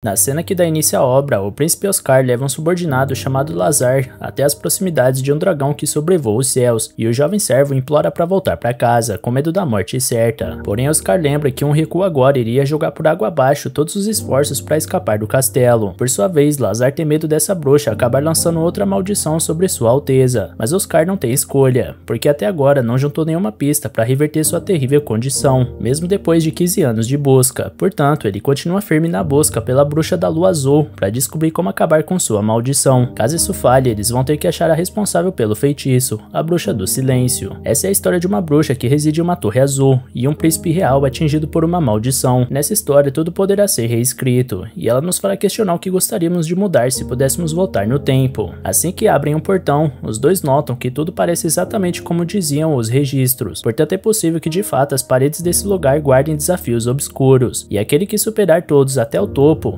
Na cena que dá início à obra, o príncipe Oscar leva um subordinado chamado Lazar até as proximidades de um dragão que sobrevoa os céus, e o jovem servo implora para voltar para casa, com medo da morte certa. Porém, Oscar lembra que um recuo agora iria jogar por água abaixo todos os esforços para escapar do castelo. Por sua vez, Lazar tem medo dessa bruxa acabar lançando outra maldição sobre sua alteza, mas Oscar não tem escolha, porque até agora não juntou nenhuma pista para reverter sua terrível condição, mesmo depois de 15 anos de busca. Portanto, ele continua firme na busca pela bruxa da lua azul para descobrir como acabar com sua maldição. Caso isso falhe, eles vão ter que achar a responsável pelo feitiço, a bruxa do silêncio. Essa é a história de uma bruxa que reside em uma torre azul e um príncipe real atingido por uma maldição. Nessa história, tudo poderá ser reescrito e ela nos fará questionar o que gostaríamos de mudar se pudéssemos voltar no tempo. Assim que abrem um portão, os dois notam que tudo parece exatamente como diziam os registros, portanto é possível que de fato as paredes desse lugar guardem desafios obscuros, e aquele que superar todos até o topo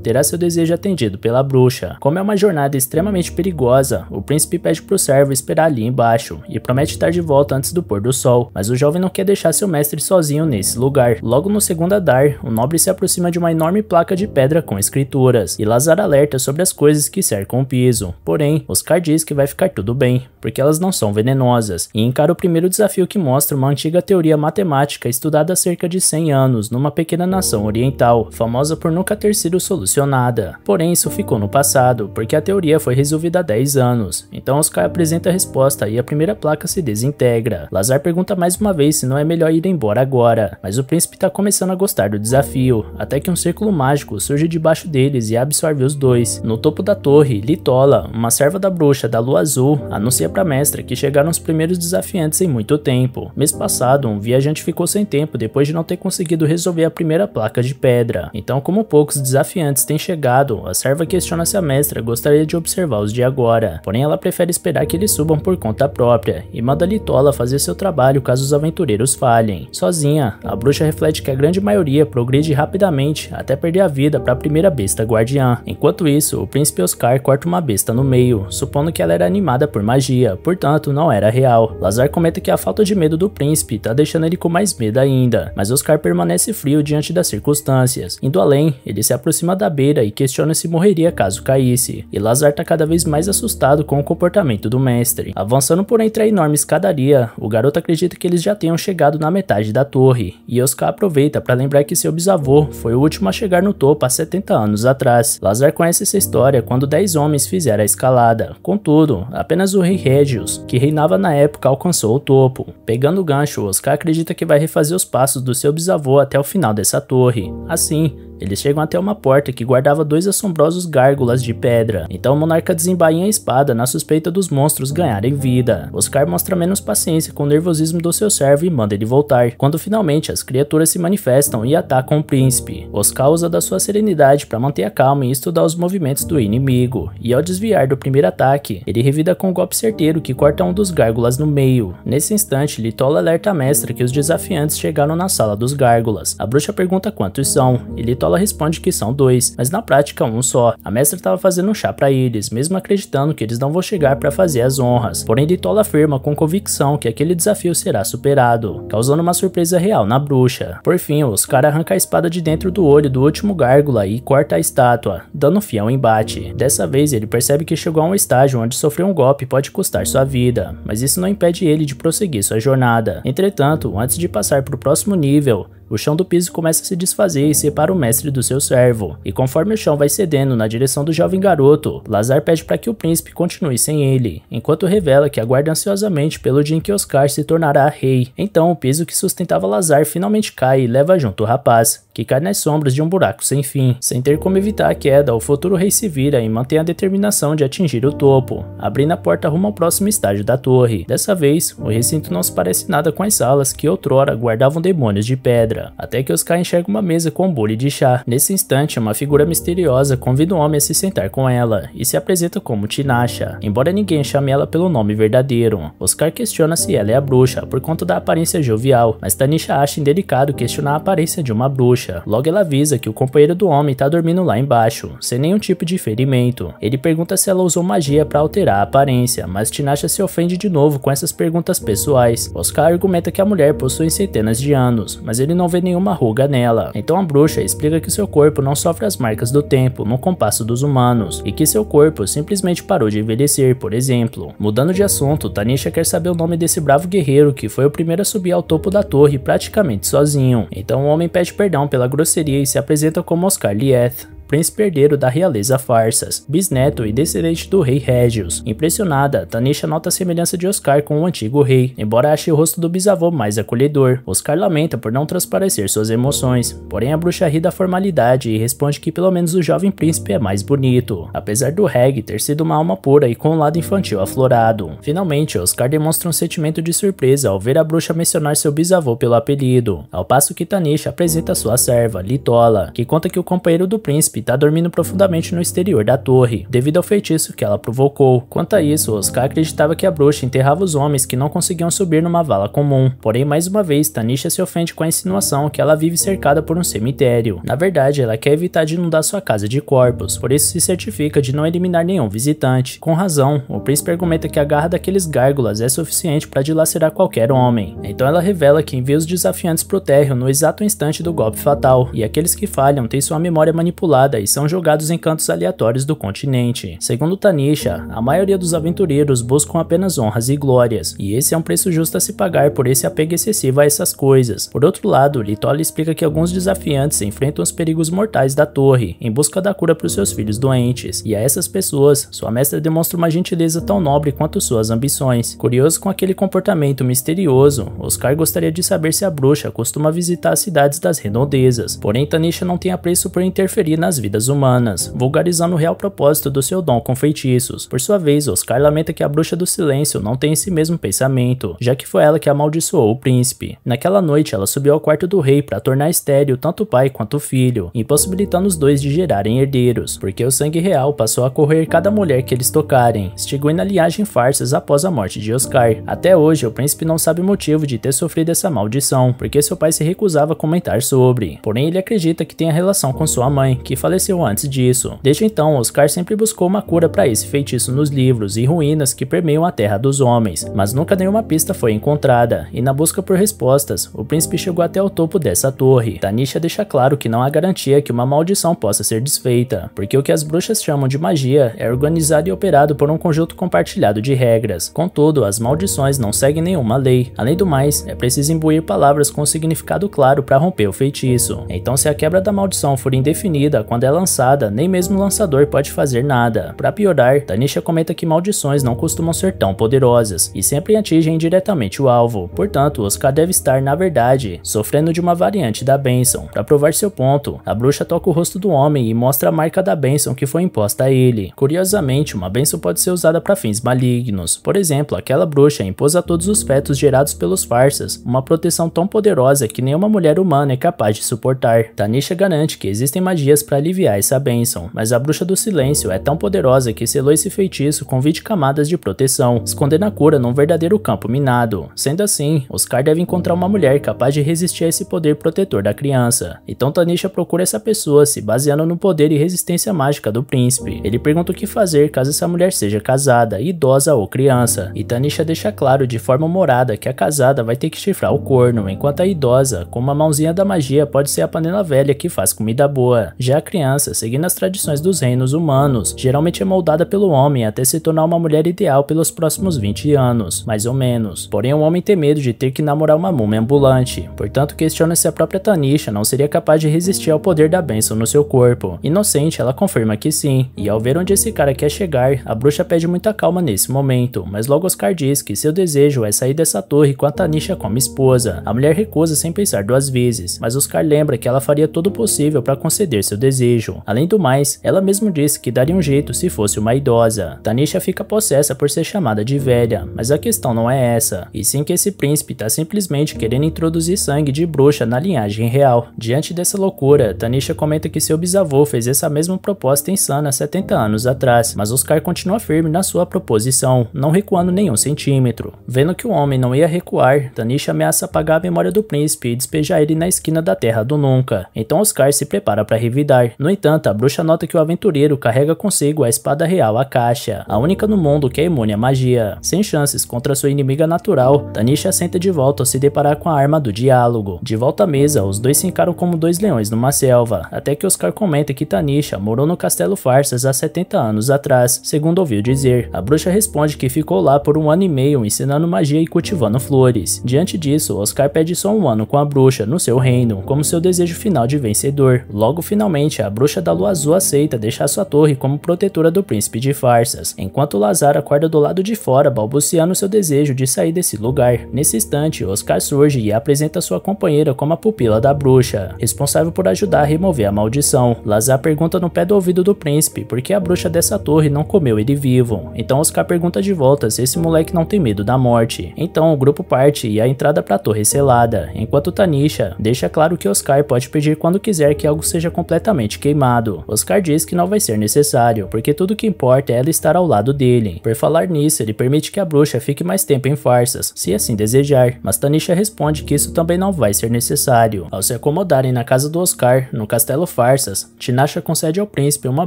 terá seu desejo atendido pela bruxa. Como é uma jornada extremamente perigosa, o príncipe pede para o servo esperar ali embaixo e promete estar de volta antes do pôr do sol, mas o jovem não quer deixar seu mestre sozinho nesse lugar. Logo no segundo andar, o nobre se aproxima de uma enorme placa de pedra com escrituras e Lazar alerta sobre as coisas que cercam o piso. Porém, Oscar diz que vai ficar tudo bem, porque elas não são venenosas, e encara o primeiro desafio que mostra uma antiga teoria matemática estudada há cerca de 100 anos numa pequena nação oriental, famosa por nunca ter sido solucionada solucionada. Porém, isso ficou no passado, porque a teoria foi resolvida há 10 anos. Então Oscar apresenta a resposta e a primeira placa se desintegra. Lazar pergunta mais uma vez se não é melhor ir embora agora, mas o príncipe está começando a gostar do desafio, até que um círculo mágico surge debaixo deles e absorve os dois. No topo da torre, Litola, uma serva da bruxa da lua azul, anuncia para a mestra que chegaram os primeiros desafiantes em muito tempo. Mês passado, um viajante ficou sem tempo depois de não ter conseguido resolver a primeira placa de pedra. Então, como poucos desafiantes estudantes têm chegado, a serva questiona se a mestra gostaria de observar os de agora, porém ela prefere esperar que eles subam por conta própria, e manda Litola fazer seu trabalho caso os aventureiros falhem. Sozinha, a bruxa reflete que a grande maioria progride rapidamente até perder a vida para a primeira besta guardiã. Enquanto isso, o príncipe Oscar corta uma besta no meio, supondo que ela era animada por magia, portanto não era real. Lazar comenta que a falta de medo do príncipe está deixando ele com mais medo ainda, mas Oscar permanece frio diante das circunstâncias. Indo além, ele se aproxima da beira e questiona se morreria caso caísse, e Lazar tá cada vez mais assustado com o comportamento do mestre. Avançando por entre a enorme escadaria, o garoto acredita que eles já tenham chegado na metade da torre, e Oscar aproveita para lembrar que seu bisavô foi o último a chegar no topo há 70 anos atrás. Lazar conhece essa história quando 10 homens fizeram a escalada, contudo, apenas o rei Regius, que reinava na época, alcançou o topo. Pegando o gancho, Oscar acredita que vai refazer os passos do seu bisavô até o final dessa torre. Assim, eles chegam até uma porta que guardava dois assombrosos gárgulas de pedra. Então o monarca desembainha a espada na suspeita dos monstros ganharem vida. Oscar mostra menos paciência com o nervosismo do seu servo e manda ele voltar, quando finalmente as criaturas se manifestam e atacam o príncipe. Oscar usa da sua serenidade para manter a calma e estudar os movimentos do inimigo, e ao desviar do primeiro ataque, ele revida com um golpe certeiro que corta um dos gárgulas no meio. Nesse instante, Litola alerta a mestra que os desafiantes chegaram na sala dos gárgulas. A bruxa pergunta quantos são, e Litola ela responde que são dois, mas na prática um só. A mestra estava fazendo um chá para eles, mesmo acreditando que eles não vão chegar para fazer as honras. Porém, Tola afirma com convicção que aquele desafio será superado, causando uma surpresa real na bruxa. Por fim, Oscar arranca a espada de dentro do olho do último gárgula e corta a estátua, dando fim ao embate. Dessa vez, ele percebe que chegou a um estágio onde sofrer um golpe pode custar sua vida, mas isso não impede ele de prosseguir sua jornada. Entretanto, antes de passar para o próximo nível, o chão do piso começa a se desfazer e separa o mestre do seu servo. E conforme o chão vai cedendo na direção do jovem garoto, Lazar pede para que o príncipe continue sem ele, enquanto revela que aguarda ansiosamente pelo dia em que Oscar se tornará rei. Então, o piso que sustentava Lazar finalmente cai e leva junto o rapaz, que cai nas sombras de um buraco sem fim. Sem ter como evitar a queda, o futuro rei se vira e mantém a determinação de atingir o topo, abrindo a porta rumo ao próximo estágio da torre. Dessa vez, o recinto não se parece nada com as salas que outrora guardavam demônios de pedra até que Oscar enxerga uma mesa com um bule de chá. Nesse instante, uma figura misteriosa convida o homem a se sentar com ela e se apresenta como Tinasha, embora ninguém chame ela pelo nome verdadeiro. Oscar questiona se ela é a bruxa por conta da aparência jovial, mas Tanisha acha indelicado questionar a aparência de uma bruxa. Logo ela avisa que o companheiro do homem está dormindo lá embaixo, sem nenhum tipo de ferimento. Ele pergunta se ela usou magia para alterar a aparência, mas Tinasha se ofende de novo com essas perguntas pessoais. Oscar argumenta que a mulher possui centenas de anos, mas ele não vê nenhuma ruga nela. Então a bruxa explica que seu corpo não sofre as marcas do tempo no compasso dos humanos e que seu corpo simplesmente parou de envelhecer, por exemplo. Mudando de assunto, Tanisha quer saber o nome desse bravo guerreiro que foi o primeiro a subir ao topo da torre praticamente sozinho. Então o homem pede perdão pela grosseria e se apresenta como Oscar Lieth príncipe herdeiro da realeza Farsas, bisneto e descendente do rei Régios. Impressionada, Tanisha nota a semelhança de Oscar com o antigo rei, embora ache o rosto do bisavô mais acolhedor. Oscar lamenta por não transparecer suas emoções, porém a bruxa ri da formalidade e responde que pelo menos o jovem príncipe é mais bonito, apesar do Reg ter sido uma alma pura e com um lado infantil aflorado. Finalmente, Oscar demonstra um sentimento de surpresa ao ver a bruxa mencionar seu bisavô pelo apelido, ao passo que Tanisha apresenta sua serva, Litola, que conta que o companheiro do príncipe está dormindo profundamente no exterior da torre, devido ao feitiço que ela provocou. Quanto a isso, Oscar acreditava que a bruxa enterrava os homens que não conseguiam subir numa vala comum. Porém, mais uma vez, Tanisha se ofende com a insinuação que ela vive cercada por um cemitério. Na verdade, ela quer evitar de inundar sua casa de corpos, por isso se certifica de não eliminar nenhum visitante. Com razão, o príncipe argumenta que a garra daqueles gárgulas é suficiente para dilacerar qualquer homem. Então ela revela que envia os desafiantes pro térreo no exato instante do golpe fatal, e aqueles que falham têm sua memória manipulada e são jogados em cantos aleatórios do continente. Segundo Tanisha, a maioria dos aventureiros buscam apenas honras e glórias, e esse é um preço justo a se pagar por esse apego excessivo a essas coisas. Por outro lado, Litoli explica que alguns desafiantes enfrentam os perigos mortais da torre, em busca da cura para os seus filhos doentes, e a essas pessoas, sua mestra demonstra uma gentileza tão nobre quanto suas ambições. Curioso com aquele comportamento misterioso, Oscar gostaria de saber se a bruxa costuma visitar as cidades das redondezas, porém Tanisha não tem apreço por interferir nas vidas humanas, vulgarizando o real propósito do seu dom com feitiços. Por sua vez, Oscar lamenta que a bruxa do silêncio não tem esse mesmo pensamento, já que foi ela que amaldiçoou o príncipe. Naquela noite, ela subiu ao quarto do rei para tornar estéril tanto o pai quanto o filho, impossibilitando os dois de gerarem herdeiros, porque o sangue real passou a correr cada mulher que eles tocarem, extinguindo a linhagem farsas após a morte de Oscar. Até hoje, o príncipe não sabe o motivo de ter sofrido essa maldição, porque seu pai se recusava a comentar sobre. Porém, ele acredita que tem a relação com sua mãe, que faz faleceu antes disso. Desde então, Oscar sempre buscou uma cura para esse feitiço nos livros e ruínas que permeiam a Terra dos Homens, mas nunca nenhuma pista foi encontrada, e na busca por respostas, o príncipe chegou até o topo dessa torre. Tanisha deixa claro que não há garantia que uma maldição possa ser desfeita, porque o que as bruxas chamam de magia é organizado e operado por um conjunto compartilhado de regras. Contudo, as maldições não seguem nenhuma lei. Além do mais, é preciso imbuir palavras com significado claro para romper o feitiço. Então, se a quebra da maldição for indefinida quando quando é lançada, nem mesmo o lançador pode fazer nada. Para piorar, Tanisha comenta que maldições não costumam ser tão poderosas e sempre atingem diretamente o alvo. Portanto, Oscar deve estar, na verdade, sofrendo de uma variante da bênção. Para provar seu ponto, a bruxa toca o rosto do homem e mostra a marca da bênção que foi imposta a ele. Curiosamente, uma bênção pode ser usada para fins malignos. Por exemplo, aquela bruxa impôs a todos os fetos gerados pelos farsas uma proteção tão poderosa que nenhuma mulher humana é capaz de suportar. Tanisha garante que existem magias para aliviar essa bênção, mas a bruxa do silêncio é tão poderosa que selou esse feitiço com 20 camadas de proteção, escondendo a cura num verdadeiro campo minado. Sendo assim, Oscar deve encontrar uma mulher capaz de resistir a esse poder protetor da criança. Então Tanisha procura essa pessoa se baseando no poder e resistência mágica do príncipe. Ele pergunta o que fazer caso essa mulher seja casada, idosa ou criança, e Tanisha deixa claro de forma morada que a casada vai ter que chifrar o corno, enquanto a idosa, com uma mãozinha da magia, pode ser a panela velha que faz comida boa. Já a criança, seguindo as tradições dos reinos humanos, geralmente é moldada pelo homem até se tornar uma mulher ideal pelos próximos 20 anos, mais ou menos. Porém, o homem tem medo de ter que namorar uma múmia ambulante, portanto questiona se a própria Tanisha não seria capaz de resistir ao poder da bênção no seu corpo. Inocente, ela confirma que sim, e ao ver onde esse cara quer chegar, a bruxa pede muita calma nesse momento, mas logo Oscar diz que seu desejo é sair dessa torre com a Tanisha como esposa. A mulher recusa sem pensar duas vezes, mas Oscar lembra que ela faria todo o possível para conceder seu desejo desejo. Além do mais, ela mesmo disse que daria um jeito se fosse uma idosa. Tanisha fica possessa por ser chamada de velha, mas a questão não é essa, e sim que esse príncipe está simplesmente querendo introduzir sangue de bruxa na linhagem real. Diante dessa loucura, Tanisha comenta que seu bisavô fez essa mesma proposta insana 70 anos atrás, mas Oscar continua firme na sua proposição, não recuando nenhum centímetro. Vendo que o homem não ia recuar, Tanisha ameaça apagar a memória do príncipe e despejar ele na esquina da terra do nunca. Então Oscar se prepara para revidar, no entanto, a bruxa nota que o aventureiro carrega consigo a espada real, a caixa, a única no mundo que é imune à magia. Sem chances contra sua inimiga natural, Tanisha senta de volta ao se deparar com a arma do diálogo. De volta à mesa, os dois se encaram como dois leões numa selva, até que Oscar comenta que Tanisha morou no castelo Farsas há 70 anos atrás, segundo ouviu dizer. A bruxa responde que ficou lá por um ano e meio ensinando magia e cultivando flores. Diante disso, Oscar pede só um ano com a bruxa no seu reino, como seu desejo final de vencedor. Logo finalmente, a bruxa da lua azul aceita deixar sua torre como protetora do príncipe de farsas, enquanto Lazar acorda do lado de fora balbuciando seu desejo de sair desse lugar. Nesse instante, Oscar surge e apresenta sua companheira como a pupila da bruxa, responsável por ajudar a remover a maldição. Lazar pergunta no pé do ouvido do príncipe por que a bruxa dessa torre não comeu ele vivo, então Oscar pergunta de volta se esse moleque não tem medo da morte. Então o grupo parte e a entrada para a torre é selada, enquanto Tanisha deixa claro que Oscar pode pedir quando quiser que algo seja completamente totalmente queimado. Oscar diz que não vai ser necessário, porque tudo que importa é ela estar ao lado dele. Por falar nisso, ele permite que a bruxa fique mais tempo em farsas, se assim desejar, mas Tanisha responde que isso também não vai ser necessário. Ao se acomodarem na casa do Oscar, no castelo Farsas, Tinasha concede ao príncipe uma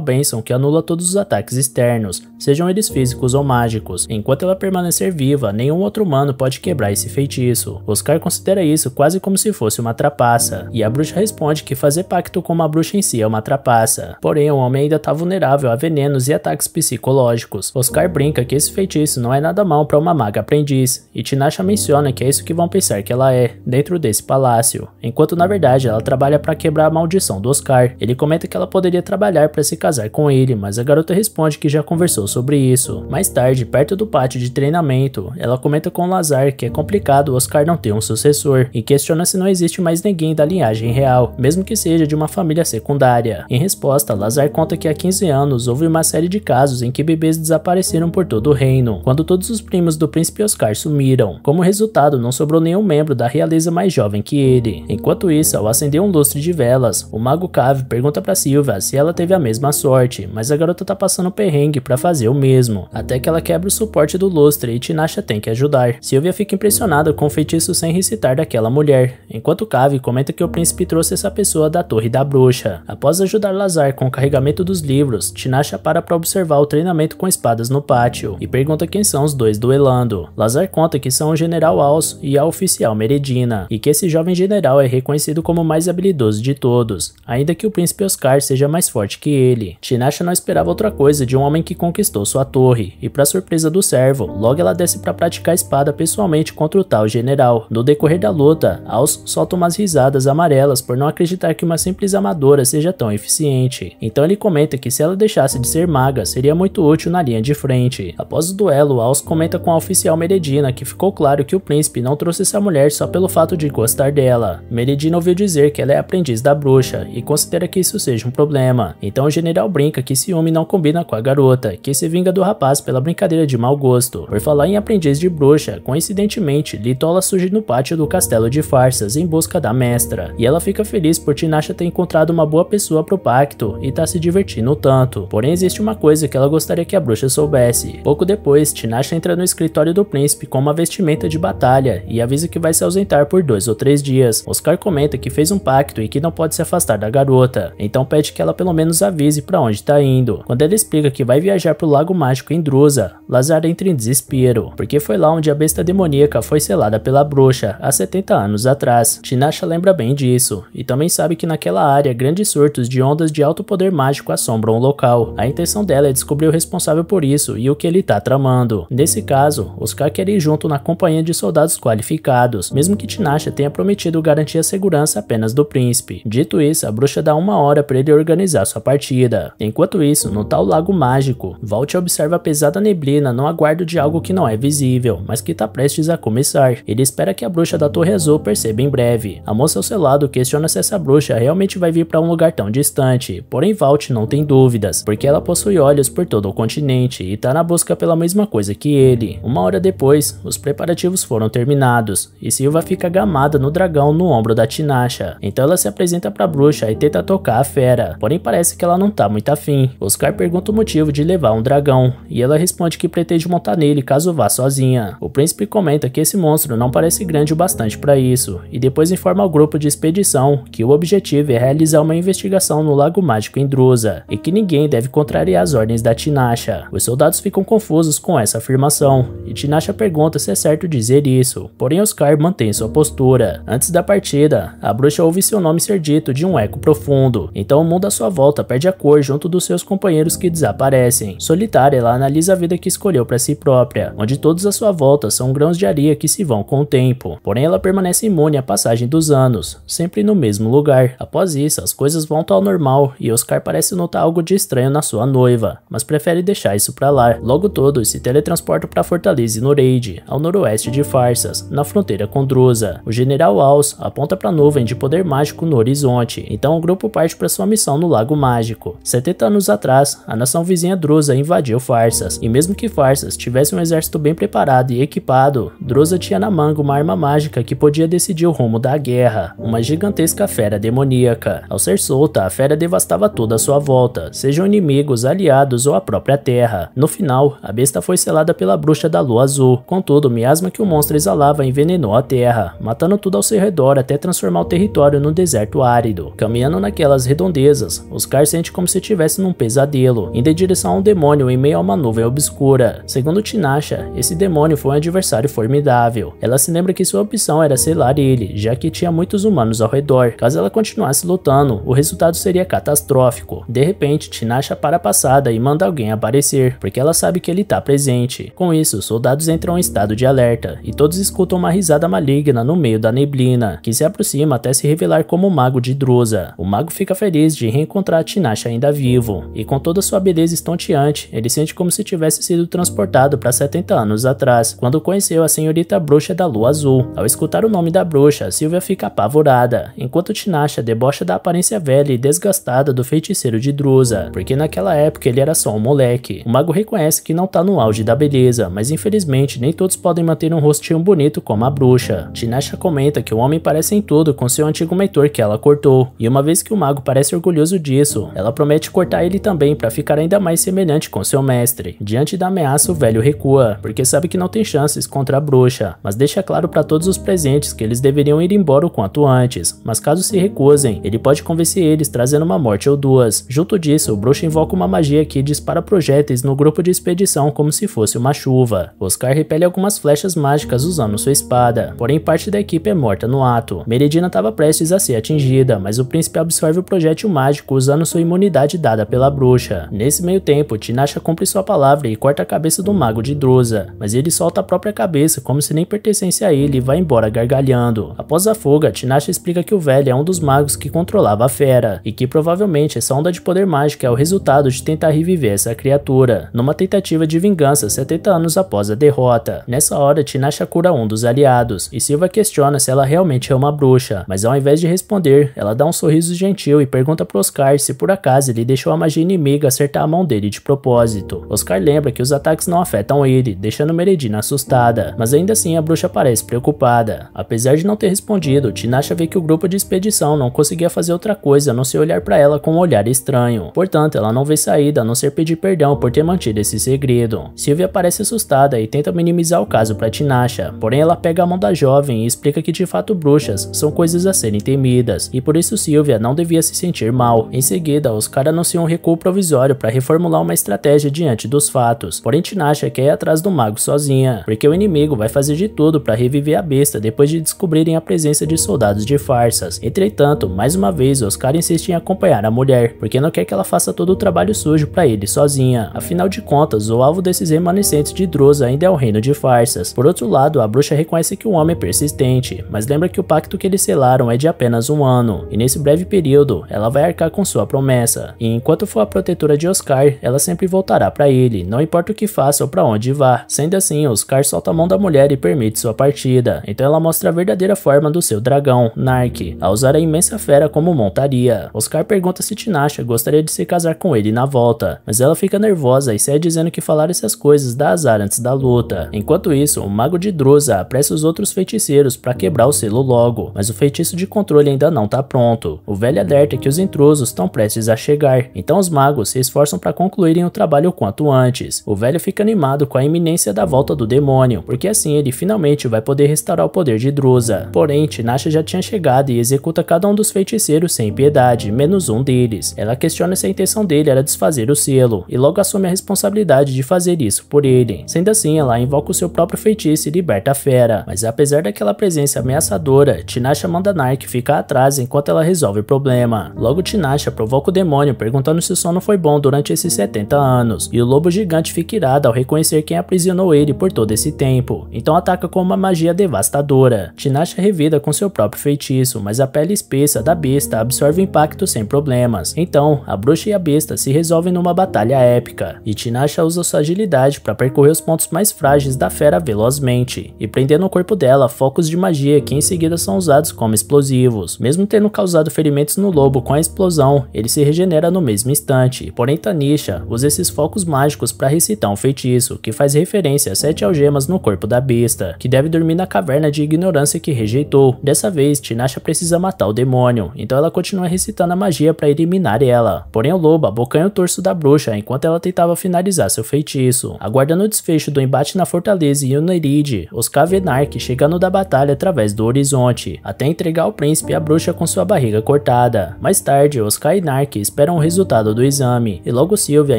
bênção que anula todos os ataques externos, sejam eles físicos ou mágicos. Enquanto ela permanecer viva, nenhum outro humano pode quebrar esse feitiço. Oscar considera isso quase como se fosse uma trapaça, e a bruxa responde que fazer pacto com uma bruxa em si é uma uma trapaça. Porém, o homem ainda está vulnerável a venenos e ataques psicológicos. Oscar brinca que esse feitiço não é nada mal para uma maga aprendiz, e Tinasha menciona que é isso que vão pensar que ela é, dentro desse palácio, enquanto na verdade ela trabalha para quebrar a maldição do Oscar. Ele comenta que ela poderia trabalhar para se casar com ele, mas a garota responde que já conversou sobre isso. Mais tarde, perto do pátio de treinamento, ela comenta com Lazar que é complicado Oscar não ter um sucessor, e questiona se não existe mais ninguém da linhagem real, mesmo que seja de uma família secundária. Em resposta, Lazar conta que há 15 anos houve uma série de casos em que bebês desapareceram por todo o reino, quando todos os primos do príncipe Oscar sumiram. Como resultado, não sobrou nenhum membro da realeza mais jovem que ele. Enquanto isso, ao acender um lustre de velas, o mago Cave pergunta para Silva se ela teve a mesma sorte, mas a garota tá passando perrengue para fazer o mesmo, até que ela quebra o suporte do lustre e Tinasha tem que ajudar. Silvia fica impressionada com o feitiço sem recitar daquela mulher, enquanto Cave comenta que o príncipe trouxe essa pessoa da Torre da Bruxa. Após ajudar Lazar com o carregamento dos livros, Tinasha para para observar o treinamento com espadas no pátio e pergunta quem são os dois duelando. Lazar conta que são o general Alce e a oficial Meredina, e que esse jovem general é reconhecido como o mais habilidoso de todos, ainda que o príncipe Oscar seja mais forte que ele. Tinasha não esperava outra coisa de um homem que conquistou sua torre, e para surpresa do servo, logo ela desce para praticar a espada pessoalmente contra o tal general. No decorrer da luta, Alce solta umas risadas amarelas por não acreditar que uma simples amadora seja tão eficiente. Então ele comenta que se ela deixasse de ser maga, seria muito útil na linha de frente. Após o duelo, Aus comenta com a oficial Meredina que ficou claro que o príncipe não trouxe essa mulher só pelo fato de gostar dela. Meredina ouviu dizer que ela é aprendiz da bruxa e considera que isso seja um problema. Então o general brinca que ciúme não combina com a garota, que se vinga do rapaz pela brincadeira de mau gosto. Por falar em aprendiz de bruxa, coincidentemente, Litola surge no pátio do castelo de farsas em busca da mestra. E ela fica feliz por Tinasha ter encontrado uma boa pessoa pessoa pro pacto e tá se divertindo tanto. Porém, existe uma coisa que ela gostaria que a bruxa soubesse. Pouco depois, Tinasha entra no escritório do príncipe com uma vestimenta de batalha e avisa que vai se ausentar por dois ou três dias. Oscar comenta que fez um pacto e que não pode se afastar da garota, então pede que ela pelo menos avise para onde tá indo. Quando ela explica que vai viajar pro Lago Mágico em Drusa, Lazar entra em desespero, porque foi lá onde a besta demoníaca foi selada pela bruxa há 70 anos atrás. Tinasha lembra bem disso, e também sabe que naquela área grandes surtos de ondas de alto poder mágico assombram o local. A intenção dela é descobrir o responsável por isso e o que ele está tramando. Nesse caso, os quer ir junto na companhia de soldados qualificados, mesmo que Tinashe tenha prometido garantir a segurança apenas do príncipe. Dito isso, a bruxa dá uma hora para ele organizar sua partida. Enquanto isso, no tal lago mágico, Vault observa a pesada neblina no aguardo de algo que não é visível, mas que está prestes a começar. Ele espera que a bruxa da Torre Azul perceba em breve. A moça ao seu lado questiona se essa bruxa realmente vai vir para um lugar tão tão distante, porém Valt não tem dúvidas, porque ela possui olhos por todo o continente e está na busca pela mesma coisa que ele. Uma hora depois, os preparativos foram terminados, e Silva fica gamada no dragão no ombro da Tinasha, então ela se apresenta pra bruxa e tenta tocar a fera, porém parece que ela não tá muito afim. Oscar pergunta o motivo de levar um dragão, e ela responde que pretende montar nele caso vá sozinha. O príncipe comenta que esse monstro não parece grande o bastante para isso, e depois informa ao grupo de expedição que o objetivo é realizar uma investigação investigação no Lago Mágico em Drusa, e que ninguém deve contrariar as ordens da Tinasha. Os soldados ficam confusos com essa afirmação, e Tinasha pergunta se é certo dizer isso, porém Oscar mantém sua postura. Antes da partida, a bruxa ouve seu nome ser dito de um eco profundo, então o mundo à sua volta perde a cor junto dos seus companheiros que desaparecem. Solitária, ela analisa a vida que escolheu para si própria, onde todos à sua volta são grãos de areia que se vão com o tempo, porém ela permanece imune à passagem dos anos, sempre no mesmo lugar. Após isso, as coisas vão ao normal e Oscar parece notar algo de estranho na sua noiva, mas prefere deixar isso para lá. Logo todos se teletransportam para Fortaleza e Noreide, ao noroeste de Farsas, na fronteira com Drusa. O general Aus aponta para a nuvem de poder mágico no horizonte, então o grupo parte para sua missão no Lago Mágico. 70 anos atrás, a nação vizinha Drusa invadiu Farsas, e mesmo que Farsas tivesse um exército bem preparado e equipado, Drusa tinha na manga uma arma mágica que podia decidir o rumo da guerra, uma gigantesca fera demoníaca. Ao ser solto a fera devastava toda a sua volta, sejam inimigos, aliados ou a própria terra. No final, a besta foi selada pela bruxa da lua azul, contudo o miasma que o monstro exalava envenenou a terra, matando tudo ao seu redor até transformar o território num deserto árido. Caminhando naquelas redondezas, Oscar sente como se estivesse num pesadelo, indo em direção a um demônio em meio a uma nuvem obscura. Segundo Tinasha, esse demônio foi um adversário formidável. Ela se lembra que sua opção era selar ele, já que tinha muitos humanos ao redor. Caso ela continuasse lutando, o resultado resultado seria catastrófico. De repente, Tinasha para a passada e manda alguém aparecer, porque ela sabe que ele está presente. Com isso, os soldados entram em estado de alerta, e todos escutam uma risada maligna no meio da neblina, que se aproxima até se revelar como o mago de Drusa. O mago fica feliz de reencontrar Tinasha ainda vivo, e com toda sua beleza estonteante, ele sente como se tivesse sido transportado para 70 anos atrás, quando conheceu a senhorita bruxa da lua azul. Ao escutar o nome da bruxa, Silvia fica apavorada, enquanto Tinasha debocha da aparência velha pele desgastada do feiticeiro de Drusa, porque naquela época ele era só um moleque. O mago reconhece que não tá no auge da beleza, mas infelizmente nem todos podem manter um rostinho bonito como a bruxa. Tinasha comenta que o homem parece em tudo com seu antigo mentor que ela cortou, e uma vez que o mago parece orgulhoso disso, ela promete cortar ele também para ficar ainda mais semelhante com seu mestre. Diante da ameaça, o velho recua, porque sabe que não tem chances contra a bruxa, mas deixa claro para todos os presentes que eles deveriam ir embora o quanto antes, mas caso se recusem, ele pode convencer deles, trazendo uma morte ou duas. Junto disso, o bruxo invoca uma magia que dispara projéteis no grupo de expedição como se fosse uma chuva. Oscar repele algumas flechas mágicas usando sua espada, porém parte da equipe é morta no ato. Meridina estava prestes a ser atingida, mas o príncipe absorve o projétil mágico usando sua imunidade dada pela bruxa. Nesse meio tempo, Tinasha cumpre sua palavra e corta a cabeça do mago de Drusa, mas ele solta a própria cabeça como se nem pertencesse a ele e vai embora gargalhando. Após a fuga, Tinasha explica que o velho é um dos magos que controlava a fera e que provavelmente essa é onda de poder mágico é o resultado de tentar reviver essa criatura, numa tentativa de vingança 70 anos após a derrota. Nessa hora, Tinasha cura é um dos aliados, e Silva questiona se ela realmente é uma bruxa, mas ao invés de responder, ela dá um sorriso gentil e pergunta para Oscar se por acaso ele deixou a magia inimiga acertar a mão dele de propósito. Oscar lembra que os ataques não afetam ele, deixando Meredina assustada, mas ainda assim a bruxa parece preocupada. Apesar de não ter respondido, Tinasha vê que o grupo de expedição não conseguia fazer outra coisa a não ser olhar para ela com um olhar estranho. Portanto, ela não vê saída a não ser pedir perdão por ter mantido esse segredo. Sylvia parece assustada e tenta minimizar o caso para Tinasha, porém ela pega a mão da jovem e explica que de fato bruxas são coisas a serem temidas, e por isso Sylvia não devia se sentir mal. Em seguida, os caras anunciam um recuo provisório para reformular uma estratégia diante dos fatos, porém Tinasha quer ir atrás do mago sozinha, porque o inimigo vai fazer de tudo para reviver a besta depois de descobrirem a presença de soldados de farsas. Entretanto, mais uma vez, os caras insiste em acompanhar a mulher, porque não quer que ela faça todo o trabalho sujo para ele sozinha. Afinal de contas, o alvo desses remanescentes de Droza ainda é o reino de farsas. Por outro lado, a bruxa reconhece que o homem é persistente, mas lembra que o pacto que eles selaram é de apenas um ano, e nesse breve período, ela vai arcar com sua promessa. E enquanto for a protetora de Oscar, ela sempre voltará para ele, não importa o que faça ou para onde vá. Sendo assim, Oscar solta a mão da mulher e permite sua partida, então ela mostra a verdadeira forma do seu dragão, Nark, a usar a imensa fera como montaria. Oscar pergunta se Tinasha gostaria de se casar com ele na volta, mas ela fica nervosa e sai dizendo que falar essas coisas dá azar antes da luta. Enquanto isso, o mago de Drusa apressa os outros feiticeiros para quebrar o selo logo, mas o feitiço de controle ainda não tá pronto. O velho alerta que os intrusos estão prestes a chegar, então os magos se esforçam para concluírem o trabalho o quanto antes. O velho fica animado com a iminência da volta do demônio, porque assim ele finalmente vai poder restaurar o poder de Drusa. Porém, Tinasha já tinha chegado e executa cada um dos feiticeiros sem piedade verdade, menos um deles. Ela questiona se a intenção dele era desfazer o selo, e logo assume a responsabilidade de fazer isso por ele. Sendo assim, ela invoca o seu próprio feitiço e liberta a fera, mas apesar daquela presença ameaçadora, Tinasha manda Nark ficar atrás enquanto ela resolve o problema. Logo Tinasha provoca o demônio perguntando se o sono foi bom durante esses 70 anos, e o lobo gigante fica irado ao reconhecer quem aprisionou ele por todo esse tempo, então ataca com uma magia devastadora. Tinasha revida com seu próprio feitiço, mas a pele espessa da besta absorve pacto sem problemas. Então, a bruxa e a besta se resolvem numa batalha épica, e Tinasha usa sua agilidade para percorrer os pontos mais frágeis da fera velozmente, e prender no corpo dela focos de magia que em seguida são usados como explosivos. Mesmo tendo causado ferimentos no lobo com a explosão, ele se regenera no mesmo instante, porém Tanisha usa esses focos mágicos para recitar um feitiço, que faz referência a sete algemas no corpo da besta, que deve dormir na caverna de ignorância que rejeitou. Dessa vez, Tinasha precisa matar o demônio, então ela continua recitando a magia para eliminar ela. Porém, o lobo abocanha o torso da bruxa enquanto ela tentava finalizar seu feitiço. Aguardando o desfecho do embate na fortaleza e Unerid, os Kavenark chegando da batalha através do horizonte, até entregar ao príncipe a bruxa com sua barriga cortada. Mais tarde, os Kainark esperam o resultado do exame, e logo Sylvia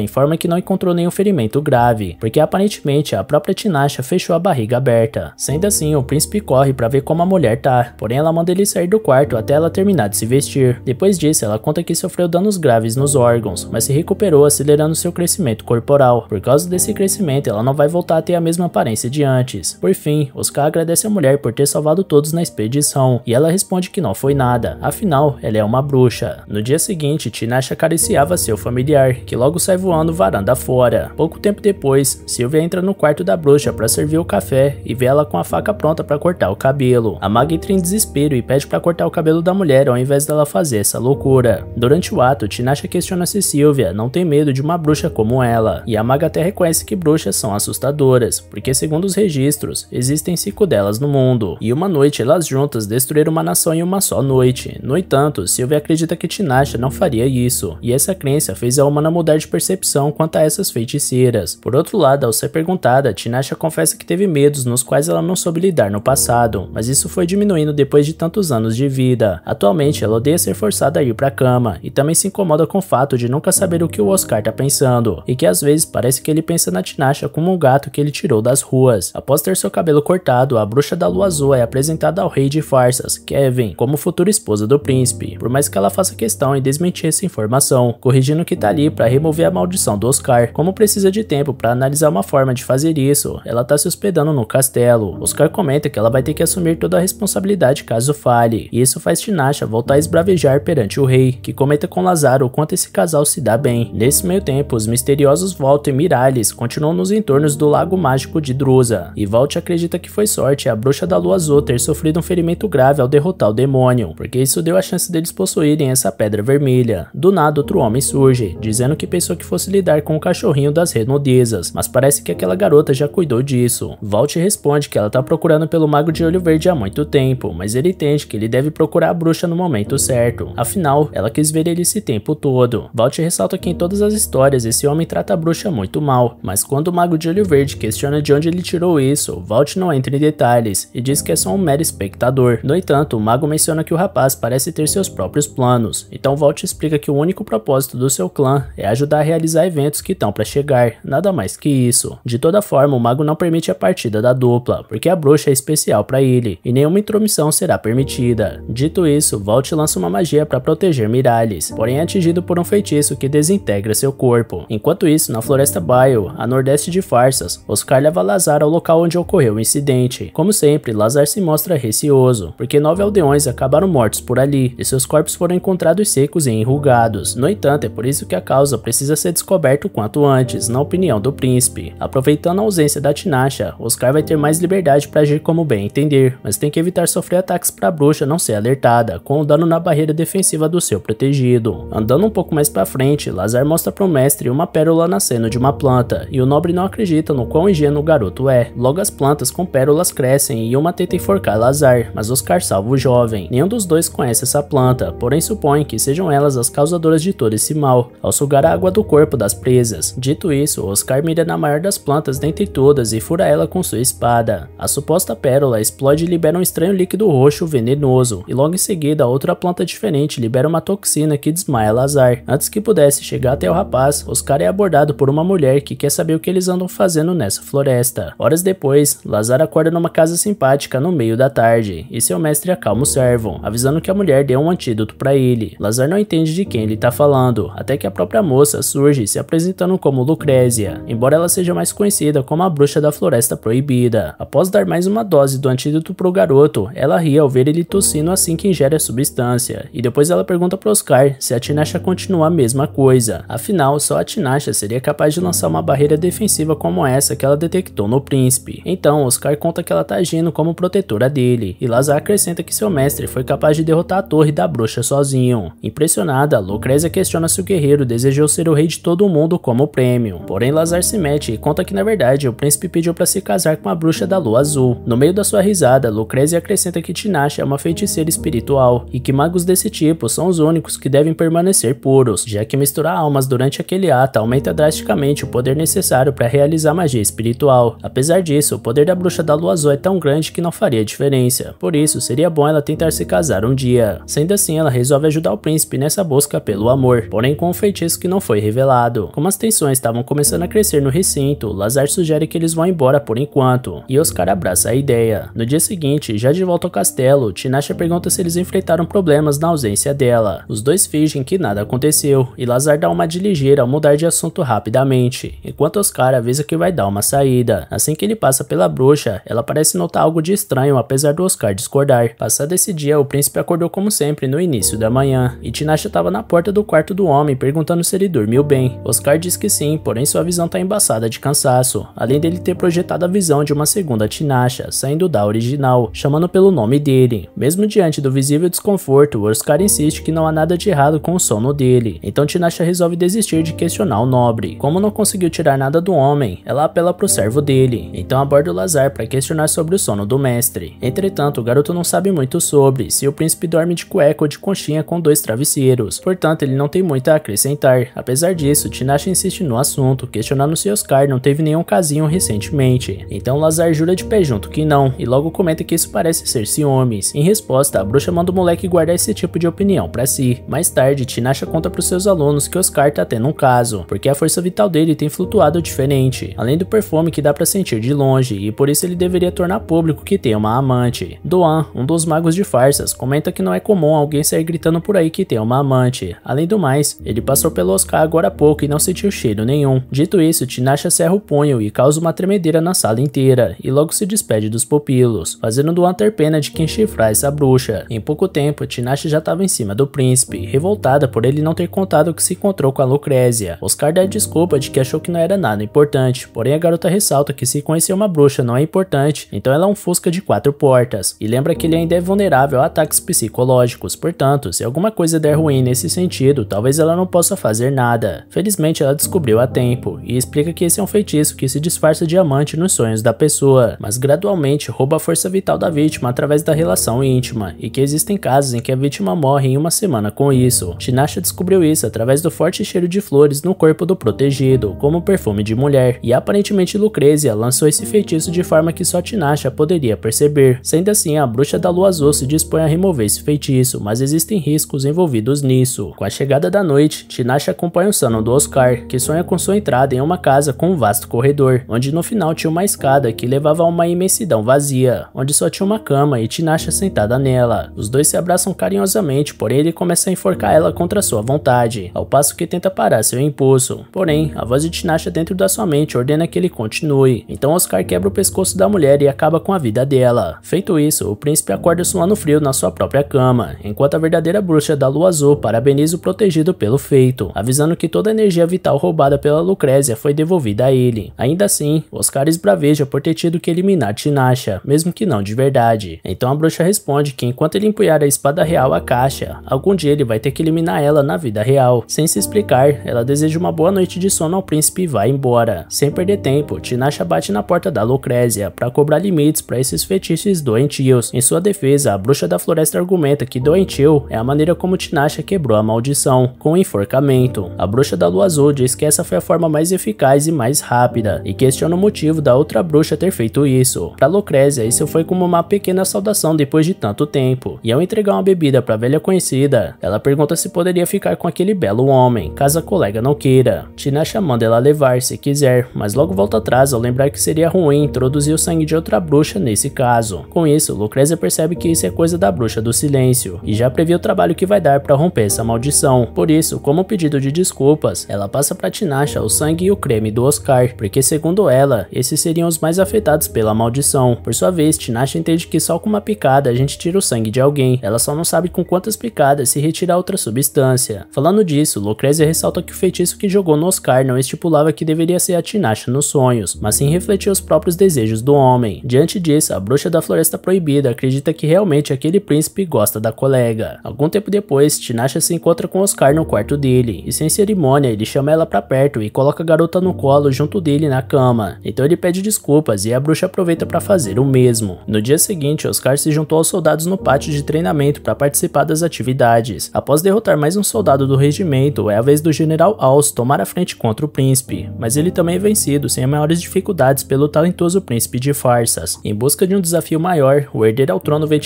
informa que não encontrou nenhum ferimento grave, porque aparentemente a própria Tinasha fechou a barriga aberta. Sendo assim, o príncipe corre para ver como a mulher tá, porém ela manda ele sair do quarto até ela terminar de se vestir. Depois depois disso, ela conta que sofreu danos graves nos órgãos, mas se recuperou acelerando seu crescimento corporal. Por causa desse crescimento, ela não vai voltar a ter a mesma aparência de antes. Por fim, Oscar agradece a mulher por ter salvado todos na expedição, e ela responde que não foi nada, afinal, ela é uma bruxa. No dia seguinte, Tinashe acariciava seu familiar, que logo sai voando varanda fora. Pouco tempo depois, Sylvia entra no quarto da bruxa para servir o café e vê ela com a faca pronta para cortar o cabelo. A maga entra em desespero e pede para cortar o cabelo da mulher ao invés dela fazer essa essa loucura. Durante o ato, Tinasha questiona se Silvia não tem medo de uma bruxa como ela, e a maga até reconhece que bruxas são assustadoras, porque segundo os registros, existem cinco delas no mundo, e uma noite elas juntas destruíram uma nação em uma só noite. No entanto, Silvia acredita que Tinasha não faria isso, e essa crença fez a humana mudar de percepção quanto a essas feiticeiras. Por outro lado, ao ser perguntada, Tinasha confessa que teve medos nos quais ela não soube lidar no passado, mas isso foi diminuindo depois de tantos anos de vida. Atualmente, ela odeia ser forçada forçada a ir pra cama, e também se incomoda com o fato de nunca saber o que o Oscar tá pensando, e que às vezes parece que ele pensa na Tinasha como um gato que ele tirou das ruas. Após ter seu cabelo cortado, a bruxa da lua azul é apresentada ao rei de farsas, Kevin, como futura esposa do príncipe, por mais que ela faça questão em desmentir essa informação, corrigindo que tá ali para remover a maldição do Oscar. Como precisa de tempo para analisar uma forma de fazer isso, ela tá se hospedando no castelo. Oscar comenta que ela vai ter que assumir toda a responsabilidade caso falhe, e isso faz Tinasha voltar a esbravejar perante o rei, que comenta com Lazaro o quanto esse casal se dá bem. Nesse meio tempo, os misteriosos Volta e Miralles continuam nos entornos do Lago Mágico de Drusa, e Vault acredita que foi sorte a bruxa da Lua Azul ter sofrido um ferimento grave ao derrotar o demônio, porque isso deu a chance deles possuírem essa pedra vermelha. Do nada, outro homem surge, dizendo que pensou que fosse lidar com o cachorrinho das redondezas, mas parece que aquela garota já cuidou disso. Vault responde que ela tá procurando pelo mago de olho verde há muito tempo, mas ele entende que ele deve procurar a bruxa no momento certo. A Afinal, ela quis ver ele esse tempo todo. Valt ressalta que em todas as histórias esse homem trata a bruxa muito mal, mas quando o mago de olho verde questiona de onde ele tirou isso, Valt não entra em detalhes e diz que é só um mero espectador. No entanto, o mago menciona que o rapaz parece ter seus próprios planos, então Valt explica que o único propósito do seu clã é ajudar a realizar eventos que estão para chegar, nada mais que isso. De toda forma, o mago não permite a partida da dupla, porque a bruxa é especial para ele e nenhuma intromissão será permitida. Dito isso, Valt lança uma magia para para proteger Miralles, porém é atingido por um feitiço que desintegra seu corpo. Enquanto isso, na Floresta Bile, a nordeste de Farsas, Oscar leva Lazar ao local onde ocorreu o incidente. Como sempre, Lazar se mostra receoso, porque nove aldeões acabaram mortos por ali, e seus corpos foram encontrados secos e enrugados. No entanto, é por isso que a causa precisa ser descoberta o quanto antes, na opinião do príncipe. Aproveitando a ausência da Tinasha, Oscar vai ter mais liberdade para agir como bem entender, mas tem que evitar sofrer ataques para a bruxa não ser alertada, com o um dano na barreira defensiva do seu protegido. Andando um pouco mais para frente, Lazar mostra para o mestre uma pérola nascendo de uma planta, e o nobre não acredita no quão ingênuo o garoto é. Logo as plantas com pérolas crescem e uma tenta enforcar Lazar, mas Oscar salva o jovem. Nenhum dos dois conhece essa planta, porém supõe que sejam elas as causadoras de todo esse mal, ao sugar a água do corpo das presas. Dito isso, Oscar mira na maior das plantas dentre todas e fura ela com sua espada. A suposta pérola explode e libera um estranho líquido roxo venenoso, e logo em seguida outra planta diferente acidente libera uma toxina que desmaia Lazar. Antes que pudesse chegar até o rapaz, Oscar é abordado por uma mulher que quer saber o que eles andam fazendo nessa floresta. Horas depois, Lazar acorda numa casa simpática no meio da tarde, e seu mestre acalma o servo, avisando que a mulher deu um antídoto para ele. Lazar não entende de quem ele está falando, até que a própria moça surge se apresentando como Lucrézia, embora ela seja mais conhecida como a bruxa da floresta proibida. Após dar mais uma dose do antídoto pro garoto, ela ri ao ver ele tossindo assim que ingere a substância, e depois depois ela pergunta para Oscar se a Tinasha continua a mesma coisa. Afinal, só a Tinasha seria capaz de lançar uma barreira defensiva como essa que ela detectou no príncipe. Então, Oscar conta que ela tá agindo como protetora dele, e Lazar acrescenta que seu mestre foi capaz de derrotar a torre da bruxa sozinho. Impressionada, Lucrezia questiona se o guerreiro desejou ser o rei de todo o mundo como prêmio. Porém, Lazar se mete e conta que na verdade o príncipe pediu para se casar com a bruxa da lua azul. No meio da sua risada, Lucrezia acrescenta que Tinasha é uma feiticeira espiritual e que magos desse tipo tipo são os únicos que devem permanecer puros, já que misturar almas durante aquele ato aumenta drasticamente o poder necessário para realizar magia espiritual. Apesar disso, o poder da bruxa da lua azul é tão grande que não faria diferença, por isso seria bom ela tentar se casar um dia. Sendo assim, ela resolve ajudar o príncipe nessa busca pelo amor, porém com um feitiço que não foi revelado. Como as tensões estavam começando a crescer no recinto, Lazar sugere que eles vão embora por enquanto, e Oscar abraça a ideia. No dia seguinte, já de volta ao castelo, Tinasha pergunta se eles enfrentaram problemas na ausência ausência dela. Os dois fingem que nada aconteceu e Lazar dá uma de ligeira ao mudar de assunto rapidamente, enquanto Oscar avisa que vai dar uma saída. Assim que ele passa pela bruxa, ela parece notar algo de estranho apesar do Oscar discordar. Passado esse dia, o príncipe acordou como sempre no início da manhã e Tinasha estava na porta do quarto do homem perguntando se ele dormiu bem. Oscar diz que sim, porém sua visão está embaçada de cansaço, além dele ter projetado a visão de uma segunda Tinasha, saindo da original, chamando pelo nome dele. Mesmo diante do visível desconforto, Oscar insiste que não há nada de errado com o sono dele, então Tinashe resolve desistir de questionar o nobre. Como não conseguiu tirar nada do homem, ela apela para o servo dele, então aborda o Lazar para questionar sobre o sono do mestre. Entretanto, o garoto não sabe muito sobre se o príncipe dorme de cueca ou de conchinha com dois travesseiros, portanto ele não tem muito a acrescentar. Apesar disso, Tinashe insiste no assunto, questionando se Oscar não teve nenhum casinho recentemente. Então Lazar jura de pé junto que não, e logo comenta que isso parece ser ciúmes. Em resposta, a bruxa manda o moleque guardar esse tipo de opinião para si. Mais tarde, Tinasha conta para os seus alunos que Oscar tá tendo um caso, porque a força vital dele tem flutuado diferente, além do perfume que dá para sentir de longe, e por isso ele deveria tornar público que tem uma amante. Doan, um dos magos de farsas, comenta que não é comum alguém sair gritando por aí que tem uma amante. Além do mais, ele passou pelo Oscar agora há pouco e não sentiu cheiro nenhum. Dito isso, Tinasha cerra o punho e causa uma tremedeira na sala inteira, e logo se despede dos pupilos, fazendo Doan ter pena de quem chifrar essa bruxa. Em pouco tempo, Tinasha já estava em cima do príncipe, revoltada por ele não ter contado que se encontrou com a Lucrézia. Oscar dá desculpa de que achou que não era nada importante, porém a garota ressalta que se conhecer uma bruxa não é importante, então ela é um fusca de quatro portas, e lembra que ele ainda é vulnerável a ataques psicológicos, portanto, se alguma coisa der ruim nesse sentido, talvez ela não possa fazer nada. Felizmente ela descobriu a tempo, e explica que esse é um feitiço que se disfarça de amante nos sonhos da pessoa, mas gradualmente rouba a força vital da vítima através da relação íntima, e que existem casos em que a vítima morre morre em uma semana com isso. Tinasha descobriu isso através do forte cheiro de flores no corpo do protegido, como perfume de mulher, e aparentemente Lucrezia lançou esse feitiço de forma que só Tinasha poderia perceber. Sendo assim, a bruxa da lua azul se dispõe a remover esse feitiço, mas existem riscos envolvidos nisso. Com a chegada da noite, Tinasha acompanha o sono do Oscar, que sonha com sua entrada em uma casa com um vasto corredor, onde no final tinha uma escada que levava a uma imensidão vazia, onde só tinha uma cama e Tinasha sentada nela. Os dois se abraçam carinhosamente violentamente por ele começa a enforcar ela contra sua vontade, ao passo que tenta parar seu impulso. Porém, a voz de Tinashe dentro da sua mente ordena que ele continue. Então Oscar quebra o pescoço da mulher e acaba com a vida dela. Feito isso, o príncipe acorda suando frio na sua própria cama, enquanto a verdadeira bruxa da lua azul parabeniza o protegido pelo feito, avisando que toda a energia vital roubada pela Lucrézia foi devolvida a ele. Ainda assim, Oscar esbraveja por ter tido que eliminar Tinashe, mesmo que não de verdade. Então a bruxa responde que enquanto ele empunhar a espada real a cara, Sasha. Algum dia ele vai ter que eliminar ela na vida real. Sem se explicar, ela deseja uma boa noite de sono ao príncipe e vai embora. Sem perder tempo, Tinasha bate na porta da Lucrézia para cobrar limites para esses fetiches doentios. Em sua defesa, a bruxa da floresta argumenta que doentio é a maneira como Tinasha quebrou a maldição, com o enforcamento. A bruxa da lua azul diz que essa foi a forma mais eficaz e mais rápida, e questiona o motivo da outra bruxa ter feito isso. Para Lucrézia, isso foi como uma pequena saudação depois de tanto tempo, e ao entregar uma bebida para a velha conhecida. Ela pergunta se poderia ficar com aquele belo homem, caso a colega não queira. Tinashe manda ela levar se quiser, mas logo volta atrás ao lembrar que seria ruim introduzir o sangue de outra bruxa nesse caso. Com isso, Lucrezia percebe que isso é coisa da bruxa do silêncio, e já prevê o trabalho que vai dar para romper essa maldição. Por isso, como pedido de desculpas, ela passa para Tinasha o sangue e o creme do Oscar, porque segundo ela, esses seriam os mais afetados pela maldição. Por sua vez, Tinasha entende que só com uma picada a gente tira o sangue de alguém, ela só não sabe com quanto plantas picadas se retirar outra substância. Falando disso, Lucrezia ressalta que o feitiço que jogou no Oscar não estipulava que deveria ser a tinacha nos sonhos, mas sim refletir os próprios desejos do homem. Diante disso, a bruxa da Floresta Proibida acredita que realmente aquele príncipe gosta da colega. Algum tempo depois, Tinasha se encontra com Oscar no quarto dele, e sem cerimônia, ele chama ela para perto e coloca a garota no colo junto dele na cama. Então ele pede desculpas e a bruxa aproveita para fazer o mesmo. No dia seguinte, Oscar se juntou aos soldados no pátio de treinamento para participar das outras atividades. Após derrotar mais um soldado do regimento, é a vez do general Aus tomar a frente contra o príncipe, mas ele também é vencido sem maiores dificuldades pelo talentoso príncipe de farsas. Em busca de um desafio maior, o herdeiro ao trono vê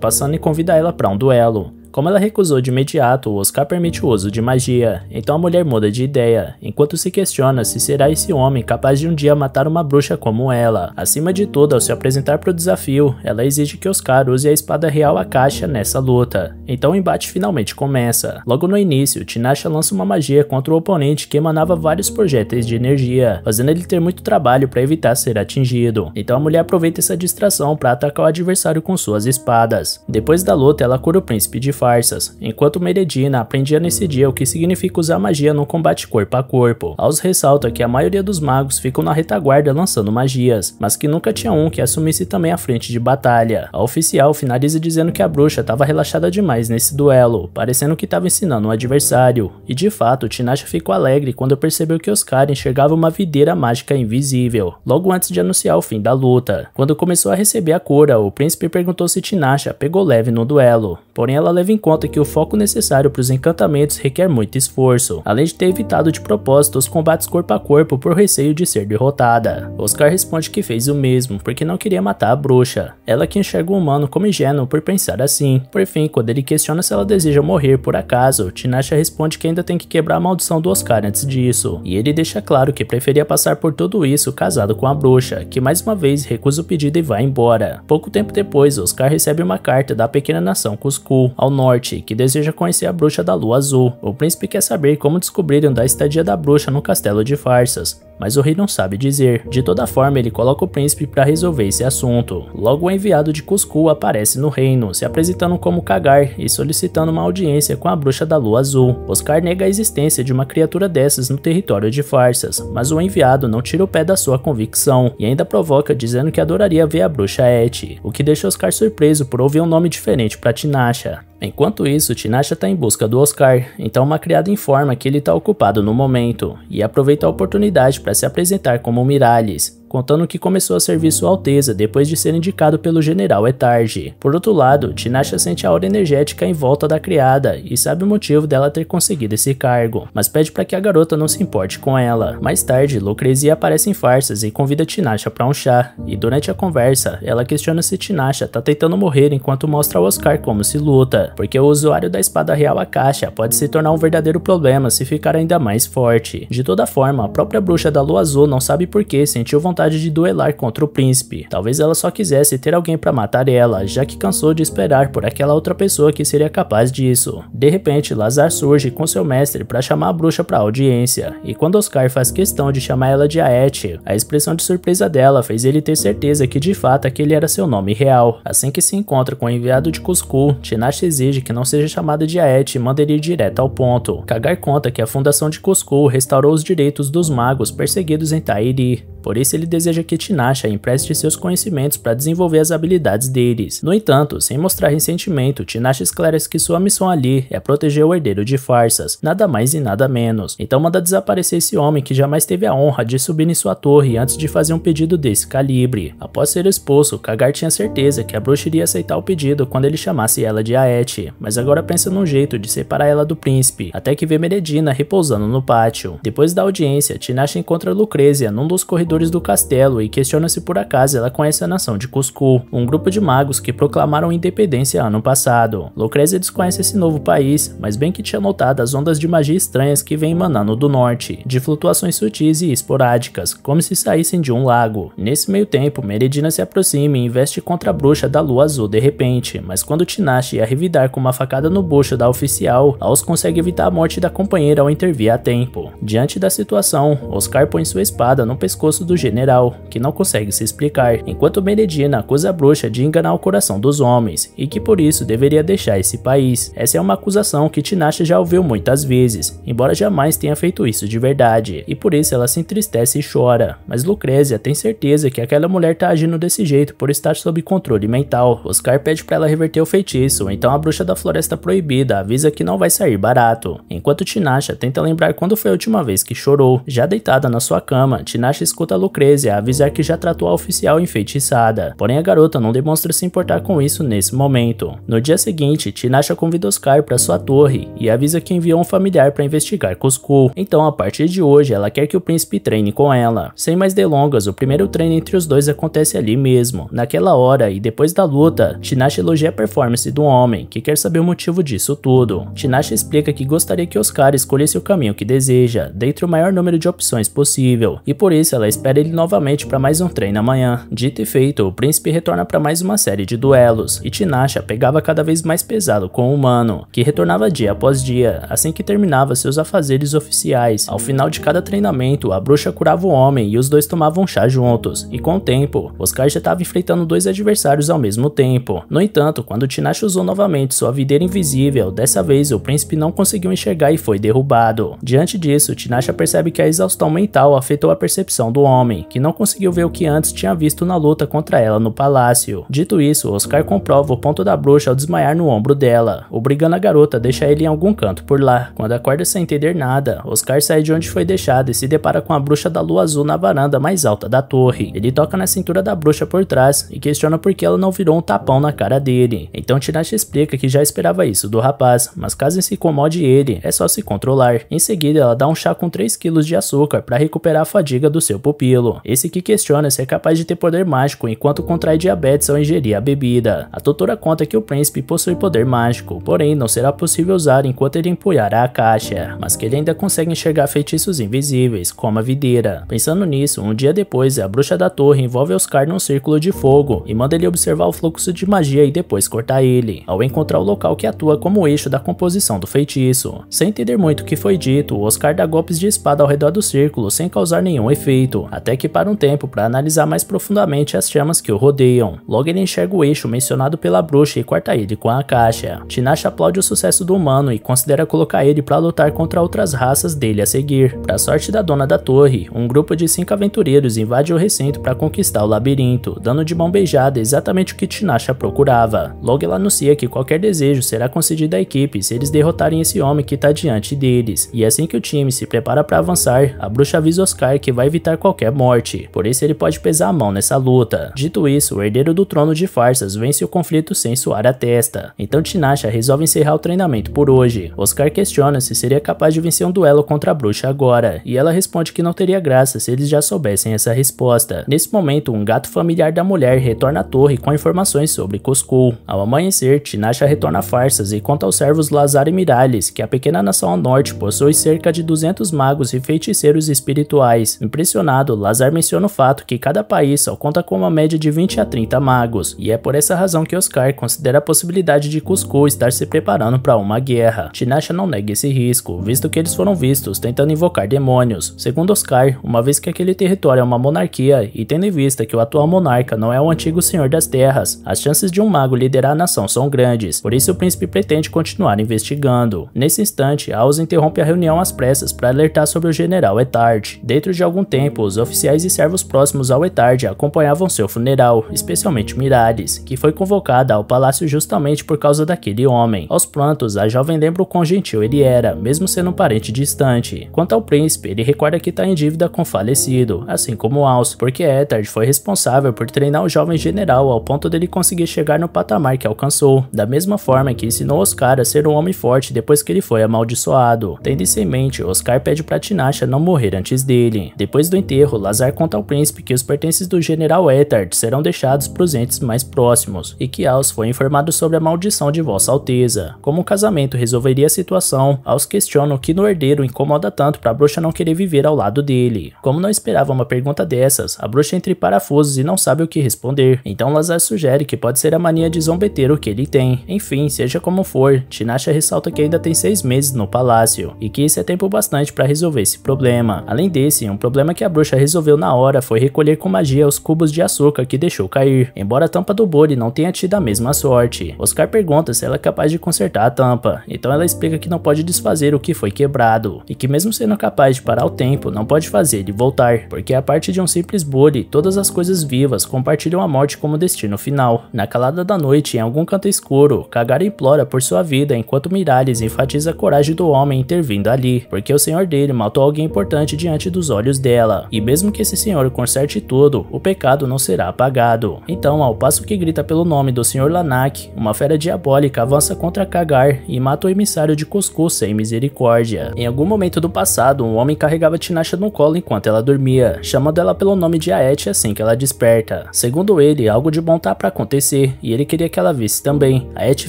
passando e convida ela para um duelo. Como ela recusou de imediato, o Oscar permite o uso de magia, então a mulher muda de ideia, enquanto se questiona se será esse homem capaz de um dia matar uma bruxa como ela. Acima de tudo, ao se apresentar para o desafio, ela exige que Oscar use a espada real Akasha nessa luta. Então o embate finalmente começa. Logo no início, Tinasha lança uma magia contra o oponente que emanava vários projéteis de energia, fazendo ele ter muito trabalho para evitar ser atingido. Então a mulher aproveita essa distração para atacar o adversário com suas espadas. Depois da luta, ela cura o príncipe de farsas, enquanto Meredina aprendia nesse dia o que significa usar magia no combate corpo a corpo. Aos ressalta que a maioria dos magos ficam na retaguarda lançando magias, mas que nunca tinha um que assumisse também a frente de batalha. A oficial finaliza dizendo que a bruxa estava relaxada demais nesse duelo, parecendo que estava ensinando um adversário, e de fato Tinashe ficou alegre quando percebeu que Oscar enxergava uma videira mágica invisível, logo antes de anunciar o fim da luta. Quando começou a receber a cura, o príncipe perguntou se Tinashe pegou leve no duelo, porém ela levantou em conta que o foco necessário para os encantamentos requer muito esforço, além de ter evitado de propósito os combates corpo a corpo por receio de ser derrotada. Oscar responde que fez o mesmo, porque não queria matar a bruxa. Ela que enxerga o humano como ingênuo por pensar assim. Por fim, quando ele questiona se ela deseja morrer por acaso, Tinasha responde que ainda tem que quebrar a maldição do Oscar antes disso, e ele deixa claro que preferia passar por tudo isso casado com a bruxa, que mais uma vez recusa o pedido e vai embora. Pouco tempo depois, Oscar recebe uma carta da pequena nação Cusco, ao nome norte, que deseja conhecer a bruxa da lua azul. O príncipe quer saber como descobriram da estadia da bruxa no castelo de farsas, mas o rei não sabe dizer. De toda forma, ele coloca o príncipe para resolver esse assunto. Logo, o enviado de Cuscu aparece no reino, se apresentando como Cagar e solicitando uma audiência com a bruxa da lua azul. Oscar nega a existência de uma criatura dessas no território de farsas, mas o enviado não tira o pé da sua convicção e ainda provoca dizendo que adoraria ver a bruxa Et, o que deixa Oscar surpreso por ouvir um nome diferente para Tinasha. Enquanto isso, Tinasha está em busca do Oscar, então uma criada informa que ele está ocupado no momento e aproveita a oportunidade para se apresentar como Miralles, contando que começou a servir sua Alteza depois de ser indicado pelo general Etarge. Por outro lado, Tinasha sente a aura energética em volta da criada e sabe o motivo dela ter conseguido esse cargo, mas pede para que a garota não se importe com ela. Mais tarde, Lucrezia aparece em farsas e convida Tinasha para um chá, e durante a conversa, ela questiona se Tinasha está tentando morrer enquanto mostra ao Oscar como se luta, porque o usuário da espada real Akasha pode se tornar um verdadeiro problema se ficar ainda mais forte. De toda forma, a própria bruxa da lua azul não sabe por que sentiu vontade vontade de duelar contra o príncipe. Talvez ela só quisesse ter alguém para matar ela, já que cansou de esperar por aquela outra pessoa que seria capaz disso. De repente, Lazar surge com seu mestre para chamar a bruxa para audiência, e quando Oscar faz questão de chamar ela de Aete, a expressão de surpresa dela fez ele ter certeza que de fato aquele era seu nome real. Assim que se encontra com o enviado de Cuscu, Tinashe exige que não seja chamada de Aete e manda ele direto ao ponto. Cagar conta que a fundação de Cuscu restaurou os direitos dos magos perseguidos em Tairi. Por isso, ele deseja que Tinasha empreste seus conhecimentos para desenvolver as habilidades deles. No entanto, sem mostrar ressentimento, Tinasha esclarece que sua missão ali é proteger o herdeiro de farsas, nada mais e nada menos. Então manda desaparecer esse homem que jamais teve a honra de subir em sua torre antes de fazer um pedido desse calibre. Após ser expulso, Kagar tinha certeza que a bruxa iria aceitar o pedido quando ele chamasse ela de Aete, mas agora pensa num jeito de separar ela do príncipe, até que vê Meredina repousando no pátio. Depois da audiência, Tinasha encontra Lucrezia num dos corredores do castelo e questiona se por acaso ela conhece a nação de Cuscu, um grupo de magos que proclamaram independência ano passado. Lucrezia desconhece esse novo país, mas bem que tinha notado as ondas de magia estranhas que vêm emanando do norte, de flutuações sutis e esporádicas, como se saíssem de um lago. Nesse meio tempo, Meredina se aproxima e investe contra a bruxa da lua azul de repente, mas quando Tinashe ia revidar com uma facada no bucho da oficial, Aos consegue evitar a morte da companheira ao intervir a tempo. Diante da situação, Oscar põe sua espada no pescoço do general, que não consegue se explicar, enquanto Meredina acusa a bruxa de enganar o coração dos homens e que por isso deveria deixar esse país. Essa é uma acusação que Tinasha já ouviu muitas vezes, embora jamais tenha feito isso de verdade, e por isso ela se entristece e chora. Mas Lucrezia tem certeza que aquela mulher tá agindo desse jeito por estar sob controle mental. Oscar pede para ela reverter o feitiço, então a bruxa da floresta proibida avisa que não vai sair barato. Enquanto Tinasha tenta lembrar quando foi a última vez que chorou. Já deitada na sua cama, Tinasha escuta a Lucrezia a avisar que já tratou a oficial enfeitiçada, porém a garota não demonstra se importar com isso nesse momento. No dia seguinte, Tinasha convida Oscar para sua torre e avisa que enviou um familiar para investigar Cusco. Então, a partir de hoje, ela quer que o príncipe treine com ela. Sem mais delongas, o primeiro treino entre os dois acontece ali mesmo, naquela hora e depois da luta, Tinasha elogia a performance do homem, que quer saber o motivo disso tudo. Tinasha explica que gostaria que Oscar escolhesse o caminho que deseja, dentre o maior número de opções possível, e por isso ela espera ele novamente para mais um treino amanhã. Dito e feito, o príncipe retorna para mais uma série de duelos, e Tinasha pegava cada vez mais pesado com o humano, que retornava dia após dia, assim que terminava seus afazeres oficiais. Ao final de cada treinamento, a bruxa curava o homem e os dois tomavam chá juntos, e com o tempo, Oscar já estava enfrentando dois adversários ao mesmo tempo. No entanto, quando Tinasha usou novamente sua videira invisível, dessa vez o príncipe não conseguiu enxergar e foi derrubado. Diante disso, Tinasha percebe que a exaustão mental afetou a percepção do homem homem, que não conseguiu ver o que antes tinha visto na luta contra ela no palácio. Dito isso, Oscar comprova o ponto da bruxa ao desmaiar no ombro dela, obrigando a garota a deixar ele em algum canto por lá. Quando acorda sem entender nada, Oscar sai de onde foi deixado e se depara com a bruxa da lua azul na varanda mais alta da torre. Ele toca na cintura da bruxa por trás e questiona por que ela não virou um tapão na cara dele. Então Tinache explica que já esperava isso do rapaz, mas caso se incomode ele, é só se controlar. Em seguida, ela dá um chá com 3 kg de açúcar para recuperar a fadiga do seu pupilo pupilo. Esse que questiona se é capaz de ter poder mágico enquanto contrai diabetes ao ingerir a bebida. A doutora conta que o príncipe possui poder mágico, porém não será possível usar enquanto ele empunhará a caixa, mas que ele ainda consegue enxergar feitiços invisíveis, como a videira. Pensando nisso, um dia depois, a bruxa da torre envolve Oscar num círculo de fogo e manda ele observar o fluxo de magia e depois cortar ele, ao encontrar o local que atua como eixo da composição do feitiço. Sem entender muito o que foi dito, Oscar dá golpes de espada ao redor do círculo sem causar nenhum efeito, até que para um tempo para analisar mais profundamente as chamas que o rodeiam. Logo ele enxerga o eixo mencionado pela bruxa e corta ele com a caixa. Tinashe aplaude o sucesso do humano e considera colocar ele para lutar contra outras raças dele a seguir. Para sorte da dona da torre, um grupo de cinco aventureiros invade o recinto para conquistar o labirinto, dando de mão beijada exatamente o que Tinasha procurava. Logo ela anuncia que qualquer desejo será concedido à equipe se eles derrotarem esse homem que está diante deles. E assim que o time se prepara para avançar, a bruxa avisa Oscar que vai evitar qualquer qualquer morte, por isso ele pode pesar a mão nessa luta. Dito isso, o herdeiro do trono de farsas vence o conflito sem suar a testa, então Tinasha resolve encerrar o treinamento por hoje. Oscar questiona se seria capaz de vencer um duelo contra a bruxa agora, e ela responde que não teria graça se eles já soubessem essa resposta. Nesse momento, um gato familiar da mulher retorna à torre com informações sobre Coscu. Ao amanhecer, Tinasha retorna a farsas e conta aos servos Lazar e Miralles que a pequena nação ao norte possui cerca de 200 magos e feiticeiros espirituais. Impressionado Lazar menciona o fato que cada país só conta com uma média de 20 a 30 magos, e é por essa razão que Oscar considera a possibilidade de Cusco estar se preparando para uma guerra. Tinasha não nega esse risco, visto que eles foram vistos tentando invocar demônios. Segundo Oscar, uma vez que aquele território é uma monarquia, e tendo em vista que o atual monarca não é o antigo senhor das terras, as chances de um mago liderar a nação são grandes, por isso o príncipe pretende continuar investigando. Nesse instante, Aos interrompe a reunião às pressas para alertar sobre o general Etard. Dentro de algum tempo, os oficiais e servos próximos ao Etarde acompanhavam seu funeral, especialmente Mirades, que foi convocada ao palácio justamente por causa daquele homem. Aos prantos, a jovem lembra o quão gentil ele era, mesmo sendo um parente distante. Quanto ao príncipe, ele recorda que está em dívida com o falecido, assim como Aus, porque Etard foi responsável por treinar o jovem general ao ponto dele conseguir chegar no patamar que alcançou, da mesma forma que ensinou Oscar a ser um homem forte depois que ele foi amaldiçoado. Tendo isso em mente, Oscar pede para Tinasha não morrer antes dele. Depois do enterro, erro, Lazar conta ao príncipe que os pertences do general Etard serão deixados para os entes mais próximos, e que Aus foi informado sobre a maldição de Vossa Alteza. Como o casamento resolveria a situação, Aus questiona o que no herdeiro incomoda tanto para a bruxa não querer viver ao lado dele. Como não esperava uma pergunta dessas, a bruxa entra em parafusos e não sabe o que responder, então Lazar sugere que pode ser a mania de zombeteiro que ele tem. Enfim, seja como for, Tinasha ressalta que ainda tem seis meses no palácio, e que isso é tempo bastante para resolver esse problema. Além desse, um problema que a bruxa bruxa resolveu na hora foi recolher com magia os cubos de açúcar que deixou cair, embora a tampa do bode não tenha tido a mesma sorte. Oscar pergunta se ela é capaz de consertar a tampa, então ela explica que não pode desfazer o que foi quebrado, e que mesmo sendo capaz de parar o tempo, não pode fazer ele voltar, porque é a parte de um simples bode, todas as coisas vivas compartilham a morte como destino final. Na calada da noite, em algum canto escuro, Kagara implora por sua vida enquanto Miralles enfatiza a coragem do homem intervindo ali, porque o senhor dele matou alguém importante diante dos olhos dela, e mesmo que esse senhor conserte tudo, o pecado não será apagado. Então, ao passo que grita pelo nome do senhor Lanak, uma fera diabólica avança contra Kagar e mata o emissário de Cusco sem misericórdia. Em algum momento do passado, um homem carregava Tinasha no colo enquanto ela dormia, chamando ela pelo nome de Aete assim que ela desperta. Segundo ele, algo de bom tá para acontecer e ele queria que ela visse também. Aete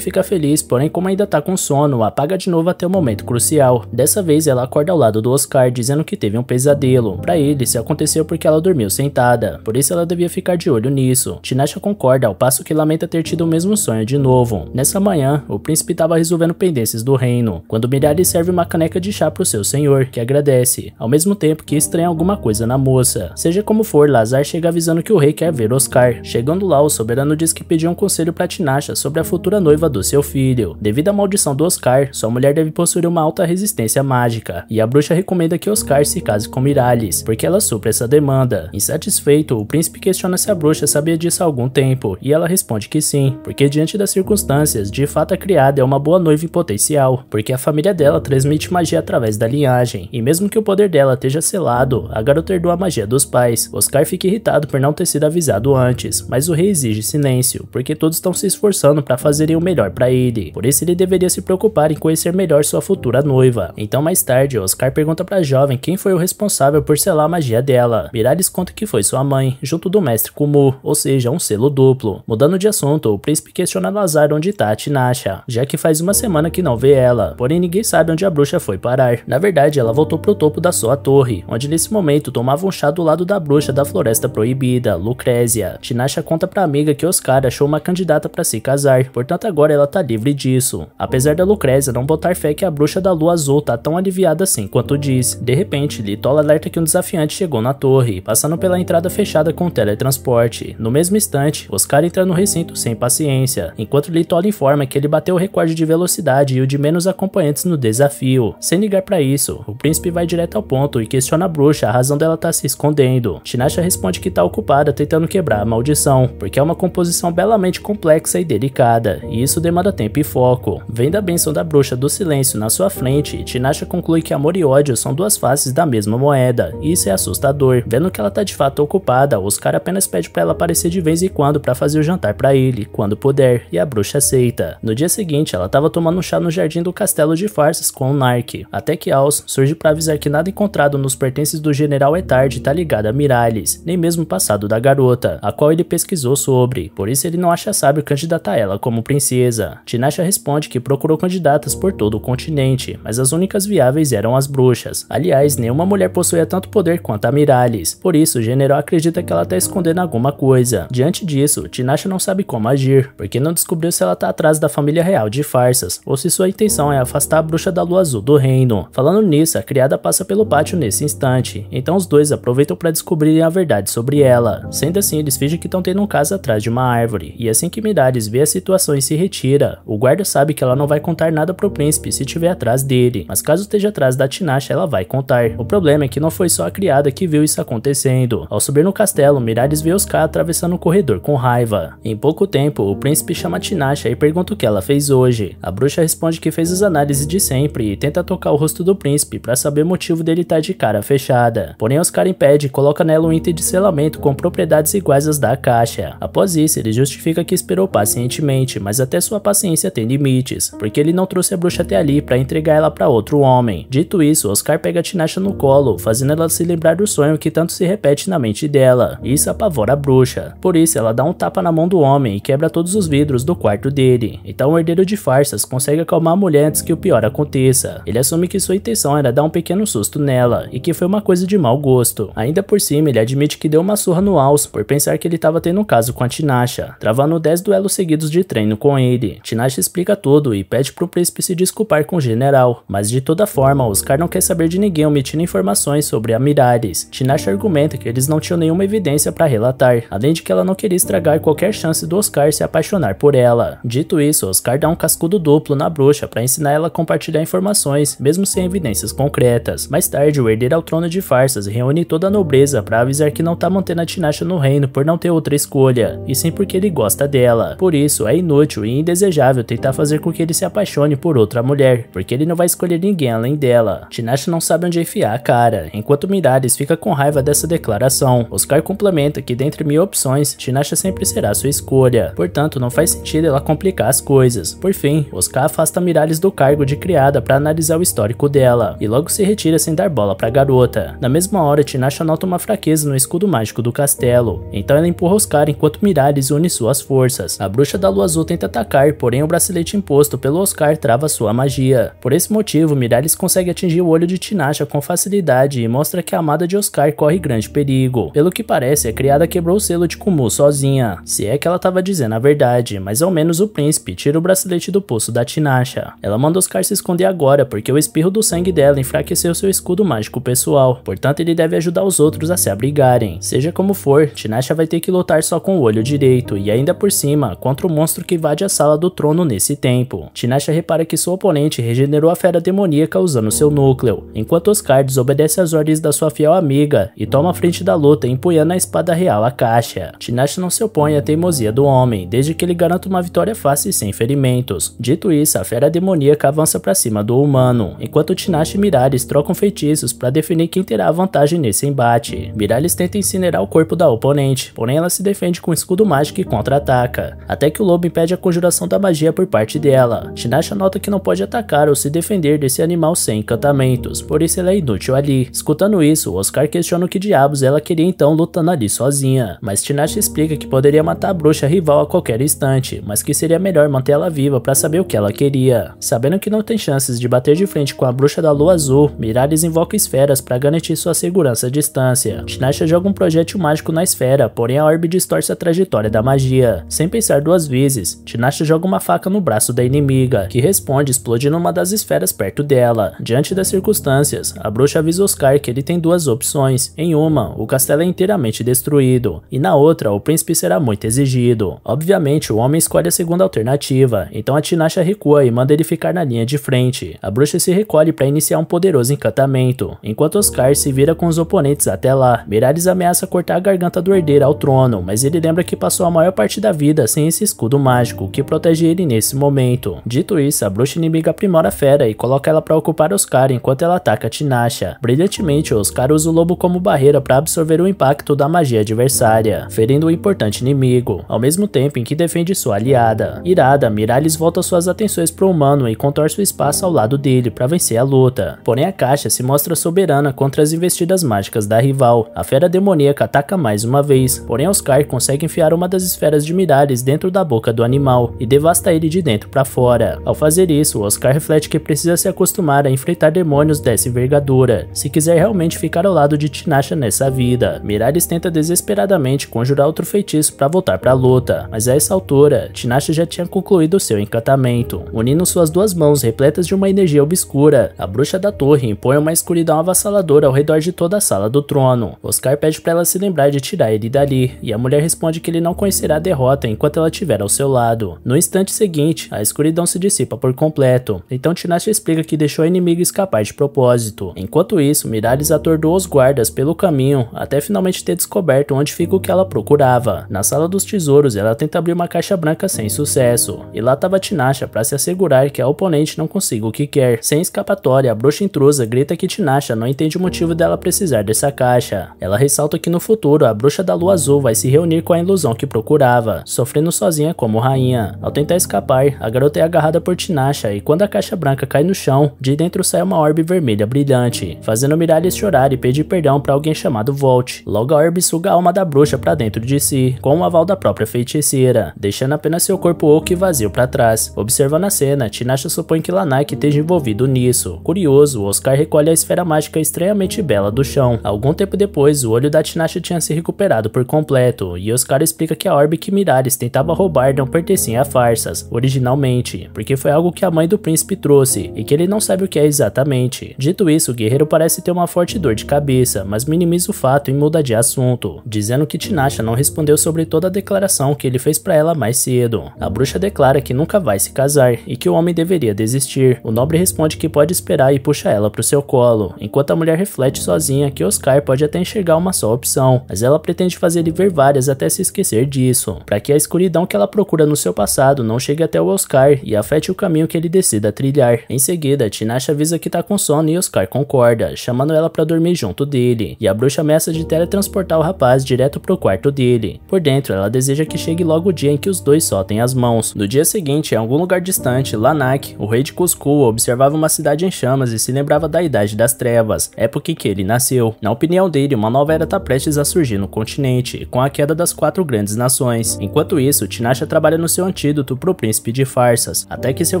fica feliz, porém como ainda tá com sono, apaga de novo até o momento crucial. Dessa vez ela acorda ao lado do Oscar dizendo que teve um pesadelo. Para ele, se aconteceu porque ela dormiu sentada, por isso ela devia ficar de olho nisso. Tinasha concorda, ao passo que lamenta ter tido o mesmo sonho de novo. Nessa manhã, o príncipe estava resolvendo pendências do reino, quando Mirari serve uma caneca de chá para o seu senhor, que agradece, ao mesmo tempo que estranha alguma coisa na moça. Seja como for, Lazar chega avisando que o rei quer ver Oscar. Chegando lá, o soberano diz que pediu um conselho para Tinasha sobre a futura noiva do seu filho. Devido à maldição do Oscar, sua mulher deve possuir uma alta resistência mágica, e a bruxa recomenda que Oscar se case com Miralles, porque ela soube sobre essa demanda. Insatisfeito, o príncipe questiona se a bruxa sabia disso há algum tempo, e ela responde que sim, porque diante das circunstâncias, de fato a criada é uma boa noiva em potencial, porque a família dela transmite magia através da linhagem, e mesmo que o poder dela esteja selado, a garota herdou a magia dos pais. Oscar fica irritado por não ter sido avisado antes, mas o rei exige silêncio, porque todos estão se esforçando para fazerem o melhor para ele, por isso ele deveria se preocupar em conhecer melhor sua futura noiva. Então mais tarde, Oscar pergunta para a jovem quem foi o responsável por selar a magia magia dela. Mirares conta que foi sua mãe, junto do mestre Kumu, ou seja, um selo duplo. Mudando de assunto, o príncipe questiona Lazar onde está a Tinasha, já que faz uma semana que não vê ela, porém ninguém sabe onde a bruxa foi parar. Na verdade, ela voltou pro topo da sua torre, onde nesse momento tomava um chá do lado da bruxa da Floresta Proibida, Lucrézia. Tinasha conta pra amiga que Oscar achou uma candidata para se casar, portanto agora ela tá livre disso. Apesar da Lucrézia não botar fé que a bruxa da lua azul tá tão aliviada assim quanto diz, de repente, Litola alerta que um desafiante chegou na torre, passando pela entrada fechada com o teletransporte. No mesmo instante, Oscar entra no recinto sem paciência, enquanto Litola informa que ele bateu o recorde de velocidade e o de menos acompanhantes no desafio. Sem ligar para isso, o príncipe vai direto ao ponto e questiona a bruxa a razão dela estar tá se escondendo. Tinasha responde que está ocupada tentando quebrar a maldição, porque é uma composição belamente complexa e delicada, e isso demanda tempo e foco. Vendo a benção da bruxa do silêncio na sua frente, Tinasha conclui que amor e ódio são duas faces da mesma moeda, e isso é assustador assustador. Vendo que ela tá de fato ocupada, Oscar apenas pede para ela aparecer de vez em quando para fazer o jantar para ele, quando puder, e a bruxa aceita. No dia seguinte, ela tava tomando um chá no jardim do castelo de farsas com o Nark, até que aus surge para avisar que nada encontrado nos pertences do general Etard tá ligado a Miralles, nem mesmo o passado da garota, a qual ele pesquisou sobre, por isso ele não acha sábio candidatar ela como princesa. tinasha responde que procurou candidatas por todo o continente, mas as únicas viáveis eram as bruxas. Aliás, nenhuma mulher possuía tanto poder quanto mata Por isso, o general acredita que ela está escondendo alguma coisa. Diante disso, Tinasha não sabe como agir, porque não descobriu se ela está atrás da família real de farsas, ou se sua intenção é afastar a bruxa da lua azul do reino. Falando nisso, a criada passa pelo pátio nesse instante, então os dois aproveitam para descobrirem a verdade sobre ela. Sendo assim, eles fingem que estão tendo um caso atrás de uma árvore, e assim que Miralles vê a situação e se retira, o guarda sabe que ela não vai contar nada pro príncipe se estiver atrás dele, mas caso esteja atrás da Tinasha, ela vai contar. O problema é que não foi só a criada que viu isso acontecendo. Ao subir no castelo, Mirares vê Oscar atravessando o corredor com raiva. Em pouco tempo, o príncipe chama Tinashe e pergunta o que ela fez hoje. A bruxa responde que fez as análises de sempre e tenta tocar o rosto do príncipe para saber o motivo dele estar tá de cara fechada. Porém, Oscar impede e coloca nela um item de selamento com propriedades iguais às da caixa. Após isso, ele justifica que esperou pacientemente, mas até sua paciência tem limites, porque ele não trouxe a bruxa até ali para entregar ela para outro homem. Dito isso, Oscar pega Tinashe no colo, fazendo ela se lembrar do o sonho que tanto se repete na mente dela. Isso apavora a bruxa. Por isso, ela dá um tapa na mão do homem e quebra todos os vidros do quarto dele. Então, o herdeiro de farsas consegue acalmar a mulher antes que o pior aconteça. Ele assume que sua intenção era dar um pequeno susto nela e que foi uma coisa de mau gosto. Ainda por cima, ele admite que deu uma surra no Alce por pensar que ele estava tendo um caso com a Tinasha, travando 10 duelos seguidos de treino com ele. Tinasha explica tudo e pede pro príncipe se desculpar com o general, mas de toda forma, Oscar não quer saber de ninguém omitindo informações sobre a Mirari. 2016. Tinashe argumenta que eles não tinham nenhuma evidência para relatar, além de que ela não queria estragar qualquer chance do Oscar se apaixonar por ela. Dito isso, Oscar dá um cascudo duplo na bruxa para ensinar ela a compartilhar informações, mesmo sem evidências concretas. Mais tarde, o herdeiro ao trono de farsas reúne toda a nobreza para avisar que não tá mantendo a Tinashe no reino por não ter outra escolha, e sim porque ele gosta dela. Por isso, é inútil e indesejável tentar fazer com que ele se apaixone por outra mulher, porque ele não vai escolher ninguém além dela. Tinashe não sabe onde enfiar a cara, enquanto Mirares fica fica com raiva dessa declaração. Oscar complementa que dentre mil opções, Tinasha sempre será sua escolha, portanto não faz sentido ela complicar as coisas. Por fim, Oscar afasta Miralles do cargo de criada para analisar o histórico dela, e logo se retira sem dar bola para a garota. Na mesma hora, Tinasha nota uma fraqueza no escudo mágico do castelo, então ela empurra Oscar enquanto Miralles une suas forças. A bruxa da lua azul tenta atacar, porém o bracelete imposto pelo Oscar trava sua magia. Por esse motivo, Miralles consegue atingir o olho de Tinasha com facilidade e mostra que a amada namorada de Oscar corre grande perigo. Pelo que parece, a criada quebrou o selo de Kumu sozinha, se é que ela estava dizendo a verdade, mas ao menos o príncipe tira o bracelete do poço da Tinasha. Ela manda Oscar se esconder agora porque o espirro do sangue dela enfraqueceu seu escudo mágico pessoal, portanto ele deve ajudar os outros a se abrigarem. Seja como for, Tinasha vai ter que lutar só com o olho direito e ainda por cima contra o monstro que invade a sala do trono nesse tempo. Tinasha repara que seu oponente regenerou a fera demoníaca usando seu núcleo, enquanto Oscar desobedece às ordens da sua fiel amiga e toma a frente da luta, empunhando a espada real a caixa. Tinashe não se opõe à teimosia do homem, desde que ele garanta uma vitória fácil e sem ferimentos. Dito isso, a fera demoníaca avança para cima do humano, enquanto Tinashe e Miralis trocam feitiços para definir quem terá a vantagem nesse embate. Miralis tenta incinerar o corpo da oponente, porém ela se defende com escudo mágico e contra-ataca, até que o lobo impede a conjuração da magia por parte dela. Tinashe nota que não pode atacar ou se defender desse animal sem encantamentos, por isso ela é inútil ali. Escutando isso, Oscar questiona o que diabos ela queria então lutando ali sozinha, mas Tinashe explica que poderia matar a bruxa rival a qualquer instante, mas que seria melhor manter ela viva para saber o que ela queria. Sabendo que não tem chances de bater de frente com a bruxa da lua azul, Mirares invoca esferas para garantir sua segurança à distância. Tinashe joga um projétil mágico na esfera, porém a orbe distorce a trajetória da magia. Sem pensar duas vezes, Tinashe joga uma faca no braço da inimiga, que responde explodindo uma das esferas perto dela. Diante das circunstâncias, a bruxa avisa Oscar que ele tem duas opções. Em uma, o castelo é inteiramente destruído, e na outra, o príncipe será muito exigido. Obviamente, o homem escolhe a segunda alternativa, então a Tinasha recua e manda ele ficar na linha de frente. A bruxa se recolhe para iniciar um poderoso encantamento, enquanto Oscar se vira com os oponentes até lá. Mirares ameaça cortar a garganta do herdeiro ao trono, mas ele lembra que passou a maior parte da vida sem esse escudo mágico que protege ele nesse momento. Dito isso, a bruxa inimiga aprimora a fera e coloca ela para ocupar Oscar enquanto ela ataca Tinasha. Brilhantemente, Oscar usa usa o lobo como barreira para absorver o impacto da magia adversária, ferindo o um importante inimigo, ao mesmo tempo em que defende sua aliada. Irada, Miralles volta suas atenções para o humano e contorce o espaço ao lado dele para vencer a luta. Porém a caixa se mostra soberana contra as investidas mágicas da rival. A fera demoníaca ataca mais uma vez, porém Oscar consegue enfiar uma das esferas de Miralles dentro da boca do animal e devasta ele de dentro para fora. Ao fazer isso, Oscar reflete que precisa se acostumar a enfrentar demônios dessa envergadura, se quiser realmente ficar ao lado de Tinasha nessa vida. Mirares tenta desesperadamente conjurar outro feitiço para voltar para a luta, mas a essa altura, Tinasha já tinha concluído seu encantamento. Unindo suas duas mãos repletas de uma energia obscura, a bruxa da torre impõe uma escuridão avassaladora ao redor de toda a sala do trono. Oscar pede para ela se lembrar de tirar ele dali, e a mulher responde que ele não conhecerá a derrota enquanto ela estiver ao seu lado. No instante seguinte, a escuridão se dissipa por completo, então Tinasha explica que deixou o inimigo escapar de propósito. Enquanto isso, Mirares atordoou os os guardas pelo caminho até finalmente ter descoberto onde fica o que ela procurava. Na sala dos tesouros, ela tenta abrir uma caixa branca sem sucesso, e lá estava tá Tinasha para se assegurar que a oponente não consiga o que quer. Sem escapatória, a bruxa intrusa grita que Tinasha não entende o motivo dela precisar dessa caixa. Ela ressalta que no futuro, a bruxa da lua azul vai se reunir com a ilusão que procurava, sofrendo sozinha como rainha. Ao tentar escapar, a garota é agarrada por Tinasha e quando a caixa branca cai no chão, de dentro sai uma orbe vermelha brilhante, fazendo Miralles chorar e pedir pedir perdão para alguém chamado Volt. Logo, a Orbe suga a alma da bruxa para dentro de si, com o aval da própria feiticeira, deixando apenas seu corpo oco e vazio para trás. Observando a cena, Tinashe supõe que Lanak esteja envolvido nisso. Curioso, Oscar recolhe a esfera mágica estranhamente bela do chão. Algum tempo depois, o olho da Tinashe tinha se recuperado por completo, e Oscar explica que a orbe que Mirares tentava roubar não pertencia a farsas, originalmente, porque foi algo que a mãe do príncipe trouxe, e que ele não sabe o que é exatamente. Dito isso, o guerreiro parece ter uma forte dor de cabeça cabeça, mas minimiza o fato e muda de assunto, dizendo que Tinasha não respondeu sobre toda a declaração que ele fez para ela mais cedo. A bruxa declara que nunca vai se casar e que o homem deveria desistir. O nobre responde que pode esperar e puxa ela para o seu colo, enquanto a mulher reflete sozinha que Oscar pode até enxergar uma só opção, mas ela pretende fazer ele ver várias até se esquecer disso, para que a escuridão que ela procura no seu passado não chegue até o Oscar e afete o caminho que ele decida trilhar. Em seguida, Tinasha avisa que está com sono e Oscar concorda, chamando ela para dormir junto junto dele, e a bruxa ameaça de teletransportar o rapaz direto pro quarto dele. Por dentro, ela deseja que chegue logo o dia em que os dois soltem as mãos. No dia seguinte, em algum lugar distante, Lanak, o rei de Cusco, observava uma cidade em chamas e se lembrava da Idade das Trevas, época em que ele nasceu. Na opinião dele, uma nova era está prestes a surgir no continente, com a queda das quatro grandes nações. Enquanto isso, Tinasha trabalha no seu antídoto pro príncipe de farsas, até que seu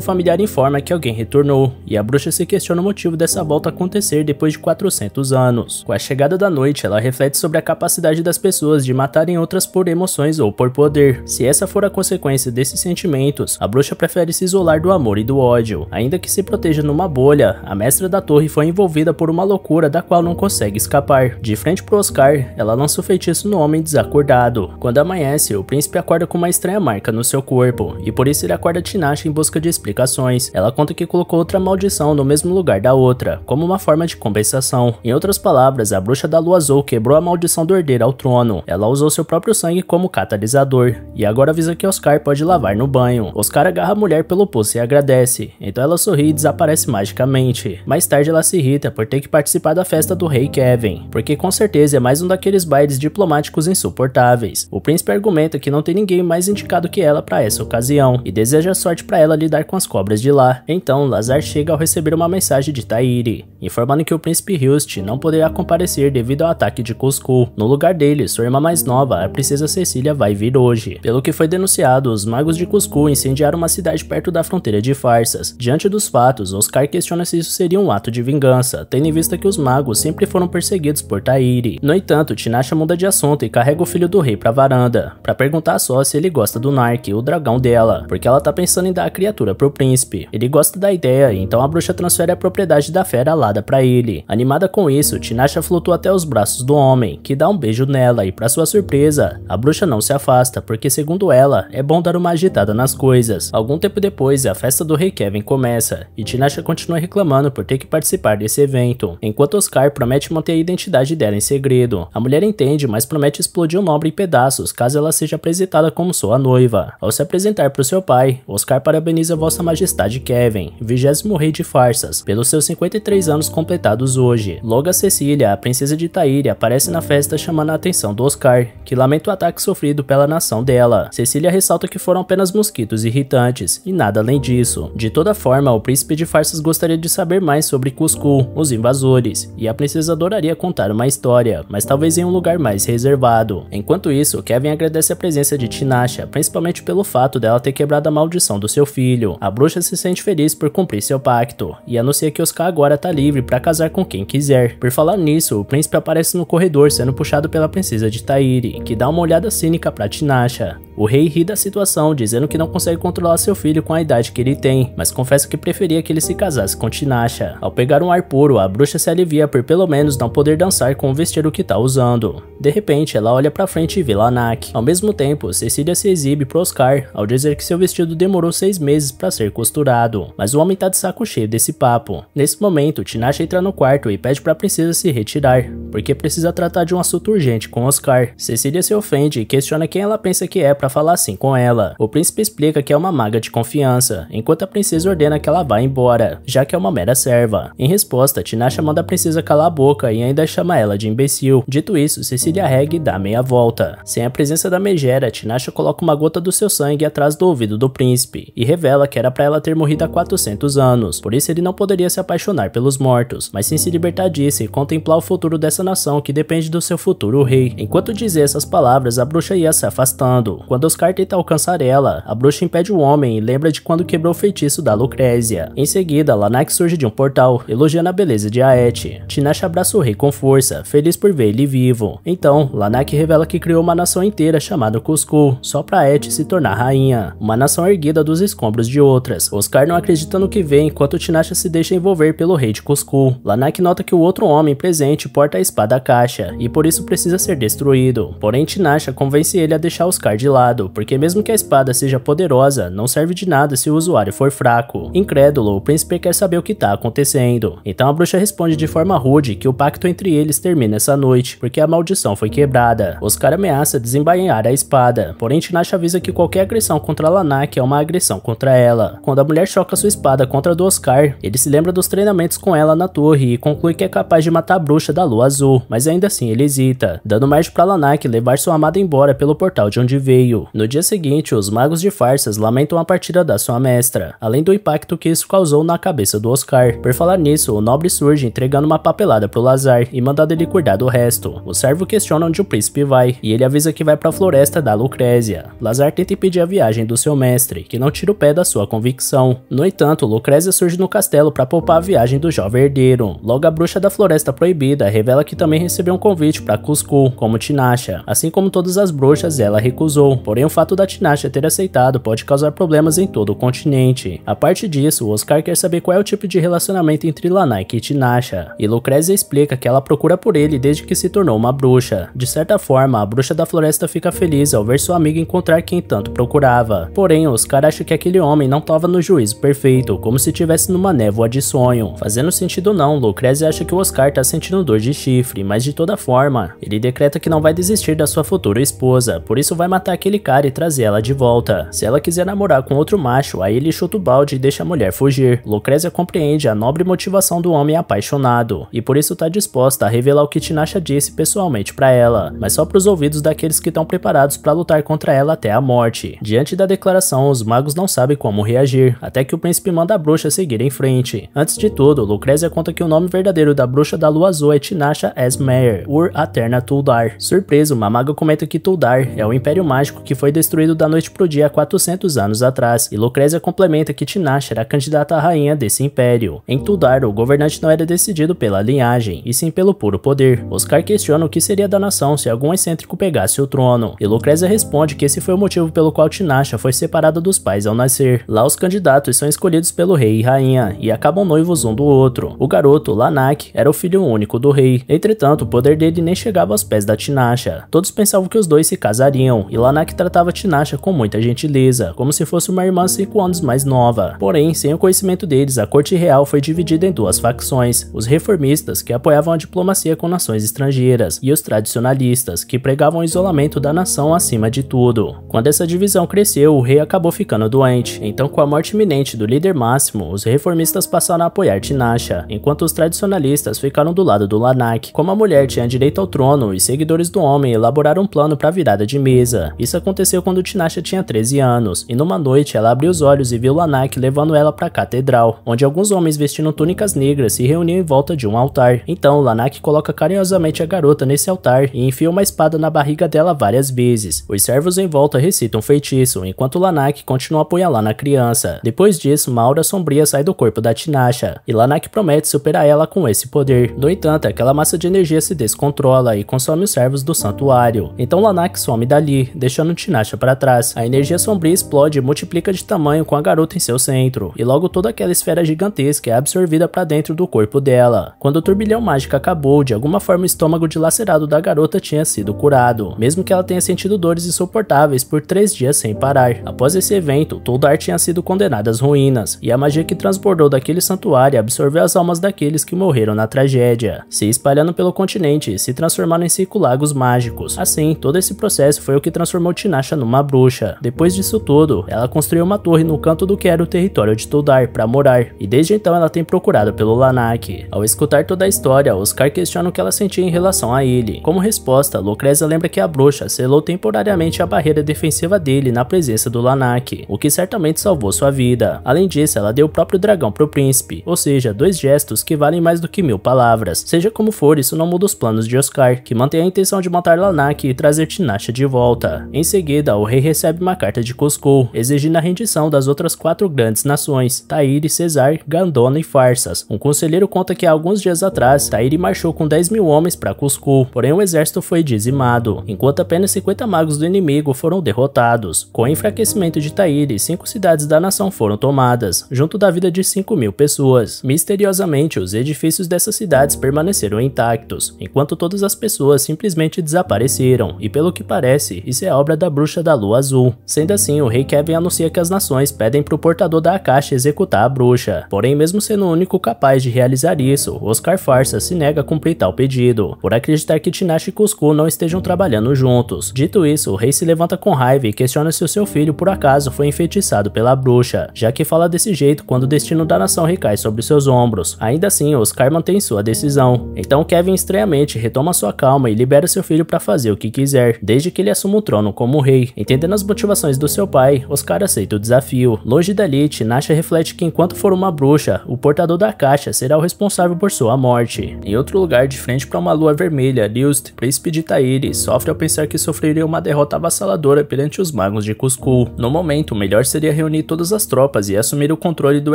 familiar informa que alguém retornou, e a bruxa se questiona o motivo dessa volta acontecer depois de 400 anos humanos. Com a chegada da noite, ela reflete sobre a capacidade das pessoas de matarem outras por emoções ou por poder. Se essa for a consequência desses sentimentos, a bruxa prefere se isolar do amor e do ódio. Ainda que se proteja numa bolha, a mestra da torre foi envolvida por uma loucura da qual não consegue escapar. De frente pro Oscar, ela lança o feitiço no homem desacordado. Quando amanhece, o príncipe acorda com uma estranha marca no seu corpo, e por isso ele acorda Tinashe em busca de explicações. Ela conta que colocou outra maldição no mesmo lugar da outra, como uma forma de compensação. Em outras palavras, a bruxa da lua azul quebrou a maldição do herdeiro ao trono. Ela usou seu próprio sangue como catalisador, e agora avisa que Oscar pode lavar no banho. Oscar agarra a mulher pelo pulso e agradece, então ela sorri e desaparece magicamente. Mais tarde ela se irrita por ter que participar da festa do rei Kevin, porque com certeza é mais um daqueles bailes diplomáticos insuportáveis. O príncipe argumenta que não tem ninguém mais indicado que ela para essa ocasião, e deseja sorte para ela lidar com as cobras de lá. Então, Lazar chega ao receber uma mensagem de Tairi, informando que o príncipe Houston não poderia poderá comparecer devido ao ataque de Cusco. No lugar dele, sua irmã mais nova, a princesa Cecília, vai vir hoje. Pelo que foi denunciado, os magos de Cusco incendiaram uma cidade perto da fronteira de Farsas. Diante dos fatos, Oscar questiona se isso seria um ato de vingança, tendo em vista que os magos sempre foram perseguidos por Tairi. No entanto, Tinasha muda de assunto e carrega o filho do rei pra varanda, para perguntar só se ele gosta do Nark, o dragão dela, porque ela tá pensando em dar a criatura pro príncipe. Ele gosta da ideia, então a bruxa transfere a propriedade da fera alada para ele. Animada com isso, Tinasha flutuou flutua até os braços do homem, que dá um beijo nela e para sua surpresa, a bruxa não se afasta porque segundo ela, é bom dar uma agitada nas coisas. Algum tempo depois, a festa do rei Kevin começa e Tinasha continua reclamando por ter que participar desse evento, enquanto Oscar promete manter a identidade dela em segredo. A mulher entende, mas promete explodir o nobre em pedaços caso ela seja apresentada como sua noiva. Ao se apresentar para o seu pai, Oscar parabeniza Vossa Majestade Kevin, vigésimo rei de farsas, pelos seus 53 anos completados hoje. Logo a Cecília, a princesa de Taíria, aparece na festa chamando a atenção do Oscar, que lamenta o ataque sofrido pela nação dela. Cecília ressalta que foram apenas mosquitos irritantes, e nada além disso. De toda forma, o príncipe de farsas gostaria de saber mais sobre Cuscu, os invasores, e a princesa adoraria contar uma história, mas talvez em um lugar mais reservado. Enquanto isso, Kevin agradece a presença de Tinasha, principalmente pelo fato dela ter quebrado a maldição do seu filho. A bruxa se sente feliz por cumprir seu pacto, e anuncia que Oscar agora tá livre para casar com quem quiser. Por falar nisso, o príncipe aparece no corredor sendo puxado pela princesa de Tairi, que dá uma olhada cínica pra Tinasha. O rei ri da situação, dizendo que não consegue controlar seu filho com a idade que ele tem, mas confessa que preferia que ele se casasse com Tinasha. Ao pegar um ar puro, a bruxa se alivia por pelo menos não poder dançar com o vestido que tá usando. De repente, ela olha pra frente e vê Lanak. Ao mesmo tempo, Cecília se exibe pro Oscar, ao dizer que seu vestido demorou seis meses para ser costurado, mas o homem tá de saco cheio desse papo. Nesse momento, Tinasha entra no quarto e pede pra princesa precisa se retirar, porque precisa tratar de um assunto urgente com Oscar. Cecília se ofende e questiona quem ela pensa que é para falar assim com ela. O príncipe explica que é uma maga de confiança, enquanto a princesa ordena que ela vá embora, já que é uma mera serva. Em resposta, Tinashe manda a princesa calar a boca e ainda chama ela de imbecil. Dito isso, Cecília e dá meia volta. Sem a presença da megera, Tinashe coloca uma gota do seu sangue atrás do ouvido do príncipe e revela que era para ela ter morrido há 400 anos, por isso ele não poderia se apaixonar pelos mortos, mas sim se libertar disso contemplar o futuro dessa nação que depende do seu futuro rei. Enquanto dizia essas palavras, a bruxa ia se afastando. Quando Oscar tenta alcançar ela, a bruxa impede o homem e lembra de quando quebrou o feitiço da Lucrézia. Em seguida, Lanak surge de um portal, elogiando a beleza de Aet. Tinashe abraça o rei com força, feliz por ver ele vivo. Então, Lanak revela que criou uma nação inteira chamada Cusco, só pra Aet se tornar rainha. Uma nação erguida dos escombros de outras. Oscar não acredita no que vê enquanto Tinasha se deixa envolver pelo rei de Cusco. Lanak nota que o outro homem homem presente porta a espada à caixa, e por isso precisa ser destruído. Porém Tinasha convence ele a deixar Oscar de lado, porque mesmo que a espada seja poderosa, não serve de nada se o usuário for fraco. Incrédulo, o príncipe quer saber o que está acontecendo. Então a bruxa responde de forma rude que o pacto entre eles termina essa noite, porque a maldição foi quebrada. Oscar ameaça desembainhar a espada, porém Tinasha avisa que qualquer agressão contra Lanak é uma agressão contra ela. Quando a mulher choca sua espada contra a do Oscar, ele se lembra dos treinamentos com ela na torre e conclui que é capaz de matar a bruxa da lua azul, mas ainda assim ele hesita, dando margem para Lanak levar sua amada embora pelo portal de onde veio. No dia seguinte, os magos de farsas lamentam a partida da sua mestra, além do impacto que isso causou na cabeça do Oscar. Por falar nisso, o nobre surge entregando uma papelada pro Lazar e mandando ele cuidar do resto. O servo questiona onde o príncipe vai, e ele avisa que vai para a floresta da Lucrezia. Lazar tenta impedir a viagem do seu mestre, que não tira o pé da sua convicção. No entanto, Lucrezia surge no castelo para poupar a viagem do jovem herdeiro. Logo, a bruxa da floresta Proibida revela que também recebeu um convite para Cuscu, como Tinasha. Assim como todas as bruxas, ela recusou, porém o fato da Tinasha ter aceitado pode causar problemas em todo o continente. A parte disso, Oscar quer saber qual é o tipo de relacionamento entre Lanai e Tinasha, e Lucrezia explica que ela procura por ele desde que se tornou uma bruxa. De certa forma, a bruxa da floresta fica feliz ao ver sua amiga encontrar quem tanto procurava. Porém, Oscar acha que aquele homem não estava no juízo perfeito, como se estivesse numa névoa de sonho. Fazendo sentido não, Lucrezia acha que Oscar tá sentindo dor de chifre, mas de toda forma, ele decreta que não vai desistir da sua futura esposa, por isso vai matar aquele cara e trazer ela de volta. Se ela quiser namorar com outro macho, aí ele chuta o balde e deixa a mulher fugir. Lucrezia compreende a nobre motivação do homem apaixonado, e por isso tá disposta a revelar o que Tinasha disse pessoalmente para ela, mas só para os ouvidos daqueles que estão preparados para lutar contra ela até a morte. Diante da declaração, os magos não sabem como reagir, até que o príncipe manda a bruxa seguir em frente. Antes de tudo, Lucrezia conta que o nome verdadeiro da bruxa da lua azul é Tinasha Esmer, Ur Aterna Tuldar. Surpreso, Mamago comenta que Tuldar é o império mágico que foi destruído da noite pro dia 400 anos atrás, e Lucrezia complementa que Tinasha era candidata à rainha desse império. Em Tuldar, o governante não era decidido pela linhagem, e sim pelo puro poder. Oscar questiona o que seria da nação se algum excêntrico pegasse o trono, e Lucrezia responde que esse foi o motivo pelo qual Tinasha foi separada dos pais ao nascer. Lá os candidatos são escolhidos pelo rei e rainha, e acabam noivos um do outro. O garoto, Lanak, era o filho filho único do rei. Entretanto, o poder dele nem chegava aos pés da Tinasha. Todos pensavam que os dois se casariam, e Lanak tratava Tinasha com muita gentileza, como se fosse uma irmã cinco anos mais nova. Porém, sem o conhecimento deles, a corte real foi dividida em duas facções, os reformistas, que apoiavam a diplomacia com nações estrangeiras, e os tradicionalistas, que pregavam o isolamento da nação acima de tudo. Quando essa divisão cresceu, o rei acabou ficando doente, então com a morte iminente do líder máximo, os reformistas passaram a apoiar Tinasha, enquanto os tradicionalistas ficaram ficaram do lado do Lanark. Como a mulher tinha direito ao trono, os seguidores do homem elaboraram um plano para a virada de mesa. Isso aconteceu quando Tinashe tinha 13 anos, e numa noite ela abriu os olhos e viu Lanark levando ela para a catedral, onde alguns homens vestindo túnicas negras se reuniam em volta de um altar. Então, Lanark coloca carinhosamente a garota nesse altar e enfia uma espada na barriga dela várias vezes. Os servos em volta recitam um feitiço, enquanto Lanark continua apunhalando a criança. Depois disso, Maura sombria sai do corpo da Tinashe, e Lanark promete superar ela com esse poder morrer. No entanto, aquela massa de energia se descontrola e consome os servos do santuário. Então Lanak some dali, deixando Tinasha para trás. A energia sombria explode e multiplica de tamanho com a garota em seu centro, e logo toda aquela esfera gigantesca é absorvida para dentro do corpo dela. Quando o turbilhão mágico acabou, de alguma forma o estômago dilacerado da garota tinha sido curado, mesmo que ela tenha sentido dores insuportáveis por três dias sem parar. Após esse evento, Toldar tinha sido condenada às ruínas, e a magia que transbordou daquele santuário absorveu as almas daqueles que morreram na tragédia tragédia, se espalhando pelo continente e se transformando em cinco lagos mágicos. Assim, todo esse processo foi o que transformou Tinasha numa bruxa. Depois disso tudo, ela construiu uma torre no canto do que era o território de Toldar para morar, e desde então ela tem procurado pelo Lanak. Ao escutar toda a história, Oscar questiona o que ela sentia em relação a ele. Como resposta, Lucrezia lembra que a bruxa selou temporariamente a barreira defensiva dele na presença do Lanak, o que certamente salvou sua vida. Além disso, ela deu o próprio dragão pro príncipe, ou seja, dois gestos que valem mais do que mil palavras palavras. Seja como for, isso não muda os planos de Oscar, que mantém a intenção de matar Lanak e trazer Tinashe de volta. Em seguida, o rei recebe uma carta de Coscou, exigindo a rendição das outras quatro grandes nações, Tairi, Cesar, Gandona e Farsas. Um conselheiro conta que alguns dias atrás, Tairi marchou com 10 mil homens para Cusco, porém o exército foi dizimado, enquanto apenas 50 magos do inimigo foram derrotados. Com o enfraquecimento de Tairi, cinco cidades da nação foram tomadas, junto da vida de 5 mil pessoas. Misteriosamente, os edifícios dessa cidade permaneceram intactos, enquanto todas as pessoas simplesmente desapareceram, e pelo que parece, isso é obra da bruxa da lua azul. Sendo assim, o rei Kevin anuncia que as nações pedem para o portador da caixa executar a bruxa. Porém, mesmo sendo o único capaz de realizar isso, Oscar Farsa se nega a cumprir tal pedido, por acreditar que Tinashe e Cusco não estejam trabalhando juntos. Dito isso, o rei se levanta com raiva e questiona se o seu filho por acaso foi enfeitiçado pela bruxa, já que fala desse jeito quando o destino da nação recai sobre seus ombros. Ainda assim, Oscar mantém sua decisão. Então Kevin estranhamente retoma sua calma e libera seu filho para fazer o que quiser, desde que ele assuma o trono como rei. Entendendo as motivações do seu pai, Oscar aceita o desafio. Longe dali, Tinashe reflete que enquanto for uma bruxa, o portador da caixa será o responsável por sua morte. Em outro lugar, de frente para uma lua vermelha, Liust, príncipe de Tairi, sofre ao pensar que sofreria uma derrota avassaladora perante os magos de Cuscu. No momento, o melhor seria reunir todas as tropas e assumir o controle do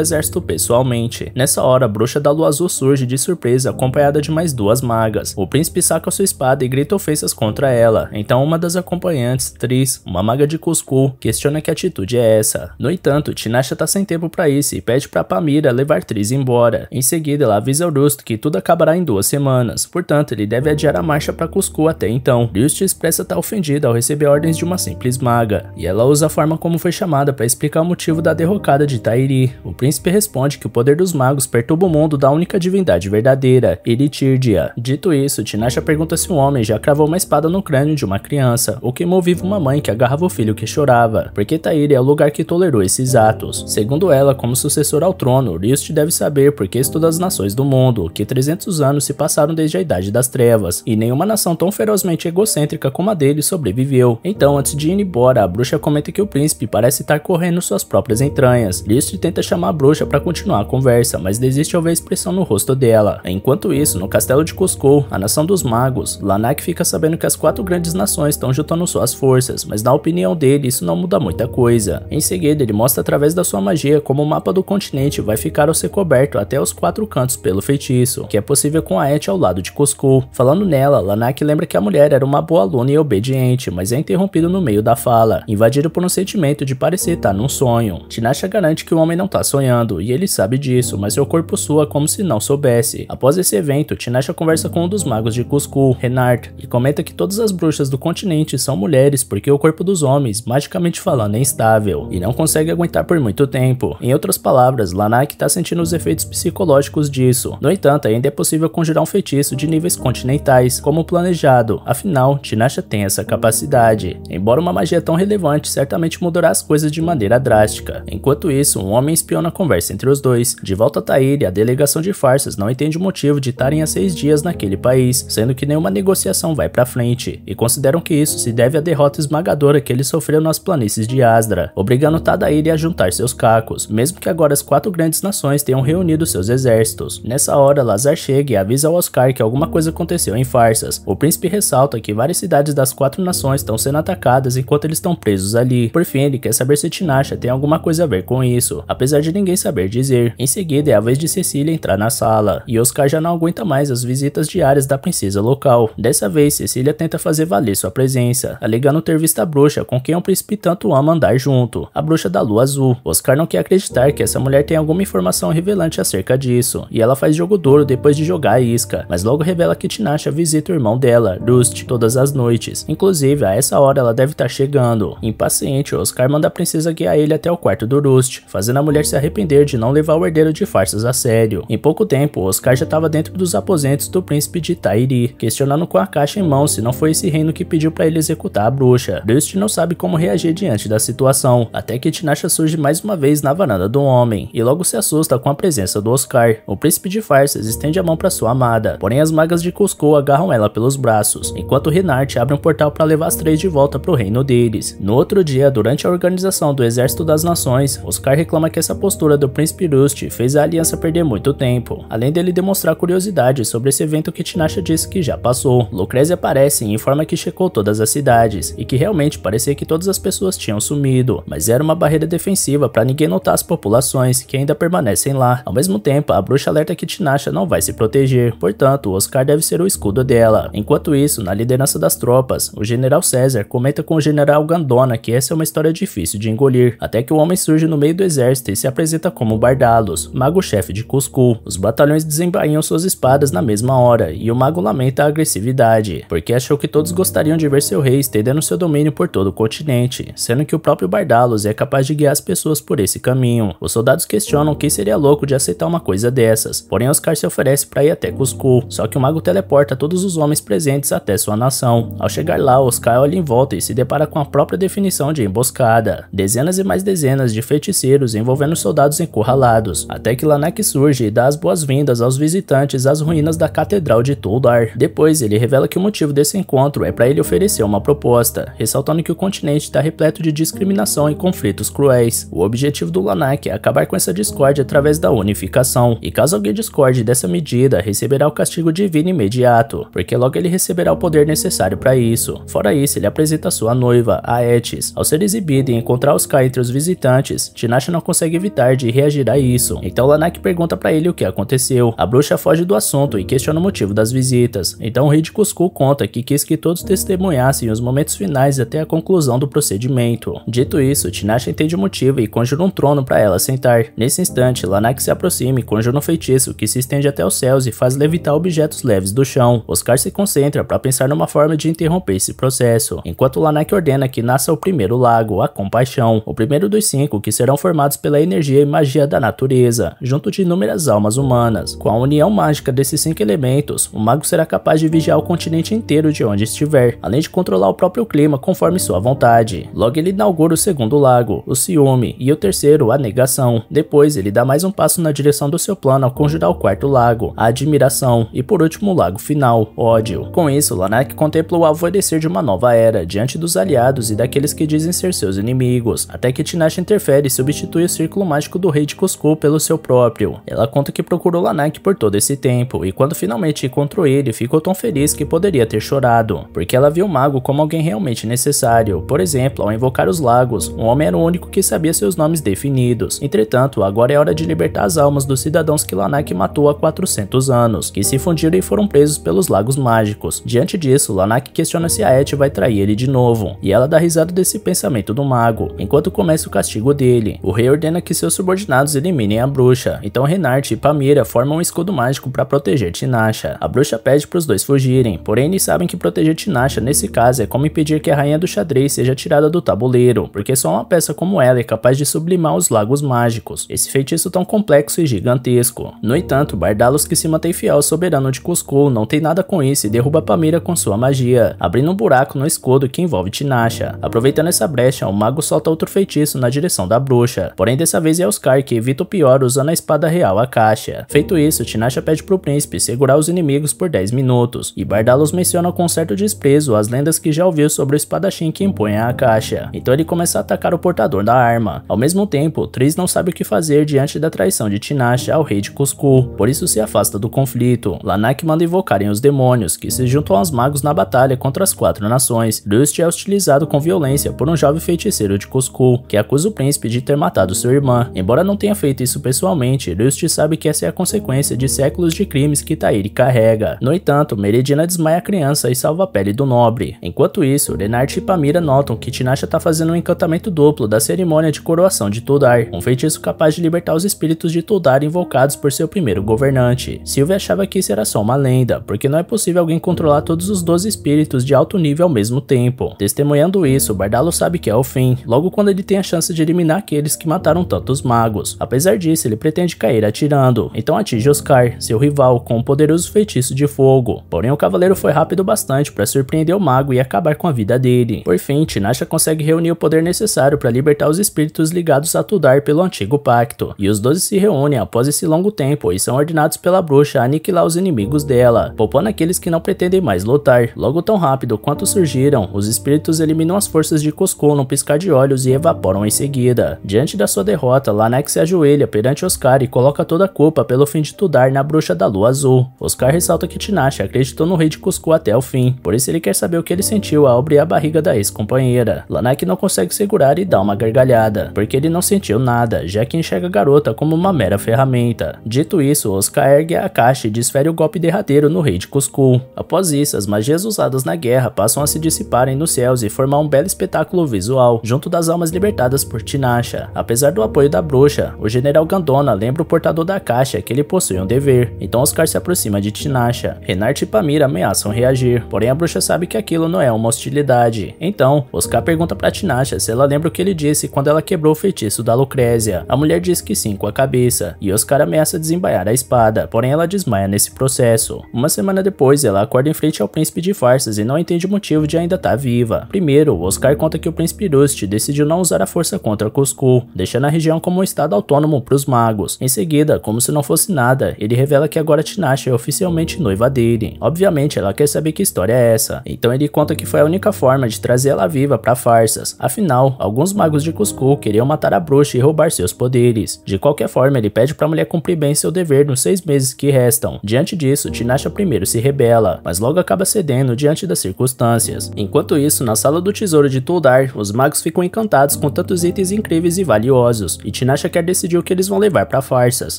exército pessoalmente. Nessa hora, a bruxa da lua azul surge de surpresa acompanhada de mais duas magas. O príncipe saca sua espada e grita ofensas contra ela. Então uma das acompanhantes, Tris, uma maga de Cuscu, questiona que atitude é essa. No entanto, Tinashe tá sem tempo para isso e pede para Pamira levar Tris embora. Em seguida, ela avisa Rust que tudo acabará em duas semanas, portanto, ele deve adiar a marcha para Cuscu até então. Rust expressa estar tá ofendida ao receber ordens de uma simples maga, e ela usa a forma como foi chamada para explicar o motivo da derrocada de Tairi. O príncipe responde que o poder dos magos perturba o mundo da única divindade verdadeira verdadeira, Eritirdia. Dito isso, Tinasha pergunta se um homem já cravou uma espada no crânio de uma criança, o que vivo uma mãe que agarrava o filho que chorava, porque Tairi é o lugar que tolerou esses atos. Segundo ela, como sucessor ao trono, Rist deve saber por que estuda as nações do mundo, que 300 anos se passaram desde a Idade das Trevas, e nenhuma nação tão ferozmente egocêntrica como a dele sobreviveu. Então, antes de ir embora, a bruxa comenta que o príncipe parece estar correndo suas próprias entranhas. Rist tenta chamar a bruxa para continuar a conversa, mas desiste ao ver a expressão no rosto dela. Em Enquanto isso, no castelo de Cusco, a nação dos magos, Lanak fica sabendo que as quatro grandes nações estão juntando suas forças, mas na opinião dele isso não muda muita coisa. Em seguida, ele mostra através da sua magia como o mapa do continente vai ficar ao ser coberto até os quatro cantos pelo feitiço, que é possível com a Et ao lado de Cusco. Falando nela, Lanak lembra que a mulher era uma boa aluna e obediente, mas é interrompido no meio da fala, invadido por um sentimento de parecer estar tá num sonho. Tinasha garante que o homem não está sonhando, e ele sabe disso, mas seu corpo sua como se não soubesse. A Após esse evento, Tinasha conversa com um dos magos de Cusco, Renard, e comenta que todas as bruxas do continente são mulheres porque o corpo dos homens, magicamente falando, é instável e não consegue aguentar por muito tempo. Em outras palavras, Lanak está sentindo os efeitos psicológicos disso. No entanto, ainda é possível conjurar um feitiço de níveis continentais, como planejado. Afinal, Tinasha tem essa capacidade. Embora uma magia tão relevante certamente mudará as coisas de maneira drástica. Enquanto isso, um homem espiona a conversa entre os dois. De volta a Taíri, a delegação de farsas não entende muito motivo de estarem há seis dias naquele país, sendo que nenhuma negociação vai para frente, e consideram que isso se deve à derrota esmagadora que ele sofreu nas planícies de Asdra, obrigando Tadairi a juntar seus cacos, mesmo que agora as quatro grandes nações tenham reunido seus exércitos. Nessa hora, Lazar chega e avisa ao Oscar que alguma coisa aconteceu em Farsas. O príncipe ressalta que várias cidades das quatro nações estão sendo atacadas enquanto eles estão presos ali. Por fim, ele quer saber se Tinasha tem alguma coisa a ver com isso, apesar de ninguém saber dizer. Em seguida, é a vez de Cecília entrar na sala, e Oscar Oscar já não aguenta mais as visitas diárias da princesa local. Dessa vez, Cecília tenta fazer valer sua presença, alegando ter visto a bruxa com quem o príncipe tanto ama andar junto, a bruxa da lua azul. Oscar não quer acreditar que essa mulher tem alguma informação revelante acerca disso, e ela faz jogo duro depois de jogar a isca, mas logo revela que Tinasha visita o irmão dela, Rust, todas as noites. Inclusive, a essa hora ela deve estar chegando. Impaciente, Oscar manda a princesa guiar ele até o quarto do Rust, fazendo a mulher se arrepender de não levar o herdeiro de farsas a sério. Em pouco tempo, Oscar já estava dentro dos aposentos do príncipe de Tairi, questionando com a caixa em mão se não foi esse reino que pediu para ele executar a bruxa. Rust não sabe como reagir diante da situação, até que Tinasha surge mais uma vez na varanda do homem, e logo se assusta com a presença do Oscar. O príncipe de farsas estende a mão para sua amada, porém as magas de Cusco agarram ela pelos braços, enquanto Renart abre um portal para levar as três de volta para o reino deles. No outro dia, durante a organização do Exército das Nações, Oscar reclama que essa postura do príncipe Rust fez a aliança perder muito tempo, além dele demonstrar mostrar curiosidade sobre esse evento que Tinasha disse que já passou. Lucrezia aparece e informa que checou todas as cidades e que realmente parecia que todas as pessoas tinham sumido, mas era uma barreira defensiva para ninguém notar as populações que ainda permanecem lá. Ao mesmo tempo, a bruxa alerta que Tinasha não vai se proteger, portanto, Oscar deve ser o escudo dela. Enquanto isso, na liderança das tropas, o general César comenta com o general Gandona que essa é uma história difícil de engolir, até que o homem surge no meio do exército e se apresenta como Bardalos, mago-chefe de Cusco. Os batalhões desembarcam empunham suas espadas na mesma hora, e o mago lamenta a agressividade, porque achou que todos gostariam de ver seu rei estendendo seu domínio por todo o continente, sendo que o próprio Bardalos é capaz de guiar as pessoas por esse caminho. Os soldados questionam quem seria louco de aceitar uma coisa dessas, porém Oscar se oferece para ir até Cusco, só que o mago teleporta todos os homens presentes até sua nação. Ao chegar lá, Oscar olha em volta e se depara com a própria definição de emboscada. Dezenas e mais dezenas de feiticeiros envolvendo soldados encurralados, até que Lanek surge e dá as boas-vindas aos visitantes visitantes às ruínas da Catedral de Toldar. Depois, ele revela que o motivo desse encontro é para ele oferecer uma proposta, ressaltando que o continente está repleto de discriminação e conflitos cruéis. O objetivo do Lanak é acabar com essa discórdia através da unificação, e caso alguém discorde dessa medida, receberá o castigo divino imediato, porque logo ele receberá o poder necessário para isso. Fora isso, ele apresenta sua noiva, Aetis. Ao ser exibida e encontrar os Kai entre os visitantes, Tinashe não consegue evitar de reagir a isso, então Lanak pergunta para ele o que aconteceu. A bruxa Roxa foge do assunto e questiona o motivo das visitas, então o rei de Cusco conta que quis que todos testemunhassem os momentos finais até a conclusão do procedimento. Dito isso, Tinashe entende o motivo e conjura um trono para ela sentar. Nesse instante, Lanak se aproxima e conjura um feitiço que se estende até os céus e faz levitar objetos leves do chão. Oscar se concentra para pensar numa forma de interromper esse processo, enquanto Lanak ordena que nasça o primeiro lago, a compaixão, o primeiro dos cinco que serão formados pela energia e magia da natureza, junto de inúmeras almas humanas. Com a união união mágica desses cinco elementos, o mago será capaz de vigiar o continente inteiro de onde estiver, além de controlar o próprio clima conforme sua vontade. Logo ele inaugura o segundo lago, o ciúme, e o terceiro, a negação. Depois ele dá mais um passo na direção do seu plano ao conjurar o quarto lago, a admiração, e por último o lago final, ódio. Com isso, Lanak contempla o alvorecer de uma nova era, diante dos aliados e daqueles que dizem ser seus inimigos, até que Tinashe interfere e substitui o círculo mágico do rei de Cusco pelo seu próprio. Ela conta que procurou Lanak por todo esse tempo, e quando finalmente encontrou ele, ficou tão feliz que poderia ter chorado, porque ela viu o mago como alguém realmente necessário. Por exemplo, ao invocar os lagos, um homem era o único que sabia seus nomes definidos. Entretanto, agora é hora de libertar as almas dos cidadãos que Lanak matou há 400 anos, que se fundiram e foram presos pelos lagos mágicos. Diante disso, Lanak questiona se a Et vai trair ele de novo, e ela dá risada desse pensamento do mago, enquanto começa o castigo dele. O rei ordena que seus subordinados eliminem a bruxa, então Renart e Pamira formam um escudo escudo mágico para proteger Tinasha. A bruxa pede para os dois fugirem, porém eles sabem que proteger Tinasha nesse caso é como impedir que a rainha do xadrez seja tirada do tabuleiro, porque só uma peça como ela é capaz de sublimar os lagos mágicos, esse feitiço tão complexo e gigantesco. No entanto, Bardalos que se mantém fiel ao soberano de Cusco não tem nada com isso e derruba Pamira com sua magia, abrindo um buraco no escudo que envolve Tinasha. Aproveitando essa brecha, o mago solta outro feitiço na direção da bruxa, porém dessa vez é Oscar que evita o pior usando a espada real Akasha. Feito isso, Tinasha Tinasha pede pro príncipe segurar os inimigos por 10 minutos, e Bardalos menciona com certo desprezo as lendas que já ouviu sobre o espadachim que impõe a caixa. Então ele começa a atacar o portador da arma. Ao mesmo tempo, Tris não sabe o que fazer diante da traição de Tinasha ao rei de Cuscu, por isso se afasta do conflito. Lanak manda invocarem os demônios, que se juntam aos magos na batalha contra as quatro nações. Lust é hostilizado com violência por um jovem feiticeiro de Cuscu, que acusa o príncipe de ter matado sua irmã. Embora não tenha feito isso pessoalmente, Lust sabe que essa é a consequência de de séculos de crimes que Tairi carrega. No entanto, Meridina desmaia a criança e salva a pele do nobre. Enquanto isso, Renart e Pamira notam que Tinashe está fazendo um encantamento duplo da cerimônia de coroação de Tuldar, um feitiço capaz de libertar os espíritos de Tuldar invocados por seu primeiro governante. Sylvie achava que isso era só uma lenda, porque não é possível alguém controlar todos os 12 espíritos de alto nível ao mesmo tempo. Testemunhando isso, Bardalo sabe que é o fim, logo quando ele tem a chance de eliminar aqueles que mataram tantos magos. Apesar disso, ele pretende cair atirando, então atinge Oscar seu rival com um poderoso feitiço de fogo. Porém, o cavaleiro foi rápido bastante para surpreender o mago e acabar com a vida dele. Por fim, Tinasha consegue reunir o poder necessário para libertar os espíritos ligados a Tudar pelo antigo pacto. E os doze se reúnem após esse longo tempo e são ordenados pela bruxa a aniquilar os inimigos dela, poupando aqueles que não pretendem mais lutar. Logo tão rápido quanto surgiram, os espíritos eliminam as forças de Cusco num piscar de olhos e evaporam em seguida. Diante da sua derrota, Lanex se ajoelha perante Oscar e coloca toda a culpa pelo fim de Tudar na Bruxa da Lua Azul. Oscar ressalta que Tinashe acreditou no rei de Cusco até o fim, por isso ele quer saber o que ele sentiu ao abrir a barriga da ex-companheira. Lanak não consegue segurar e dá uma gargalhada, porque ele não sentiu nada, já que enxerga a garota como uma mera ferramenta. Dito isso, Oscar ergue a caixa e desfere o golpe derradeiro no rei de Cusco. Após isso, as magias usadas na guerra passam a se dissiparem nos céus e formar um belo espetáculo visual, junto das almas libertadas por Tinasha. Apesar do apoio da bruxa, o general Gandona lembra o portador da caixa que ele possui um dever então Oscar se aproxima de Tinasha. Renart e Pamir ameaçam reagir, porém a bruxa sabe que aquilo não é uma hostilidade. Então, Oscar pergunta pra Tinasha se ela lembra o que ele disse quando ela quebrou o feitiço da Lucrésia. A mulher diz que sim com a cabeça, e Oscar ameaça desembaiar a espada, porém ela desmaia nesse processo. Uma semana depois, ela acorda em frente ao príncipe de farsas e não entende o motivo de ainda estar tá viva. Primeiro, Oscar conta que o príncipe Rust decidiu não usar a força contra Cusco, deixando a região como um estado autônomo para os magos. Em seguida, como se não fosse nada, ele ele revela que agora Tinashe é oficialmente noiva dele. Obviamente, ela quer saber que história é essa, então ele conta que foi a única forma de trazer ela viva para farsas. Afinal, alguns magos de Cusco queriam matar a bruxa e roubar seus poderes. De qualquer forma, ele pede para a mulher cumprir bem seu dever nos seis meses que restam. Diante disso, Tinasha é primeiro se rebela, mas logo acaba cedendo diante das circunstâncias. Enquanto isso, na sala do tesouro de Tuldar, os magos ficam encantados com tantos itens incríveis e valiosos, e Tinasha quer decidir o que eles vão levar para farsas.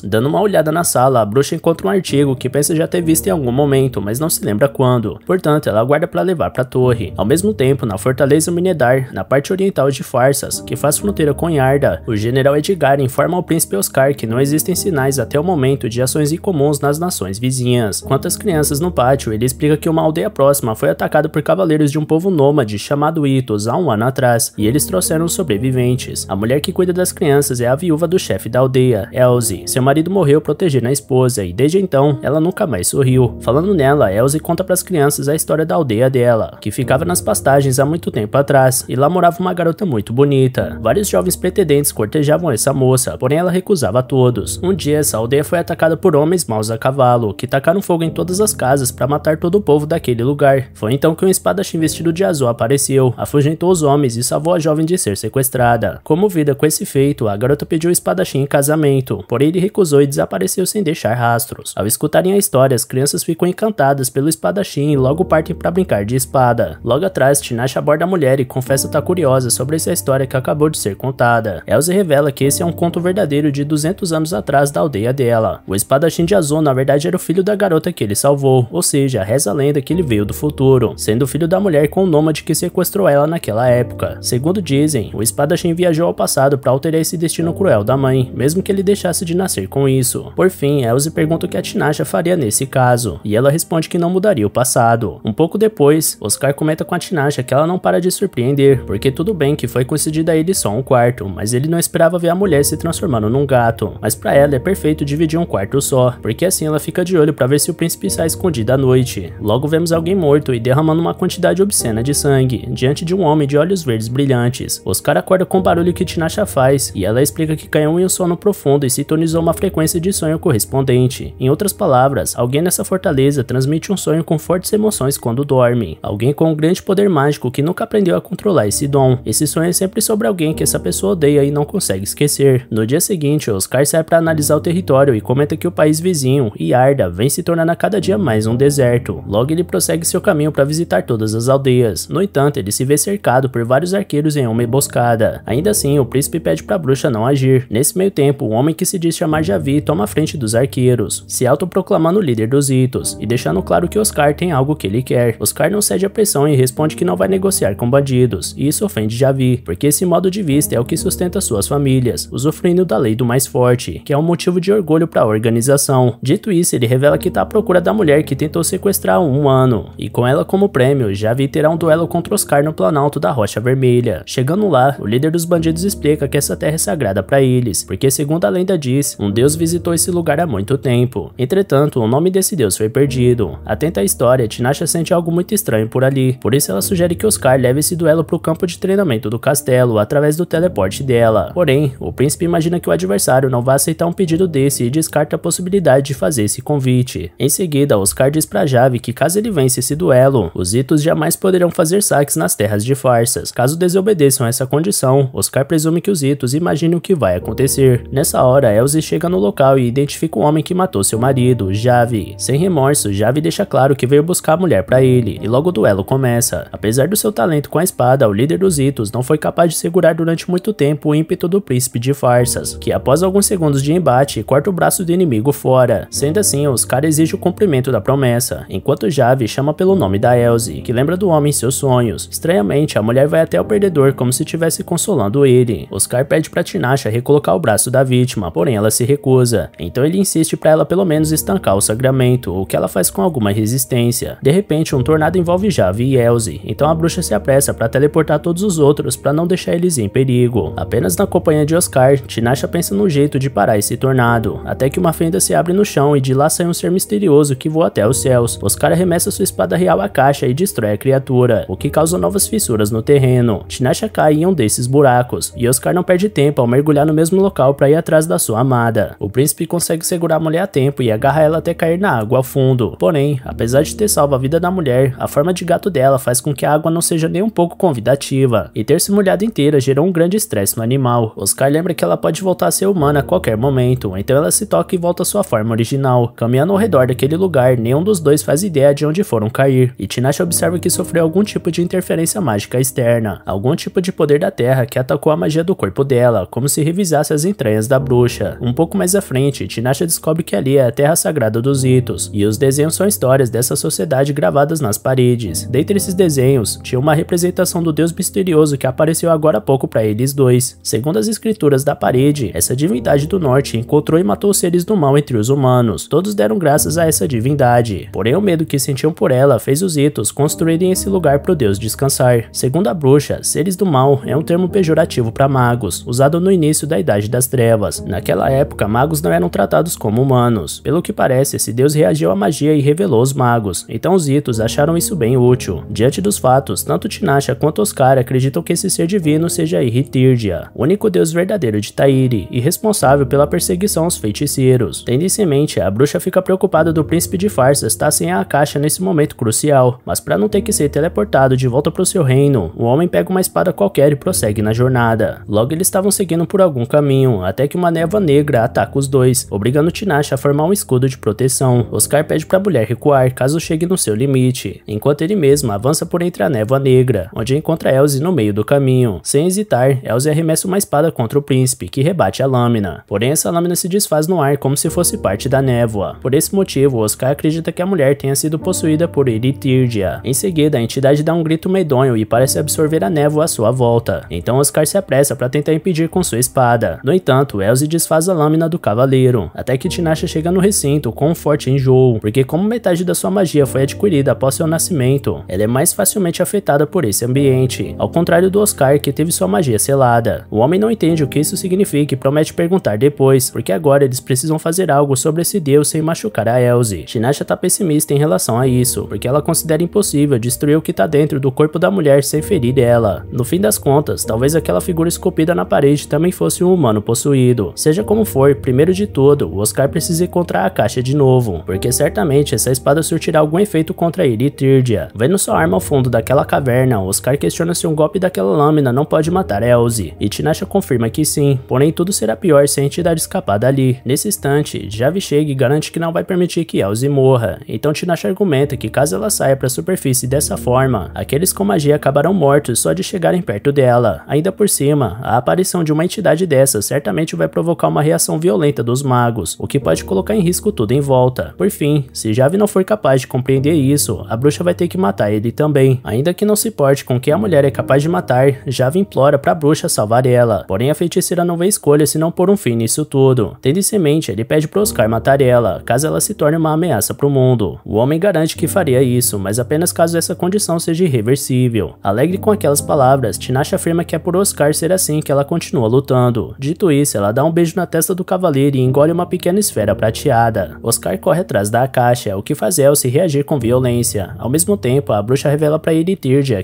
Dando uma olhada na sala, bruxa encontra um artigo que pensa já ter visto em algum momento, mas não se lembra quando. Portanto, ela guarda para levar para a torre. Ao mesmo tempo, na fortaleza Minedar, na parte oriental de Farsas, que faz fronteira com Yarda, o general Edgar informa ao príncipe Oscar que não existem sinais até o momento de ações incomuns nas nações vizinhas. Quanto às crianças no pátio, ele explica que uma aldeia próxima foi atacada por cavaleiros de um povo nômade chamado Itos há um ano atrás, e eles trouxeram sobreviventes. A mulher que cuida das crianças é a viúva do chefe da aldeia, Elsie. Seu marido morreu protegendo a esposa esposa e desde então ela nunca mais sorriu. Falando nela, Elsie conta para as crianças a história da aldeia dela, que ficava nas pastagens há muito tempo atrás, e lá morava uma garota muito bonita. Vários jovens pretendentes cortejavam essa moça, porém ela recusava a todos. Um dia essa aldeia foi atacada por homens maus a cavalo, que tacaram fogo em todas as casas para matar todo o povo daquele lugar. Foi então que um espadachim vestido de azul apareceu, afugentou os homens e salvou a jovem de ser sequestrada. Comovida com esse feito, a garota pediu o espadachim em casamento, porém ele recusou e desapareceu sem deixar deixar rastros. Ao escutarem a história, as crianças ficam encantadas pelo espadachim e logo partem para brincar de espada. Logo atrás, Tinashe aborda a mulher e confessa estar curiosa sobre essa história que acabou de ser contada. Elze revela que esse é um conto verdadeiro de 200 anos atrás da aldeia dela. O espadachim de Azul, na verdade, era o filho da garota que ele salvou, ou seja, reza a lenda que ele veio do futuro, sendo filho da mulher com o nômade que sequestrou ela naquela época. Segundo dizem, o espadachim viajou ao passado para alterar esse destino cruel da mãe, mesmo que ele deixasse de nascer com isso. Por fim, Elze e pergunta o que a Tinasha faria nesse caso, e ela responde que não mudaria o passado. Um pouco depois, Oscar comenta com a Tinasha que ela não para de surpreender, porque tudo bem que foi concedida a ele só um quarto, mas ele não esperava ver a mulher se transformando num gato. Mas para ela é perfeito dividir um quarto só, porque assim ela fica de olho para ver se o príncipe sai escondido à noite. Logo vemos alguém morto e derramando uma quantidade obscena de sangue, diante de um homem de olhos verdes brilhantes. Oscar acorda com o barulho que Tinasha faz, e ela explica que caiu em um sono profundo e sintonizou uma frequência de sonho correspondente em outras palavras, alguém nessa fortaleza transmite um sonho com fortes emoções quando dorme. Alguém com um grande poder mágico que nunca aprendeu a controlar esse dom. Esse sonho é sempre sobre alguém que essa pessoa odeia e não consegue esquecer. No dia seguinte, Oscar sai para analisar o território e comenta que o país vizinho, Iarda, vem se tornando a cada dia mais um deserto. Logo ele prossegue seu caminho para visitar todas as aldeias. No entanto, ele se vê cercado por vários arqueiros em uma emboscada. Ainda assim, o príncipe pede para a bruxa não agir. Nesse meio tempo, o homem que se diz chamar Javi toma a frente dos arqueiros Vaqueiros, se autoproclamando líder dos Itos e deixando claro que Oscar tem algo que ele quer. Oscar não cede à pressão e responde que não vai negociar com bandidos, e isso ofende Javi, porque esse modo de vista é o que sustenta suas famílias, usufruindo da lei do mais forte, que é um motivo de orgulho para a organização. Dito isso, ele revela que está à procura da mulher que tentou sequestrar um ano, e com ela como prêmio, Javi terá um duelo contra Oscar no Planalto da Rocha Vermelha. Chegando lá, o líder dos bandidos explica que essa terra é sagrada para eles, porque segundo a lenda diz, um deus visitou esse lugar há muito muito tempo. Entretanto, o nome desse deus foi perdido. Atenta à história, Tinashe sente algo muito estranho por ali, por isso ela sugere que Oscar leve esse duelo para o campo de treinamento do castelo através do teleporte dela. Porém, o príncipe imagina que o adversário não vai aceitar um pedido desse e descarta a possibilidade de fazer esse convite. Em seguida, Oscar diz para Jave que caso ele vença esse duelo, os Itos jamais poderão fazer saques nas terras de farsas. Caso desobedeçam essa condição, Oscar presume que os Itos imaginem o que vai acontecer. Nessa hora, Elze chega no local e identifica o homem homem que matou seu marido, Javi. Sem remorso, Javi deixa claro que veio buscar a mulher para ele, e logo o duelo começa. Apesar do seu talento com a espada, o líder dos Itos não foi capaz de segurar durante muito tempo o ímpeto do príncipe de farsas, que após alguns segundos de embate, corta o braço do inimigo fora. Sendo assim, Oscar exige o cumprimento da promessa, enquanto Javi chama pelo nome da Elze, que lembra do homem seus sonhos. Estranhamente, a mulher vai até o perdedor como se estivesse consolando ele. Oscar pede para Tinasha recolocar o braço da vítima, porém ela se recusa. Então ele insiste assiste para ela pelo menos estancar o sangramento, o que ela faz com alguma resistência. De repente, um tornado envolve Javi e Elze, então a bruxa se apressa para teleportar todos os outros para não deixar eles em perigo. Apenas na companhia de Oscar, Tinasha pensa num jeito de parar esse tornado, até que uma fenda se abre no chão e de lá sai um ser misterioso que voa até os céus. Oscar arremessa sua espada real à caixa e destrói a criatura, o que causa novas fissuras no terreno. Tinasha cai em um desses buracos, e Oscar não perde tempo ao mergulhar no mesmo local para ir atrás da sua amada. O príncipe consegue segurar segurar a mulher a tempo e agarra ela até cair na água a fundo. Porém, apesar de ter salvo a vida da mulher, a forma de gato dela faz com que a água não seja nem um pouco convidativa, e ter se molhado inteira gerou um grande estresse no animal. Oscar lembra que ela pode voltar a ser humana a qualquer momento, então ela se toca e volta à sua forma original. Caminhando ao redor daquele lugar, nenhum dos dois faz ideia de onde foram cair, e Tinashe observa que sofreu algum tipo de interferência mágica externa, algum tipo de poder da terra que atacou a magia do corpo dela, como se revisasse as entranhas da bruxa. Um pouco mais à frente, Tinashe descobre que ali é a terra sagrada dos Itos, e os desenhos são histórias dessa sociedade gravadas nas paredes. Dentre esses desenhos, tinha uma representação do deus misterioso que apareceu agora há pouco para eles dois. Segundo as escrituras da parede, essa divindade do norte encontrou e matou seres do mal entre os humanos. Todos deram graças a essa divindade. Porém, o medo que sentiam por ela fez os Itos construírem esse lugar para o deus descansar. Segundo a bruxa, seres do mal é um termo pejorativo para magos, usado no início da Idade das Trevas. Naquela época, magos não eram tratados como como humanos. Pelo que parece, esse deus reagiu à magia e revelou os magos, então os Itos acharam isso bem útil. Diante dos fatos, tanto Tinasha quanto Oscar acreditam que esse ser divino seja Irritirdia, o único deus verdadeiro de Tairi e responsável pela perseguição aos feiticeiros. Tendo isso em mente, a bruxa fica preocupada do príncipe de farsa estar sem a caixa nesse momento crucial, mas para não ter que ser teleportado de volta para o seu reino, o homem pega uma espada qualquer e prossegue na jornada. Logo eles estavam seguindo por algum caminho, até que uma névoa negra ataca os dois, obrigando Tinashe a formar um escudo de proteção. Oscar pede para a mulher recuar caso chegue no seu limite, enquanto ele mesmo avança por entre a névoa negra, onde encontra Elze no meio do caminho. Sem hesitar, Elze arremessa uma espada contra o príncipe, que rebate a lâmina. Porém, essa lâmina se desfaz no ar como se fosse parte da névoa. Por esse motivo, Oscar acredita que a mulher tenha sido possuída por Eritirdia. Em seguida, a entidade dá um grito medonho e parece absorver a névoa à sua volta. Então Oscar se apressa para tentar impedir com sua espada. No entanto, Elze desfaz a lâmina do cavaleiro, até que Tinasha chega no recinto com um forte enjoo, porque como metade da sua magia foi adquirida após seu nascimento, ela é mais facilmente afetada por esse ambiente, ao contrário do Oscar que teve sua magia selada. O homem não entende o que isso significa e promete perguntar depois, porque agora eles precisam fazer algo sobre esse deus sem machucar a Elze. Tinasha tá pessimista em relação a isso, porque ela considera impossível destruir o que tá dentro do corpo da mulher sem ferir ela. No fim das contas, talvez aquela figura esculpida na parede também fosse um humano possuído. Seja como for, primeiro de tudo, o Oscar buscar, precisa encontrar a caixa de novo, porque certamente essa espada surtirá algum efeito contra ele e Tyrdia. Vendo sua arma ao fundo daquela caverna, Oscar questiona se um golpe daquela lâmina não pode matar Elze, e Tinasha confirma que sim, porém tudo será pior se a entidade escapar dali. Nesse instante, Javi chega e garante que não vai permitir que Elze morra, então Tinasha argumenta que caso ela saia para a superfície dessa forma, aqueles com magia acabarão mortos só de chegarem perto dela. Ainda por cima, a aparição de uma entidade dessa certamente vai provocar uma reação violenta dos magos, o que pode colocar em risco tudo em volta. Por fim, se Jave não for capaz de compreender isso, a bruxa vai ter que matar ele também. Ainda que não se porte com que a mulher é capaz de matar, Jave implora para a bruxa salvar ela, porém a feiticeira não vê escolha não pôr um fim nisso tudo. Tendo isso em mente, ele pede para Oscar matar ela, caso ela se torne uma ameaça para o mundo. O homem garante que faria isso, mas apenas caso essa condição seja irreversível. Alegre com aquelas palavras, Tinashe afirma que é por Oscar ser assim que ela continua lutando. Dito isso, ela dá um beijo na testa do cavaleiro e engole uma pequena esfera prateada. Oscar corre atrás da caixa, o que faz se reagir com violência. Ao mesmo tempo, a bruxa revela para ele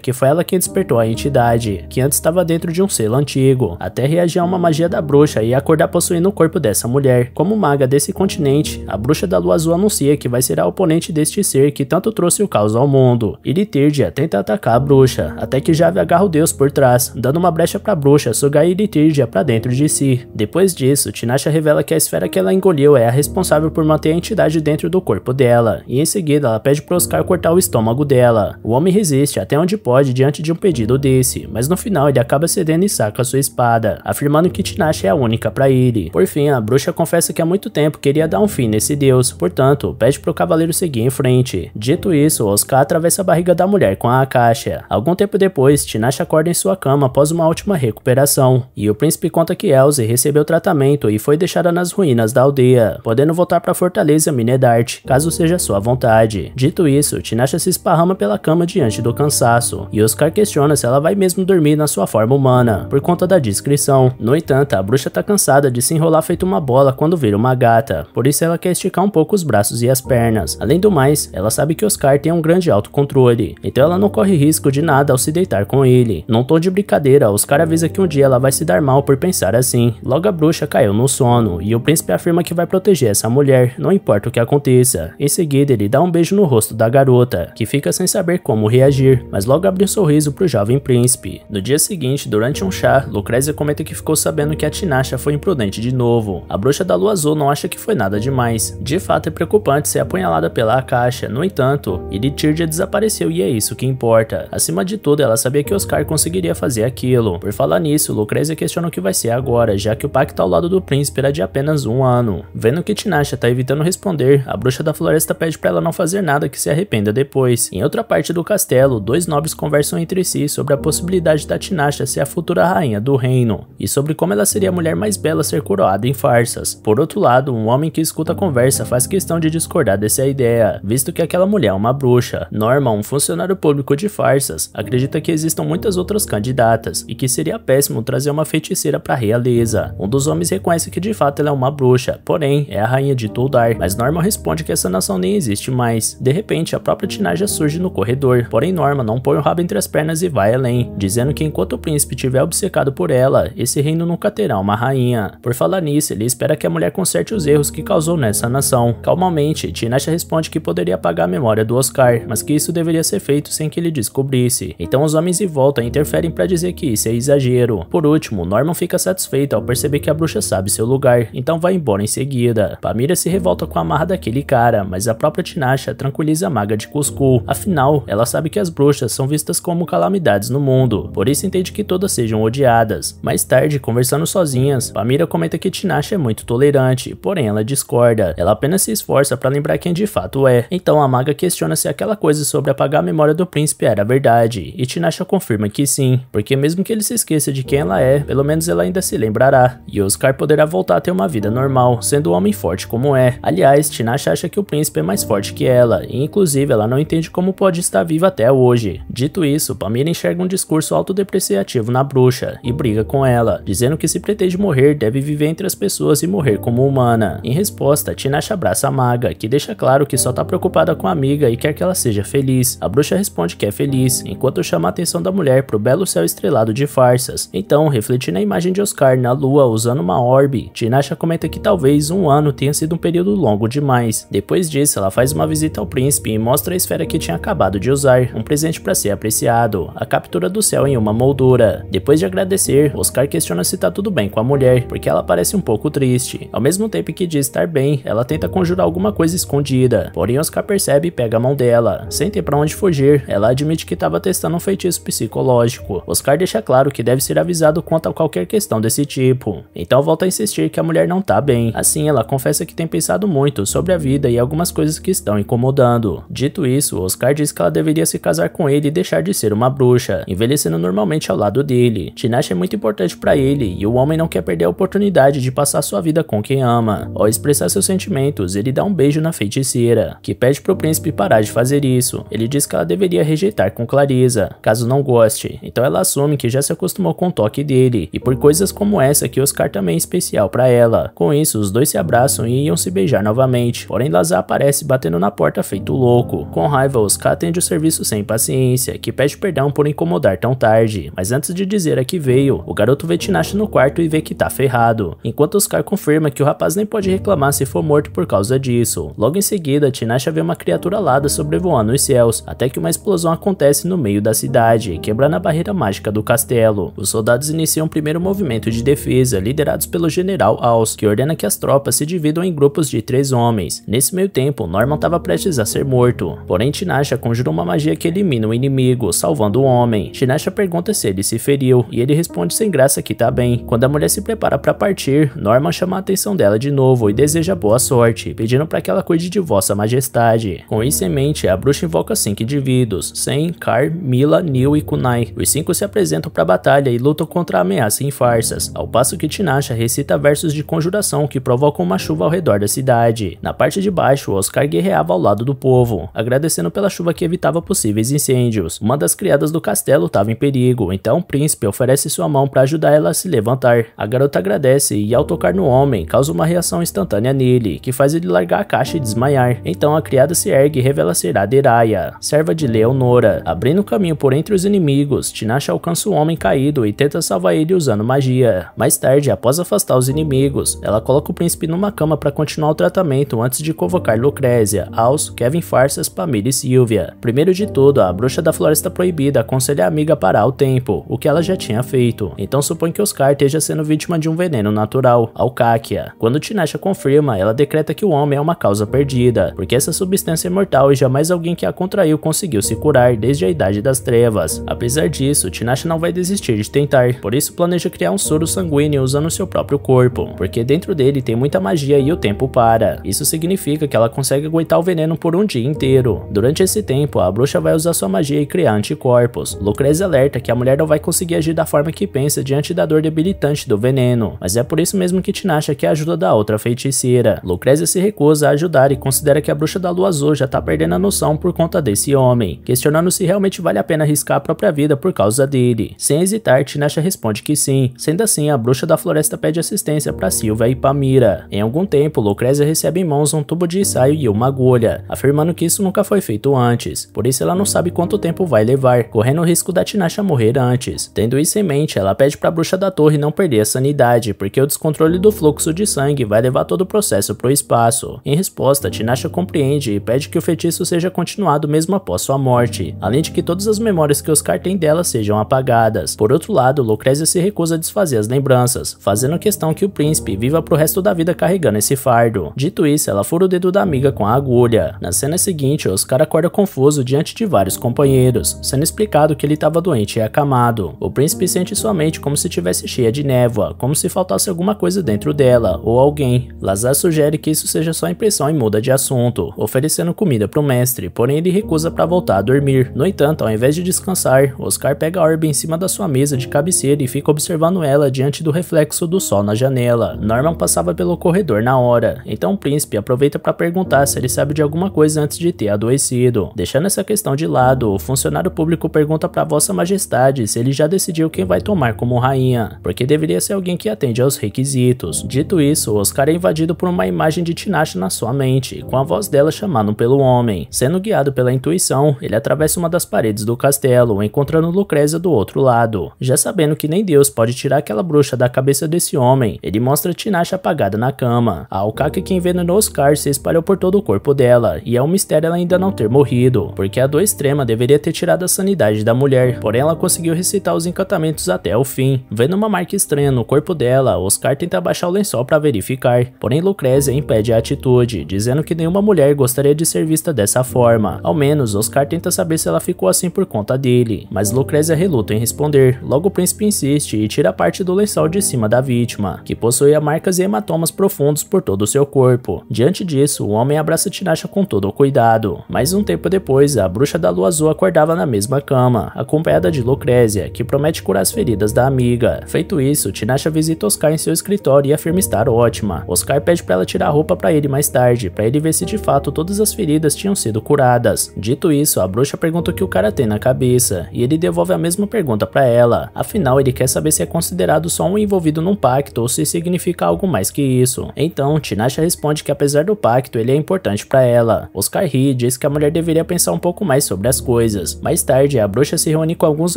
que foi ela quem despertou a entidade, que antes estava dentro de um selo antigo, até reagir a uma magia da bruxa e acordar possuindo o corpo dessa mulher. Como maga desse continente, a bruxa da lua azul anuncia que vai ser a oponente deste ser que tanto trouxe o caos ao mundo. Iritirdia tenta atacar a bruxa, até que Jave agarra o deus por trás, dando uma brecha para a bruxa sugar Iritirdia para dentro de si. Depois disso, Tinasha revela que a esfera que ela engoliu escolheu é a responsável por manter a entidade dentro do corpo dela, e em seguida ela pede para Oscar cortar o estômago dela. O homem resiste até onde pode diante de um pedido desse, mas no final ele acaba cedendo e saca sua espada, afirmando que Tinashe é a única para ele. Por fim, a bruxa confessa que há muito tempo queria dar um fim nesse deus, portanto, pede para o cavaleiro seguir em frente. Dito isso, Oscar atravessa a barriga da mulher com a caixa. Algum tempo depois, Tinashe acorda em sua cama após uma última recuperação, e o príncipe conta que Elze recebeu tratamento e foi deixada nas ruínas da aldeia podendo voltar para Fortaleza Minedart, caso seja sua vontade. Dito isso, Tinasha se esparrama pela cama diante do cansaço, e Oscar questiona se ela vai mesmo dormir na sua forma humana, por conta da descrição. No entanto, a bruxa tá cansada de se enrolar feito uma bola quando vira uma gata, por isso ela quer esticar um pouco os braços e as pernas. Além do mais, ela sabe que Oscar tem um grande autocontrole, então ela não corre risco de nada ao se deitar com ele. Num tom de brincadeira, Oscar avisa que um dia ela vai se dar mal por pensar assim. Logo a bruxa caiu no sono, e o príncipe afirma que vai proteger essa mulher, não importa o que aconteça. Em seguida, ele dá um beijo no rosto da garota, que fica sem saber como reagir, mas logo abre um sorriso pro jovem príncipe. No dia seguinte, durante um chá, Lucrezia comenta que ficou sabendo que a Tinasha foi imprudente de novo. A bruxa da lua azul não acha que foi nada demais. De fato, é preocupante ser apunhalada pela caixa, no entanto, Iritirdia desapareceu e é isso que importa. Acima de tudo, ela sabia que Oscar conseguiria fazer aquilo. Por falar nisso, Lucrezia questiona o que vai ser agora, já que o pacto ao lado do príncipe era de apenas um ano. Vendo que Tinasha tá evitando responder, a bruxa da floresta pede para ela não fazer nada que se arrependa depois. Em outra parte do castelo, dois nobres conversam entre si sobre a possibilidade da Tinasha ser a futura rainha do reino, e sobre como ela seria a mulher mais bela a ser coroada em farsas. Por outro lado, um homem que escuta a conversa faz questão de discordar dessa ideia, visto que aquela mulher é uma bruxa. Norman, um funcionário público de farsas, acredita que existam muitas outras candidatas, e que seria péssimo trazer uma feiticeira para a realeza. Um dos homens reconhece que de fato ela é uma bruxa, porém, é a rainha de Tuldar, mas Norma responde que essa nação nem existe mais. De repente, a própria Tinaja surge no corredor, porém Norma não põe o rabo entre as pernas e vai além, dizendo que enquanto o príncipe estiver obcecado por ela, esse reino nunca terá uma rainha. Por falar nisso, ele espera que a mulher conserte os erros que causou nessa nação. Calmamente, Tinashe responde que poderia apagar a memória do Oscar, mas que isso deveria ser feito sem que ele descobrisse. Então os homens de volta interferem para dizer que isso é exagero. Por último, Norman fica satisfeito ao perceber que a bruxa sabe seu lugar, então vai embora em seguida seguida. Pamira se revolta com a marra daquele cara, mas a própria Tinasha tranquiliza a maga de Cusco. Afinal, ela sabe que as bruxas são vistas como calamidades no mundo, por isso entende que todas sejam odiadas. Mais tarde, conversando sozinhas, Pamira comenta que Tinasha é muito tolerante, porém ela discorda. Ela apenas se esforça para lembrar quem de fato é. Então a maga questiona se aquela coisa sobre apagar a memória do príncipe era verdade, e Tinasha confirma que sim, porque mesmo que ele se esqueça de quem ela é, pelo menos ela ainda se lembrará, e Oscar poderá voltar a ter uma vida normal, sendo sendo o homem forte como é. Aliás, Tinashe acha que o príncipe é mais forte que ela, e inclusive ela não entende como pode estar viva até hoje. Dito isso, Pamira enxerga um discurso autodepreciativo na bruxa, e briga com ela, dizendo que se pretende morrer, deve viver entre as pessoas e morrer como humana. Em resposta, Tinashe abraça a maga, que deixa claro que só tá preocupada com a amiga e quer que ela seja feliz. A bruxa responde que é feliz, enquanto chama a atenção da mulher pro belo céu estrelado de farsas. Então, refletindo a imagem de Oscar na lua usando uma orbe, Tinashe comenta que talvez talvez um ano tenha sido um período longo demais. Depois disso, ela faz uma visita ao príncipe e mostra a esfera que tinha acabado de usar, um presente para ser apreciado, a captura do céu em uma moldura. Depois de agradecer, Oscar questiona se tá tudo bem com a mulher, porque ela parece um pouco triste. Ao mesmo tempo que diz estar bem, ela tenta conjurar alguma coisa escondida, porém Oscar percebe e pega a mão dela. Sem ter pra onde fugir, ela admite que estava testando um feitiço psicológico. Oscar deixa claro que deve ser avisado quanto a qualquer questão desse tipo. Então volta a insistir que a mulher não tá bem. Assim Assim, ela confessa que tem pensado muito sobre a vida e algumas coisas que estão incomodando. Dito isso, Oscar diz que ela deveria se casar com ele e deixar de ser uma bruxa, envelhecendo normalmente ao lado dele. Tinashe é muito importante para ele e o homem não quer perder a oportunidade de passar sua vida com quem ama. Ao expressar seus sentimentos, ele dá um beijo na feiticeira, que pede pro príncipe parar de fazer isso. Ele diz que ela deveria rejeitar com clareza, caso não goste. Então ela assume que já se acostumou com o toque dele e por coisas como essa que Oscar também é especial para ela. Com isso, os dois se abraçam e iam se beijar novamente, porém Lazar aparece batendo na porta feito louco. Com raiva, Oscar atende o serviço sem paciência, que pede perdão por incomodar tão tarde, mas antes de dizer a que veio, o garoto vê Tinashe no quarto e vê que tá ferrado, enquanto Oscar confirma que o rapaz nem pode reclamar se for morto por causa disso. Logo em seguida, Tinashe vê uma criatura alada sobrevoando os céus, até que uma explosão acontece no meio da cidade, quebrando a barreira mágica do castelo. Os soldados iniciam o primeiro movimento de defesa, liderados pelo general Aus, que ordena que as tropas se dividam em grupos de três homens. Nesse meio tempo, Norman estava prestes a ser morto. Porém, Tinasha conjura uma magia que elimina o inimigo, salvando o homem. Tinasha pergunta se ele se feriu, e ele responde sem graça que tá bem. Quando a mulher se prepara para partir, Norman chama a atenção dela de novo e deseja boa sorte, pedindo para que ela cuide de Vossa Majestade. Com isso em mente, a bruxa invoca cinco indivíduos, Sen, Kar, Mila, Nil e Kunai. Os cinco se apresentam para a batalha e lutam contra a ameaça em farsas, ao passo que Tinasha recita versos de conjuração que provam com uma chuva ao redor da cidade. Na parte de baixo, Oscar guerreava ao lado do povo, agradecendo pela chuva que evitava possíveis incêndios. Uma das criadas do castelo estava em perigo, então o príncipe oferece sua mão para ajudar ela a se levantar. A garota agradece e ao tocar no homem, causa uma reação instantânea nele, que faz ele largar a caixa e desmaiar. Então a criada se ergue e revela ser Aderaya, serva de Leonora. Abrindo caminho por entre os inimigos, Tinashe alcança o homem caído e tenta salvar ele usando magia. Mais tarde, após afastar os inimigos, ela coloca o príncipe príncipe numa cama para continuar o tratamento antes de convocar Lucrézia, Aos, Kevin Farsas, Pamir e Silvia. Primeiro de tudo, a bruxa da Floresta Proibida aconselha a amiga a parar o tempo, o que ela já tinha feito. Então supõe que Oscar esteja sendo vítima de um veneno natural, alcáquia. Quando Tinashe confirma, ela decreta que o homem é uma causa perdida, porque essa substância é mortal e jamais alguém que a contraiu conseguiu se curar desde a Idade das Trevas. Apesar disso, Tinashe não vai desistir de tentar, por isso planeja criar um soro sanguíneo usando seu próprio corpo, porque dentro dele tem tem muita magia e o tempo para. Isso significa que ela consegue aguentar o veneno por um dia inteiro. Durante esse tempo, a bruxa vai usar sua magia e criar anticorpos. Lucrezia alerta que a mulher não vai conseguir agir da forma que pensa diante da dor debilitante do veneno, mas é por isso mesmo que Tinasha quer a ajuda da outra feiticeira. Lucrezia se recusa a ajudar e considera que a bruxa da lua azul já tá perdendo a noção por conta desse homem, questionando se realmente vale a pena arriscar a própria vida por causa dele. Sem hesitar, Tinasha responde que sim. Sendo assim, a bruxa da floresta pede assistência para Silva e Pamira. Em algum tempo, Lucrezia recebe em mãos um tubo de ensaio e uma agulha, afirmando que isso nunca foi feito antes, por isso ela não sabe quanto tempo vai levar, correndo o risco da Tinashe morrer antes. Tendo isso em mente, ela pede para a bruxa da torre não perder a sanidade, porque o descontrole do fluxo de sangue vai levar todo o processo para o espaço. Em resposta, Tinashe compreende e pede que o feitiço seja continuado mesmo após sua morte, além de que todas as memórias que Oscar tem dela sejam apagadas. Por outro lado, Lucrezia se recusa a desfazer as lembranças, fazendo questão que o príncipe viva para o resto da vida carregando esse fardo. Dito isso, ela fura o dedo da amiga com a agulha. Na cena seguinte, Oscar acorda confuso diante de vários companheiros, sendo explicado que ele estava doente e acamado. O príncipe sente sua mente como se tivesse cheia de névoa, como se faltasse alguma coisa dentro dela, ou alguém. Lazar sugere que isso seja só impressão e muda de assunto, oferecendo comida para o mestre, porém ele recusa para voltar a dormir. No entanto, ao invés de descansar, Oscar pega a orbe em cima da sua mesa de cabeceira e fica observando ela diante do reflexo do sol na janela. Norman passava pelo corredor na hora, então o príncipe aproveita para perguntar se ele sabe de alguma coisa antes de ter adoecido. Deixando essa questão de lado, o funcionário público pergunta para Vossa Majestade se ele já decidiu quem vai tomar como rainha, porque deveria ser alguém que atende aos requisitos. Dito isso, Oscar é invadido por uma imagem de Tinashe na sua mente, com a voz dela chamando pelo homem. Sendo guiado pela intuição, ele atravessa uma das paredes do castelo, encontrando Lucrezia do outro lado. Já sabendo que nem Deus pode tirar aquela bruxa da cabeça desse homem, ele mostra Tinashe apagar jogada na cama. A alcaca que envenenou Oscar se espalhou por todo o corpo dela, e é um mistério ela ainda não ter morrido, porque a dor extrema deveria ter tirado a sanidade da mulher, porém ela conseguiu recitar os encantamentos até o fim. Vendo uma marca estranha no corpo dela, Oscar tenta baixar o lençol para verificar, porém Lucrézia impede a atitude, dizendo que nenhuma mulher gostaria de ser vista dessa forma. Ao menos, Oscar tenta saber se ela ficou assim por conta dele, mas Lucrézia reluta em responder. Logo o príncipe insiste e tira parte do lençol de cima da vítima, que possuía marcas e hematomas sintomas profundos por todo o seu corpo. Diante disso, o homem abraça Tinashe com todo o cuidado. Mas um tempo depois, a bruxa da lua azul acordava na mesma cama, acompanhada de Lucrézia, que promete curar as feridas da amiga. Feito isso, Tinashe visita Oscar em seu escritório e afirma estar ótima. Oscar pede para ela tirar a roupa para ele mais tarde, para ele ver se de fato todas as feridas tinham sido curadas. Dito isso, a bruxa pergunta o que o cara tem na cabeça, e ele devolve a mesma pergunta para ela. Afinal, ele quer saber se é considerado só um envolvido num pacto ou se significa algo mais que isso. Então, Tinasha responde que apesar do pacto, ele é importante para ela. Oscar Ri diz que a mulher deveria pensar um pouco mais sobre as coisas. Mais tarde, a bruxa se reúne com alguns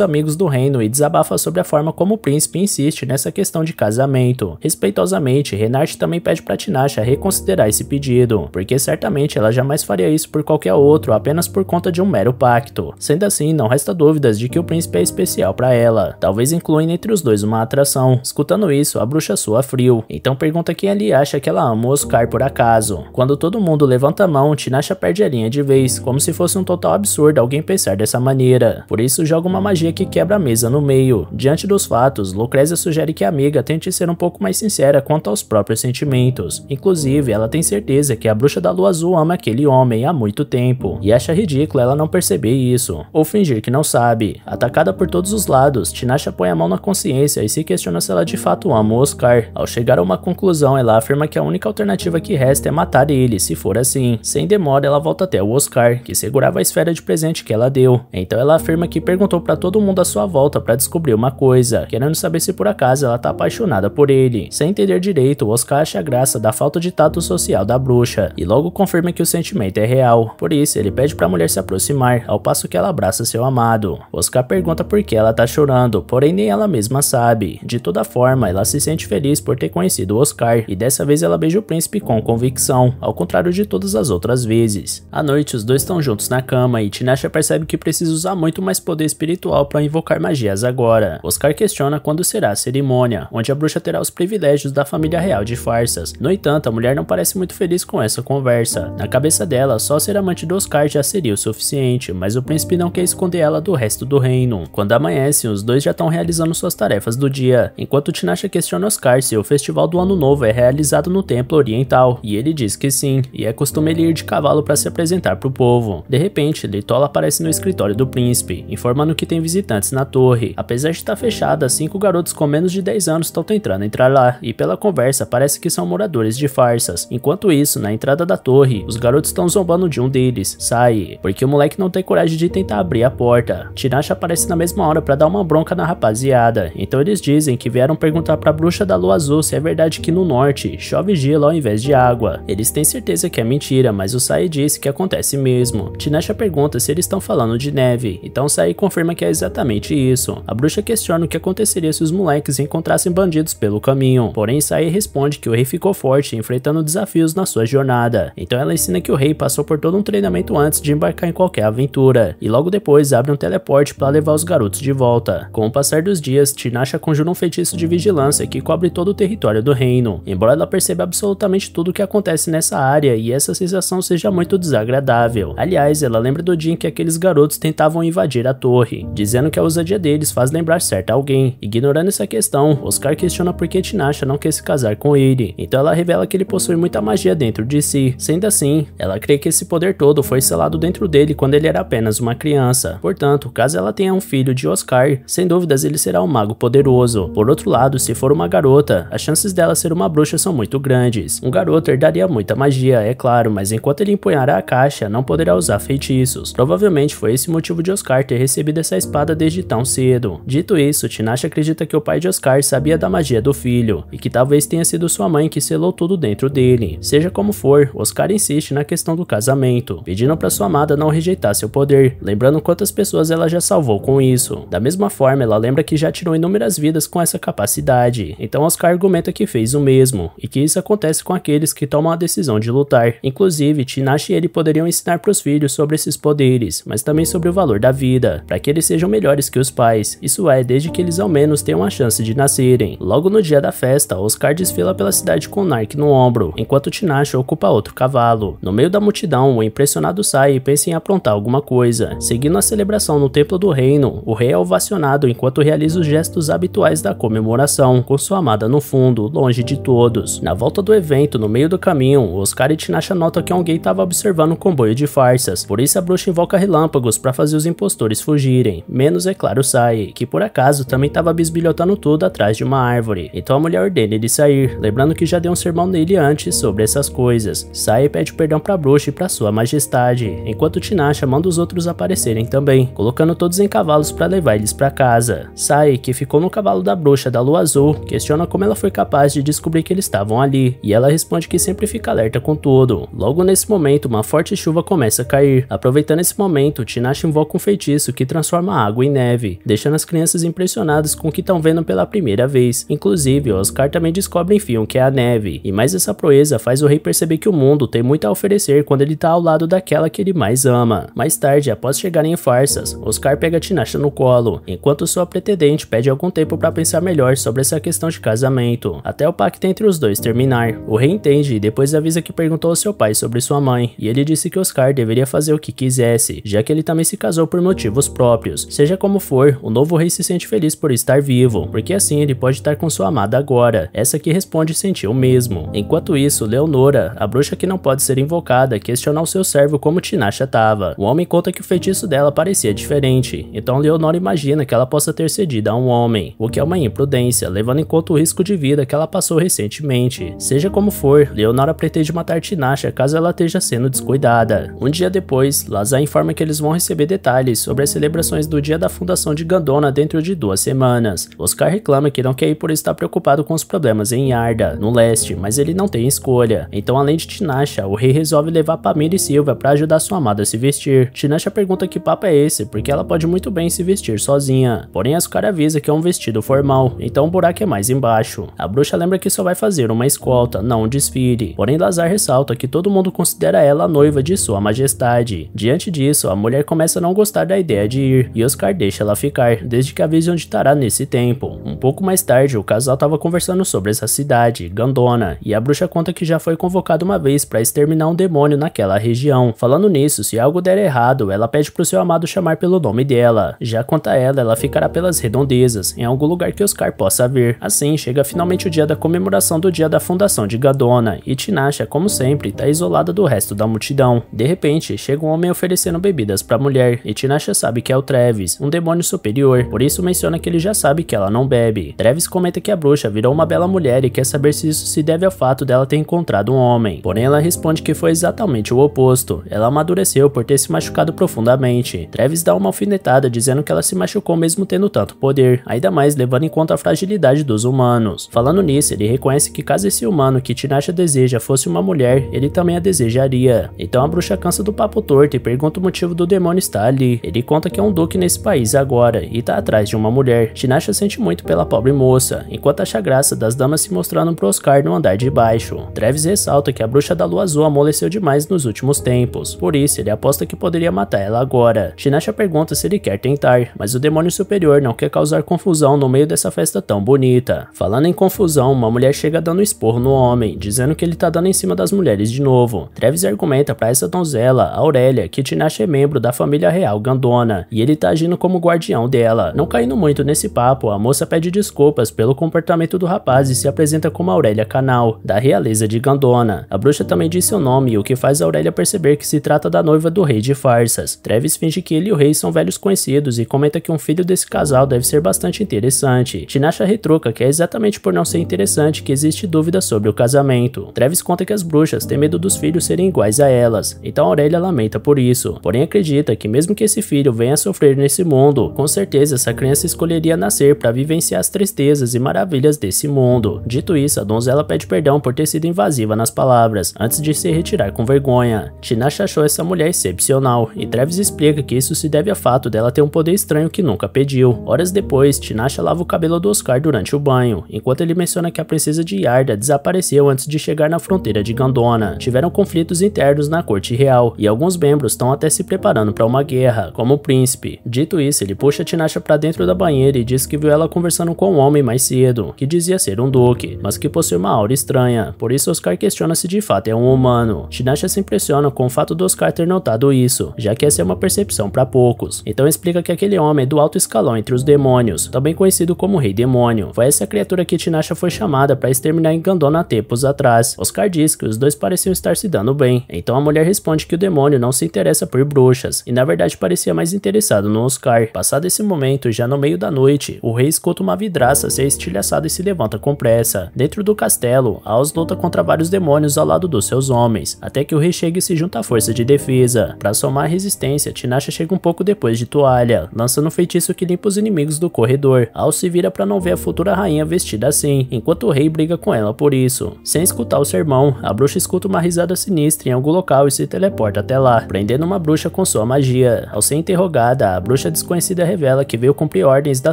amigos do reino e desabafa sobre a forma como o príncipe insiste nessa questão de casamento. Respeitosamente, Renate também pede para Tinasha reconsiderar esse pedido, porque certamente ela jamais faria isso por qualquer outro, apenas por conta de um mero pacto. Sendo assim, não resta dúvidas de que o príncipe é especial para ela, talvez incluindo entre os dois uma atração. Escutando isso, a bruxa soa frio, então pergunta quem ali acha que ela ama o Oscar por acaso. Quando todo mundo levanta a mão, Tinasha perde a linha de vez, como se fosse um total absurdo alguém pensar dessa maneira. Por isso joga uma magia que quebra a mesa no meio. Diante dos fatos, Lucrezia sugere que a amiga tente ser um pouco mais sincera quanto aos próprios sentimentos. Inclusive, ela tem certeza que a bruxa da lua azul ama aquele homem há muito tempo, e acha ridículo ela não perceber isso, ou fingir que não sabe. Atacada por todos os lados, Tinasha põe a mão na consciência e se questiona se ela de fato ama o Oscar. Ao chegar a uma conclusão, conclusão, ela afirma que a única alternativa que resta é matar ele, se for assim. Sem demora, ela volta até o Oscar, que segurava a esfera de presente que ela deu. Então ela afirma que perguntou para todo mundo à sua volta para descobrir uma coisa, querendo saber se por acaso ela tá apaixonada por ele. Sem entender direito, o Oscar acha graça da falta de tato social da bruxa, e logo confirma que o sentimento é real. Por isso, ele pede para a mulher se aproximar, ao passo que ela abraça seu amado. Oscar pergunta por que ela tá chorando, porém nem ela mesma sabe. De toda forma, ela se sente feliz por ter conhecido o Oscar, e dessa vez ela beija o príncipe com convicção, ao contrário de todas as outras vezes. À noite, os dois estão juntos na cama e Tinashe percebe que precisa usar muito mais poder espiritual para invocar magias agora. Oscar questiona quando será a cerimônia, onde a bruxa terá os privilégios da família real de farsas. No entanto, a mulher não parece muito feliz com essa conversa. Na cabeça dela, só ser amante do Oscar já seria o suficiente, mas o príncipe não quer esconder ela do resto do reino. Quando amanhece, os dois já estão realizando suas tarefas do dia, enquanto Tinashe questiona Oscar se o festival do ano novo é é realizado no templo oriental, e ele diz que sim, e é costume ele ir de cavalo para se apresentar para o povo. De repente, Litola aparece no escritório do príncipe, informando que tem visitantes na torre. Apesar de estar tá fechada, cinco garotos com menos de 10 anos estão tentando entrar lá, e pela conversa parece que são moradores de farsas. Enquanto isso, na entrada da torre, os garotos estão zombando de um deles, Sai, porque o moleque não tem coragem de tentar abrir a porta. Tinashe aparece na mesma hora para dar uma bronca na rapaziada, então eles dizem que vieram perguntar para a bruxa da lua azul se é verdade que no norte morte, chove gelo ao invés de água. Eles têm certeza que é mentira, mas o Sai disse que acontece mesmo. Tinasha pergunta se eles estão falando de neve, então Sai confirma que é exatamente isso. A bruxa questiona o que aconteceria se os moleques encontrassem bandidos pelo caminho, porém Sai responde que o rei ficou forte enfrentando desafios na sua jornada. Então ela ensina que o rei passou por todo um treinamento antes de embarcar em qualquer aventura, e logo depois abre um teleporte para levar os garotos de volta. Com o passar dos dias, Tinasha conjura um feitiço de vigilância que cobre todo o território do reino embora ela perceba absolutamente tudo o que acontece nessa área e essa sensação seja muito desagradável. Aliás, ela lembra do dia em que aqueles garotos tentavam invadir a torre, dizendo que a ousadia deles faz lembrar certo alguém. Ignorando essa questão, Oscar questiona por que Tinasha não quer se casar com ele, então ela revela que ele possui muita magia dentro de si. Sendo assim, ela crê que esse poder todo foi selado dentro dele quando ele era apenas uma criança. Portanto, caso ela tenha um filho de Oscar, sem dúvidas ele será um mago poderoso. Por outro lado, se for uma garota, as chances dela ser uma bruxa são muito grandes. Um garoto herdaria muita magia, é claro, mas enquanto ele empunhará a caixa, não poderá usar feitiços. Provavelmente foi esse motivo de Oscar ter recebido essa espada desde tão cedo. Dito isso, Tinashe acredita que o pai de Oscar sabia da magia do filho, e que talvez tenha sido sua mãe que selou tudo dentro dele. Seja como for, Oscar insiste na questão do casamento, pedindo para sua amada não rejeitar seu poder, lembrando quantas pessoas ela já salvou com isso. Da mesma forma, ela lembra que já tirou inúmeras vidas com essa capacidade, então Oscar argumenta que fez o mesmo mesmo, e que isso acontece com aqueles que tomam a decisão de lutar. Inclusive, Tinashe e ele poderiam ensinar para os filhos sobre esses poderes, mas também sobre o valor da vida, para que eles sejam melhores que os pais, isso é, desde que eles ao menos tenham a chance de nascerem. Logo no dia da festa, Oscar desfila pela cidade com Nark no ombro, enquanto Tinashe ocupa outro cavalo. No meio da multidão, o impressionado sai e pensa em aprontar alguma coisa. Seguindo a celebração no Templo do Reino, o rei é ovacionado enquanto realiza os gestos habituais da comemoração, com sua amada no fundo, longe de tudo todos. Na volta do evento, no meio do caminho, Oscar e Tinasha notam que alguém estava observando um comboio de farsas, por isso a bruxa invoca relâmpagos para fazer os impostores fugirem, menos é claro Sai, que por acaso também estava bisbilhotando tudo atrás de uma árvore, então a mulher ordena ele sair, lembrando que já deu um sermão nele antes sobre essas coisas. Sai pede perdão para a bruxa e para sua majestade, enquanto Tinasha manda os outros aparecerem também, colocando todos em cavalos para levar eles para casa. Sai, que ficou no cavalo da bruxa da lua azul, questiona como ela foi capaz de descobrir que eles estavam ali, e ela responde que sempre fica alerta com tudo. Logo nesse momento, uma forte chuva começa a cair. Aproveitando esse momento, Tinashe invoca um feitiço que transforma a água em neve, deixando as crianças impressionadas com o que estão vendo pela primeira vez. Inclusive, Oscar também descobre em Fion que é a neve, e mais essa proeza faz o rei perceber que o mundo tem muito a oferecer quando ele está ao lado daquela que ele mais ama. Mais tarde, após chegarem em farsas, Oscar pega Tinashe no colo, enquanto sua pretendente pede algum tempo para pensar melhor sobre essa questão de casamento. Até o pacto entre os dois terminar. O rei entende e depois avisa que perguntou ao seu pai sobre sua mãe, e ele disse que Oscar deveria fazer o que quisesse, já que ele também se casou por motivos próprios. Seja como for, o novo rei se sente feliz por estar vivo, porque assim ele pode estar com sua amada agora. Essa que responde sentiu mesmo. Enquanto isso, Leonora, a bruxa que não pode ser invocada, questiona o seu servo como Tinasha estava. O homem conta que o feitiço dela parecia diferente, então Leonora imagina que ela possa ter cedido a um homem, o que é uma imprudência, levando em conta o risco de vida que ela passou recentemente recentemente. Seja como for, Leonora pretende matar Tinasha caso ela esteja sendo descuidada. Um dia depois, Lazar informa que eles vão receber detalhes sobre as celebrações do dia da fundação de Gandona dentro de duas semanas. Oscar reclama que não quer ir por estar preocupado com os problemas em Arda, no leste, mas ele não tem escolha. Então, além de Tinasha, o rei resolve levar Pamir e Silva para ajudar sua amada a se vestir. Tinasha pergunta que papo é esse, porque ela pode muito bem se vestir sozinha. Porém, Oscar avisa que é um vestido formal, então o buraco é mais embaixo. A bruxa lembra que só vai vai fazer uma escolta, não um desfile. Porém, Lazar ressalta que todo mundo considera ela a noiva de sua majestade. Diante disso, a mulher começa a não gostar da ideia de ir, e Oscar deixa ela ficar, desde que avise onde estará nesse tempo. Um pouco mais tarde, o casal estava conversando sobre essa cidade, Gandona, e a bruxa conta que já foi convocada uma vez para exterminar um demônio naquela região. Falando nisso, se algo der errado, ela pede para o seu amado chamar pelo nome dela. Já quanto a ela, ela ficará pelas redondezas, em algum lugar que Oscar possa ver. Assim, chega finalmente o dia da comemoração comemoração do dia da fundação de Gadona, e Tinasha, como sempre, está isolada do resto da multidão. De repente, chega um homem oferecendo bebidas para a mulher, e Tinasha sabe que é o Travis, um demônio superior, por isso menciona que ele já sabe que ela não bebe. Travis comenta que a bruxa virou uma bela mulher e quer saber se isso se deve ao fato dela ter encontrado um homem. Porém, ela responde que foi exatamente o oposto. Ela amadureceu por ter se machucado profundamente. Travis dá uma alfinetada dizendo que ela se machucou mesmo tendo tanto poder, ainda mais levando em conta a fragilidade dos humanos. Falando nisso, ele reconhece que caso esse humano que Tinashe deseja fosse uma mulher, ele também a desejaria. Então a bruxa cansa do papo torto e pergunta o motivo do demônio estar ali. Ele conta que é um duque nesse país agora e tá atrás de uma mulher. Tinashe sente muito pela pobre moça, enquanto acha graça das damas se mostrando pro Oscar no andar de baixo. Travis ressalta que a bruxa da lua azul amoleceu demais nos últimos tempos, por isso ele aposta que poderia matar ela agora. Tinashe pergunta se ele quer tentar, mas o demônio superior não quer causar confusão no meio dessa festa tão bonita. Falando em confusão, uma mulher mulher chega dando esporro no homem, dizendo que ele tá dando em cima das mulheres de novo. Travis argumenta para essa donzela, Aurélia, que Tinashe é membro da família real Gandona, e ele tá agindo como guardião dela. Não caindo muito nesse papo, a moça pede desculpas pelo comportamento do rapaz e se apresenta como Aurélia Canal, da realeza de Gandona. A bruxa também diz seu nome, o que faz Aurélia perceber que se trata da noiva do rei de farsas. Travis finge que ele e o rei são velhos conhecidos e comenta que um filho desse casal deve ser bastante interessante. Tinasha retruca que é exatamente por não ser interessante admite que existe dúvida sobre o casamento. Travis conta que as bruxas têm medo dos filhos serem iguais a elas, então Aurélia lamenta por isso, porém acredita que mesmo que esse filho venha a sofrer nesse mundo, com certeza essa criança escolheria nascer para vivenciar as tristezas e maravilhas desse mundo. Dito isso, a donzela pede perdão por ter sido invasiva nas palavras, antes de se retirar com vergonha. Tinasha achou essa mulher excepcional, e Travis explica que isso se deve ao fato dela ter um poder estranho que nunca pediu. Horas depois, Tinasha lava o cabelo do Oscar durante o banho, enquanto ele menciona que a princesa princesa de Yarda desapareceu antes de chegar na fronteira de Gandona. Tiveram conflitos internos na corte real, e alguns membros estão até se preparando para uma guerra, como o príncipe. Dito isso, ele puxa Tinashe para dentro da banheira e diz que viu ela conversando com um homem mais cedo, que dizia ser um duque, mas que possui uma aura estranha, por isso Oscar questiona se de fato é um humano. Tinashe se impressiona com o fato de Oscar ter notado isso, já que essa é uma percepção para poucos. Então explica que aquele homem é do alto escalão entre os demônios, também conhecido como Rei Demônio. Foi essa criatura que Tinashe foi chamada para exterminar em há tempos atrás. Oscar diz que os dois pareciam estar se dando bem, então a mulher responde que o demônio não se interessa por bruxas, e na verdade parecia mais interessado no Oscar. Passado esse momento, já no meio da noite, o rei escuta uma vidraça ser estilhaçada e se levanta com pressa. Dentro do castelo, Aos luta contra vários demônios ao lado dos seus homens, até que o rei chega e se junta à força de defesa. Para somar resistência, Tinashe chega um pouco depois de toalha, lançando um feitiço que limpa os inimigos do corredor. Aos se vira para não ver a futura rainha vestida assim, enquanto o rei briga com ela por isso. Sem escutar o sermão, a bruxa escuta uma risada sinistra em algum local e se teleporta até lá, prendendo uma bruxa com sua magia. Ao ser interrogada, a bruxa desconhecida revela que veio cumprir ordens da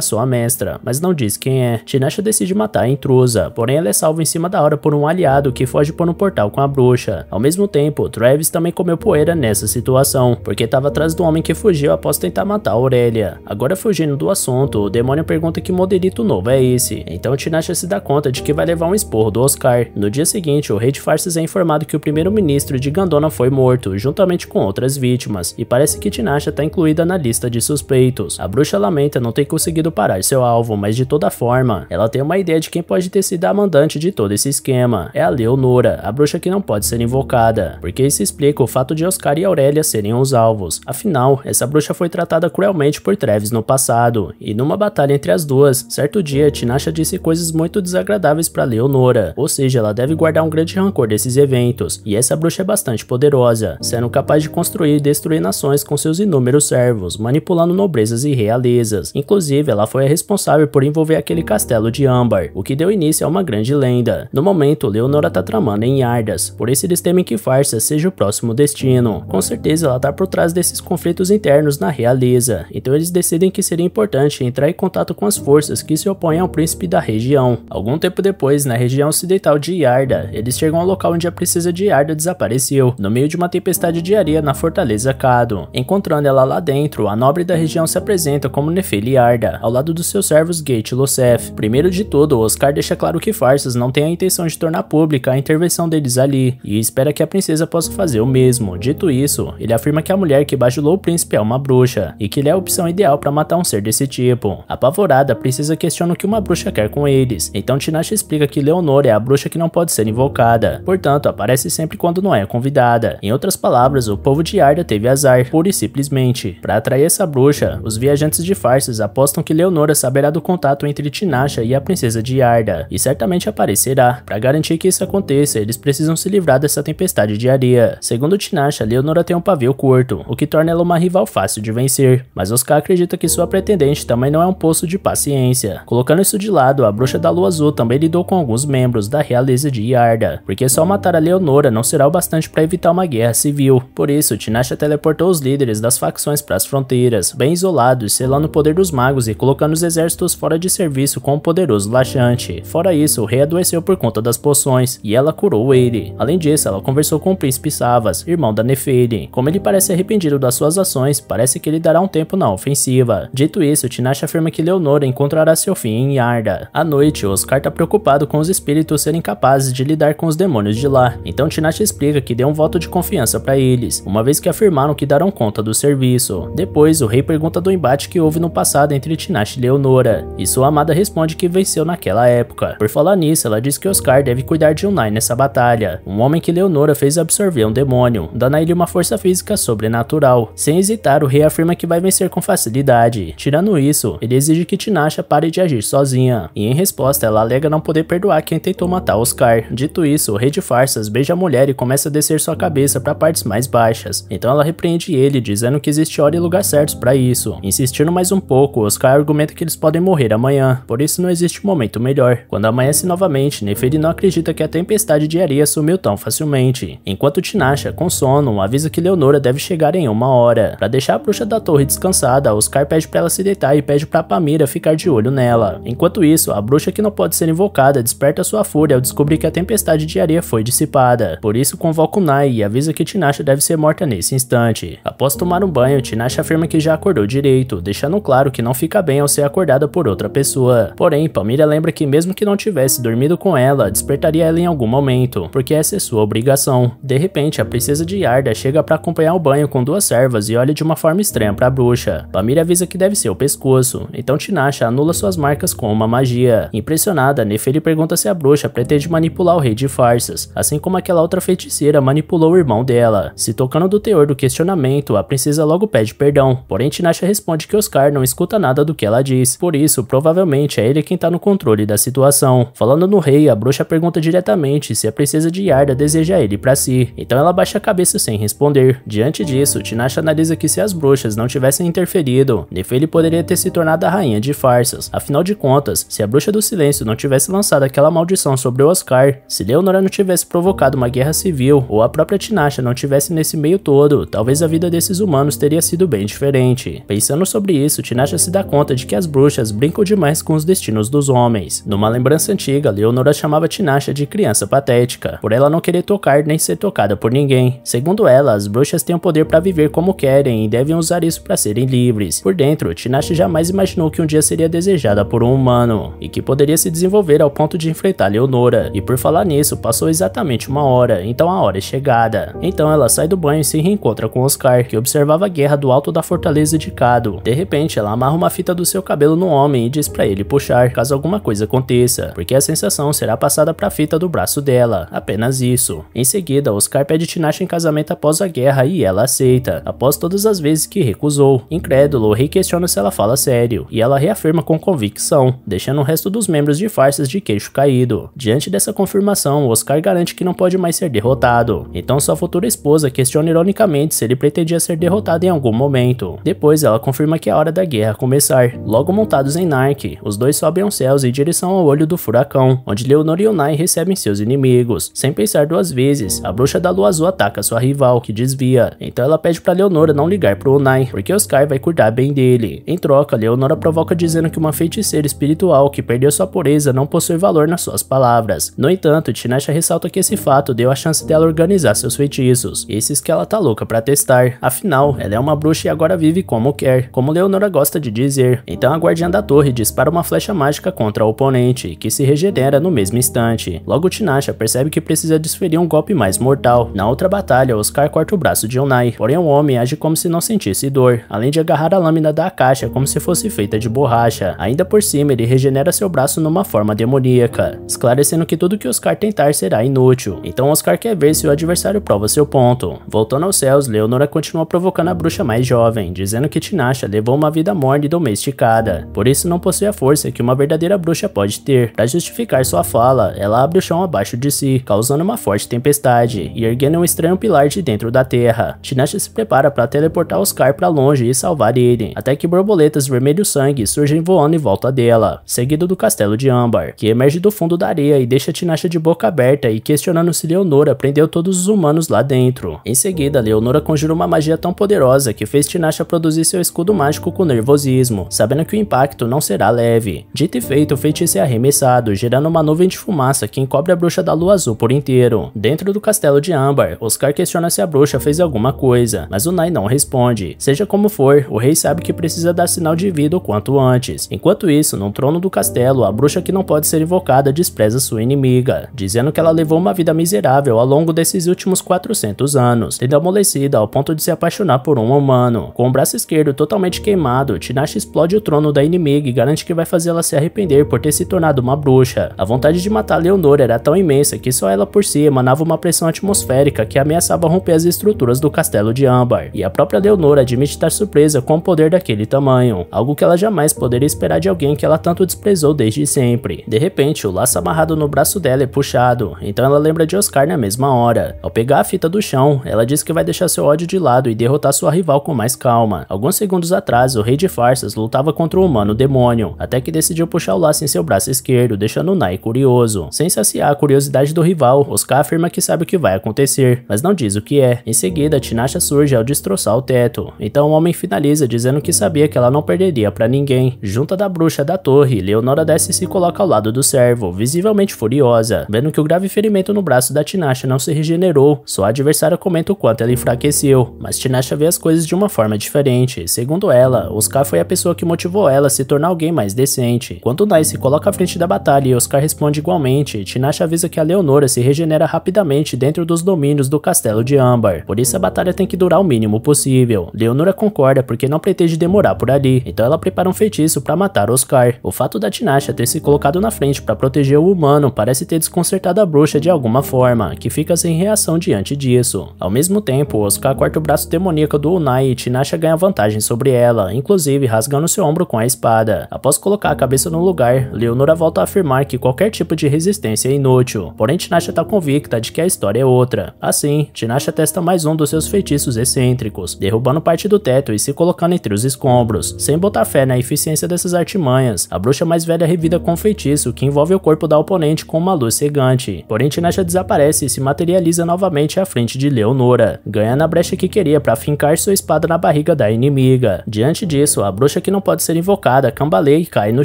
sua mestra, mas não diz quem é. Tinashe decide matar a intrusa, porém ela é salva em cima da hora por um aliado que foge por um portal com a bruxa. Ao mesmo tempo, Travis também comeu poeira nessa situação, porque estava atrás do homem que fugiu após tentar matar Aurélia. Agora fugindo do assunto, o demônio pergunta que modelito novo é esse, então Tinashe se dá conta de que vai levar um esporro do Oscar. No dia seguinte, o rei de farsas é informado que o primeiro-ministro de Gandona foi morto, juntamente com outras vítimas, e parece que Tinashe está incluída na lista de suspeitos. A bruxa lamenta não ter conseguido parar seu alvo, mas de toda forma, ela tem uma ideia de quem pode ter sido a mandante de todo esse esquema. É a Leonora, a bruxa que não pode ser invocada, porque isso explica o fato de Oscar e Aurélia serem os alvos. Afinal, essa bruxa foi tratada cruelmente por Treves no passado, e numa batalha entre as duas, certo dia, Tinashe disse coisas muito desagradáveis para Leonora, ou seja, ela deve guardar um grande rancor desses eventos, e essa bruxa é bastante poderosa, sendo capaz de construir e destruir nações com seus inúmeros servos, manipulando nobrezas e realezas. Inclusive, ela foi a responsável por envolver aquele castelo de âmbar, o que deu início a uma grande lenda. No momento, Leonora tá tramando em Yardas, por isso eles temem que Farsa seja o próximo destino. Com certeza ela tá por trás desses conflitos internos na realeza, então eles decidem que seria importante entrar em contato com as forças que se opõem ao príncipe da região. Algum tempo depois depois, na região ocidental de Yarda, eles chegam ao local onde a princesa de Yarda desapareceu, no meio de uma tempestade de areia na fortaleza Cado. Encontrando ela lá dentro, a nobre da região se apresenta como Nefeli Yarda, ao lado dos seus servos Gate e Losef. Primeiro de tudo, Oscar deixa claro que Farsas não tem a intenção de tornar pública a intervenção deles ali, e espera que a princesa possa fazer o mesmo. Dito isso, ele afirma que a mulher que bajulou o príncipe é uma bruxa, e que ele é a opção ideal para matar um ser desse tipo. Apavorada, a princesa questiona o que uma bruxa quer com eles, então Tinashe explica que Leonor é a bruxa que não pode ser invocada, portanto aparece sempre quando não é convidada. Em outras palavras, o povo de Arda teve azar, pura e simplesmente. Para atrair essa bruxa, os viajantes de farsas apostam que Leonora saberá do contato entre Tinasha e a princesa de Arda, e certamente aparecerá. Para garantir que isso aconteça, eles precisam se livrar dessa tempestade de areia. Segundo Tinasha, Leonora tem um pavio curto, o que torna ela uma rival fácil de vencer, mas Oscar acredita que sua pretendente também não é um poço de paciência. Colocando isso de lado, a bruxa da lua azul também lidou com alguns membros da realeza de Yarda, porque só matar a Leonora não será o bastante para evitar uma guerra civil. Por isso, Tinashe teleportou os líderes das facções para as fronteiras, bem isolados, selando o poder dos magos e colocando os exércitos fora de serviço com o um poderoso laxante. Fora isso, o rei adoeceu por conta das poções, e ela curou ele. Além disso, ela conversou com o príncipe Savas, irmão da Nefeli. Como ele parece arrependido das suas ações, parece que ele dará um tempo na ofensiva. Dito isso, Tinashe afirma que Leonora encontrará seu fim em Yarda. À noite, Oscar está preocupado preocupado com os espíritos serem capazes de lidar com os demônios de lá. Então Tinashe explica que deu um voto de confiança para eles, uma vez que afirmaram que darão conta do serviço. Depois, o rei pergunta do embate que houve no passado entre Tinashe e Leonora, e sua amada responde que venceu naquela época. Por falar nisso, ela diz que Oscar deve cuidar de Unai nessa batalha, um homem que Leonora fez absorver é um demônio, dando a ele uma força física sobrenatural. Sem hesitar, o rei afirma que vai vencer com facilidade. Tirando isso, ele exige que Tinashe pare de agir sozinha, e em resposta ela alega não poder poder perdoar quem tentou matar Oscar. Dito isso, o rei de farsas beija a mulher e começa a descer sua cabeça para partes mais baixas. Então ela repreende ele, dizendo que existe hora e lugar certos para isso. Insistindo mais um pouco, Oscar argumenta que eles podem morrer amanhã, por isso não existe momento melhor. Quando amanhece novamente, Neferi não acredita que a tempestade de areia sumiu tão facilmente. Enquanto Tinasha, com sono, avisa que Leonora deve chegar em uma hora. Para deixar a bruxa da torre descansada, Oscar pede para ela se deitar e pede para Pamira ficar de olho nela. Enquanto isso, a bruxa que não pode ser invocada desperta sua fúria ao descobrir que a tempestade de areia foi dissipada. Por isso convoca o Nai e avisa que Tinasha deve ser morta nesse instante. Após tomar um banho, Tinasha afirma que já acordou direito, deixando claro que não fica bem ao ser acordada por outra pessoa. Porém, Palmira lembra que mesmo que não tivesse dormido com ela, despertaria ela em algum momento, porque essa é sua obrigação. De repente, a princesa de Yarda chega para acompanhar o banho com duas servas e olha de uma forma estranha para a bruxa. Palmira avisa que deve ser o pescoço, então Tinasha anula suas marcas com uma magia. Impressionada, Neferi ele pergunta se a bruxa pretende manipular o rei de farsas, assim como aquela outra feiticeira manipulou o irmão dela. Se tocando do teor do questionamento, a princesa logo pede perdão, porém Tinasha responde que Oscar não escuta nada do que ela diz, por isso provavelmente é ele quem tá no controle da situação. Falando no rei, a bruxa pergunta diretamente se a princesa de Yarda deseja ele para si, então ela baixa a cabeça sem responder. Diante disso, Tinasha analisa que se as bruxas não tivessem interferido, Nefeli poderia ter se tornado a rainha de farsas. Afinal de contas, se a bruxa do silêncio não tivesse lançado lançado aquela maldição sobre o Oscar, se Leonora não tivesse provocado uma guerra civil ou a própria Tinasha não tivesse nesse meio todo, talvez a vida desses humanos teria sido bem diferente. Pensando sobre isso, Tinasha se dá conta de que as bruxas brincam demais com os destinos dos homens. Numa lembrança antiga, Leonora chamava Tinasha de criança patética, por ela não querer tocar nem ser tocada por ninguém. Segundo ela, as bruxas têm o poder para viver como querem e devem usar isso para serem livres. Por dentro, Tinasha jamais imaginou que um dia seria desejada por um humano e que poderia se desenvolver ao ao ponto de enfrentar Leonora, e por falar nisso, passou exatamente uma hora, então a hora é chegada. Então ela sai do banho e se reencontra com Oscar, que observava a guerra do alto da fortaleza de Cado. De repente, ela amarra uma fita do seu cabelo no homem e diz para ele puxar, caso alguma coisa aconteça, porque a sensação será passada para a fita do braço dela, apenas isso. Em seguida, Oscar pede Tinashe em casamento após a guerra e ela aceita, após todas as vezes que recusou. Incrédulo, Rei questiona se ela fala sério, e ela reafirma com convicção, deixando o resto dos membros de farsas de de queixo caído. Diante dessa confirmação, Oscar garante que não pode mais ser derrotado. Então sua futura esposa questiona ironicamente se ele pretendia ser derrotado em algum momento. Depois ela confirma que é hora da guerra começar. Logo montados em Nark, os dois sobem aos céus em direção ao olho do furacão, onde Leonor e Onai recebem seus inimigos. Sem pensar duas vezes, a bruxa da lua azul ataca sua rival, que desvia. Então ela pede para Leonora não ligar pro Onai, porque Oscar vai cuidar bem dele. Em troca, Leonora provoca dizendo que uma feiticeira espiritual que perdeu sua pureza não possui possui valor nas suas palavras. No entanto, Tinasha ressalta que esse fato deu a chance dela organizar seus feitiços, esses que ela tá louca para testar. Afinal, ela é uma bruxa e agora vive como quer, como Leonora gosta de dizer. Então a guardiã da torre dispara uma flecha mágica contra o oponente, que se regenera no mesmo instante. Logo Tinasha percebe que precisa desferir um golpe mais mortal. Na outra batalha, Oscar corta o braço de Onai, porém o homem age como se não sentisse dor, além de agarrar a lâmina da caixa como se fosse feita de borracha. Ainda por cima, ele regenera seu braço numa forma demolida demoníaca, esclarecendo que tudo que Oscar tentar será inútil. Então Oscar quer ver se o adversário prova seu ponto. Voltando aos céus, Leonora continua provocando a bruxa mais jovem, dizendo que Tinasha levou uma vida morna e domesticada, por isso não possui a força que uma verdadeira bruxa pode ter. Para justificar sua fala, ela abre o chão abaixo de si, causando uma forte tempestade e erguendo um estranho pilar de dentro da terra. Tinasha se prepara para teleportar Oscar para longe e salvar ele, até que borboletas vermelho sangue surgem voando em volta dela, seguido do castelo de Âmbar, que emerge do fundo da areia e deixa tinacha de boca aberta e questionando se Leonora prendeu todos os humanos lá dentro. Em seguida, Leonora conjura uma magia tão poderosa que fez Tinasha produzir seu escudo mágico com nervosismo, sabendo que o impacto não será leve. Dito e feito, o feitiço é arremessado, gerando uma nuvem de fumaça que encobre a bruxa da lua azul por inteiro. Dentro do castelo de Âmbar, Oscar questiona se a bruxa fez alguma coisa, mas o Nai não responde. Seja como for, o rei sabe que precisa dar sinal de vida o quanto antes. Enquanto isso, no trono do castelo, a bruxa que não pode ser ser invocada despreza sua inimiga, dizendo que ela levou uma vida miserável ao longo desses últimos 400 anos, tendo amolecida ao ponto de se apaixonar por um humano. Com o braço esquerdo totalmente queimado, Tinashe explode o trono da inimiga e garante que vai fazê-la se arrepender por ter se tornado uma bruxa. A vontade de matar Leonor era tão imensa que só ela por si emanava uma pressão atmosférica que ameaçava romper as estruturas do castelo de Âmbar, e a própria Leonor admite estar surpresa com o poder daquele tamanho, algo que ela jamais poderia esperar de alguém que ela tanto desprezou desde sempre. De repente, o laço amarrado no braço dela é puxado, então ela lembra de Oscar na mesma hora. Ao pegar a fita do chão, ela diz que vai deixar seu ódio de lado e derrotar sua rival com mais calma. Alguns segundos atrás, o rei de farsas lutava contra o humano demônio, até que decidiu puxar o laço em seu braço esquerdo, deixando Nai curioso. Sem saciar a curiosidade do rival, Oscar afirma que sabe o que vai acontecer, mas não diz o que é. Em seguida, Tinasha surge ao destroçar o teto, então o homem finaliza dizendo que sabia que ela não perderia para ninguém. Junta da bruxa da torre, Leonora desce e se coloca ao lado do do servo, visivelmente furiosa, vendo que o grave ferimento no braço da Tinasha não se regenerou, sua adversária comenta o quanto ela enfraqueceu, mas Tinasha vê as coisas de uma forma diferente. Segundo ela, Oscar foi a pessoa que motivou ela a se tornar alguém mais decente. Quando Nai se coloca à frente da batalha e Oscar responde igualmente, Tinasha avisa que a Leonora se regenera rapidamente dentro dos domínios do castelo de Ambar, por isso a batalha tem que durar o mínimo possível. Leonora concorda porque não pretende demorar por ali, então ela prepara um feitiço para matar Oscar. O fato da Tinasha ter se colocado na frente para proteger o humano parece ter desconcertado a bruxa de alguma forma, que fica sem reação diante disso. Ao mesmo tempo, Oscar corta o braço demoníaco do Unai e Tinasha ganha vantagem sobre ela, inclusive rasgando seu ombro com a espada. Após colocar a cabeça no lugar, Leonora volta a afirmar que qualquer tipo de resistência é inútil, porém Tinasha está convicta de que a história é outra. Assim, Tinasha testa mais um dos seus feitiços excêntricos, derrubando parte do teto e se colocando entre os escombros. Sem botar fé na eficiência dessas artimanhas, a bruxa mais velha revida com feitiço feitiço que envolve o corpo da oponente com uma luz cegante. Porém, Tinasha desaparece e se materializa novamente à frente de Leonora, ganhando a brecha que queria para fincar sua espada na barriga da inimiga. Diante disso, a bruxa que não pode ser invocada cambaleia e cai no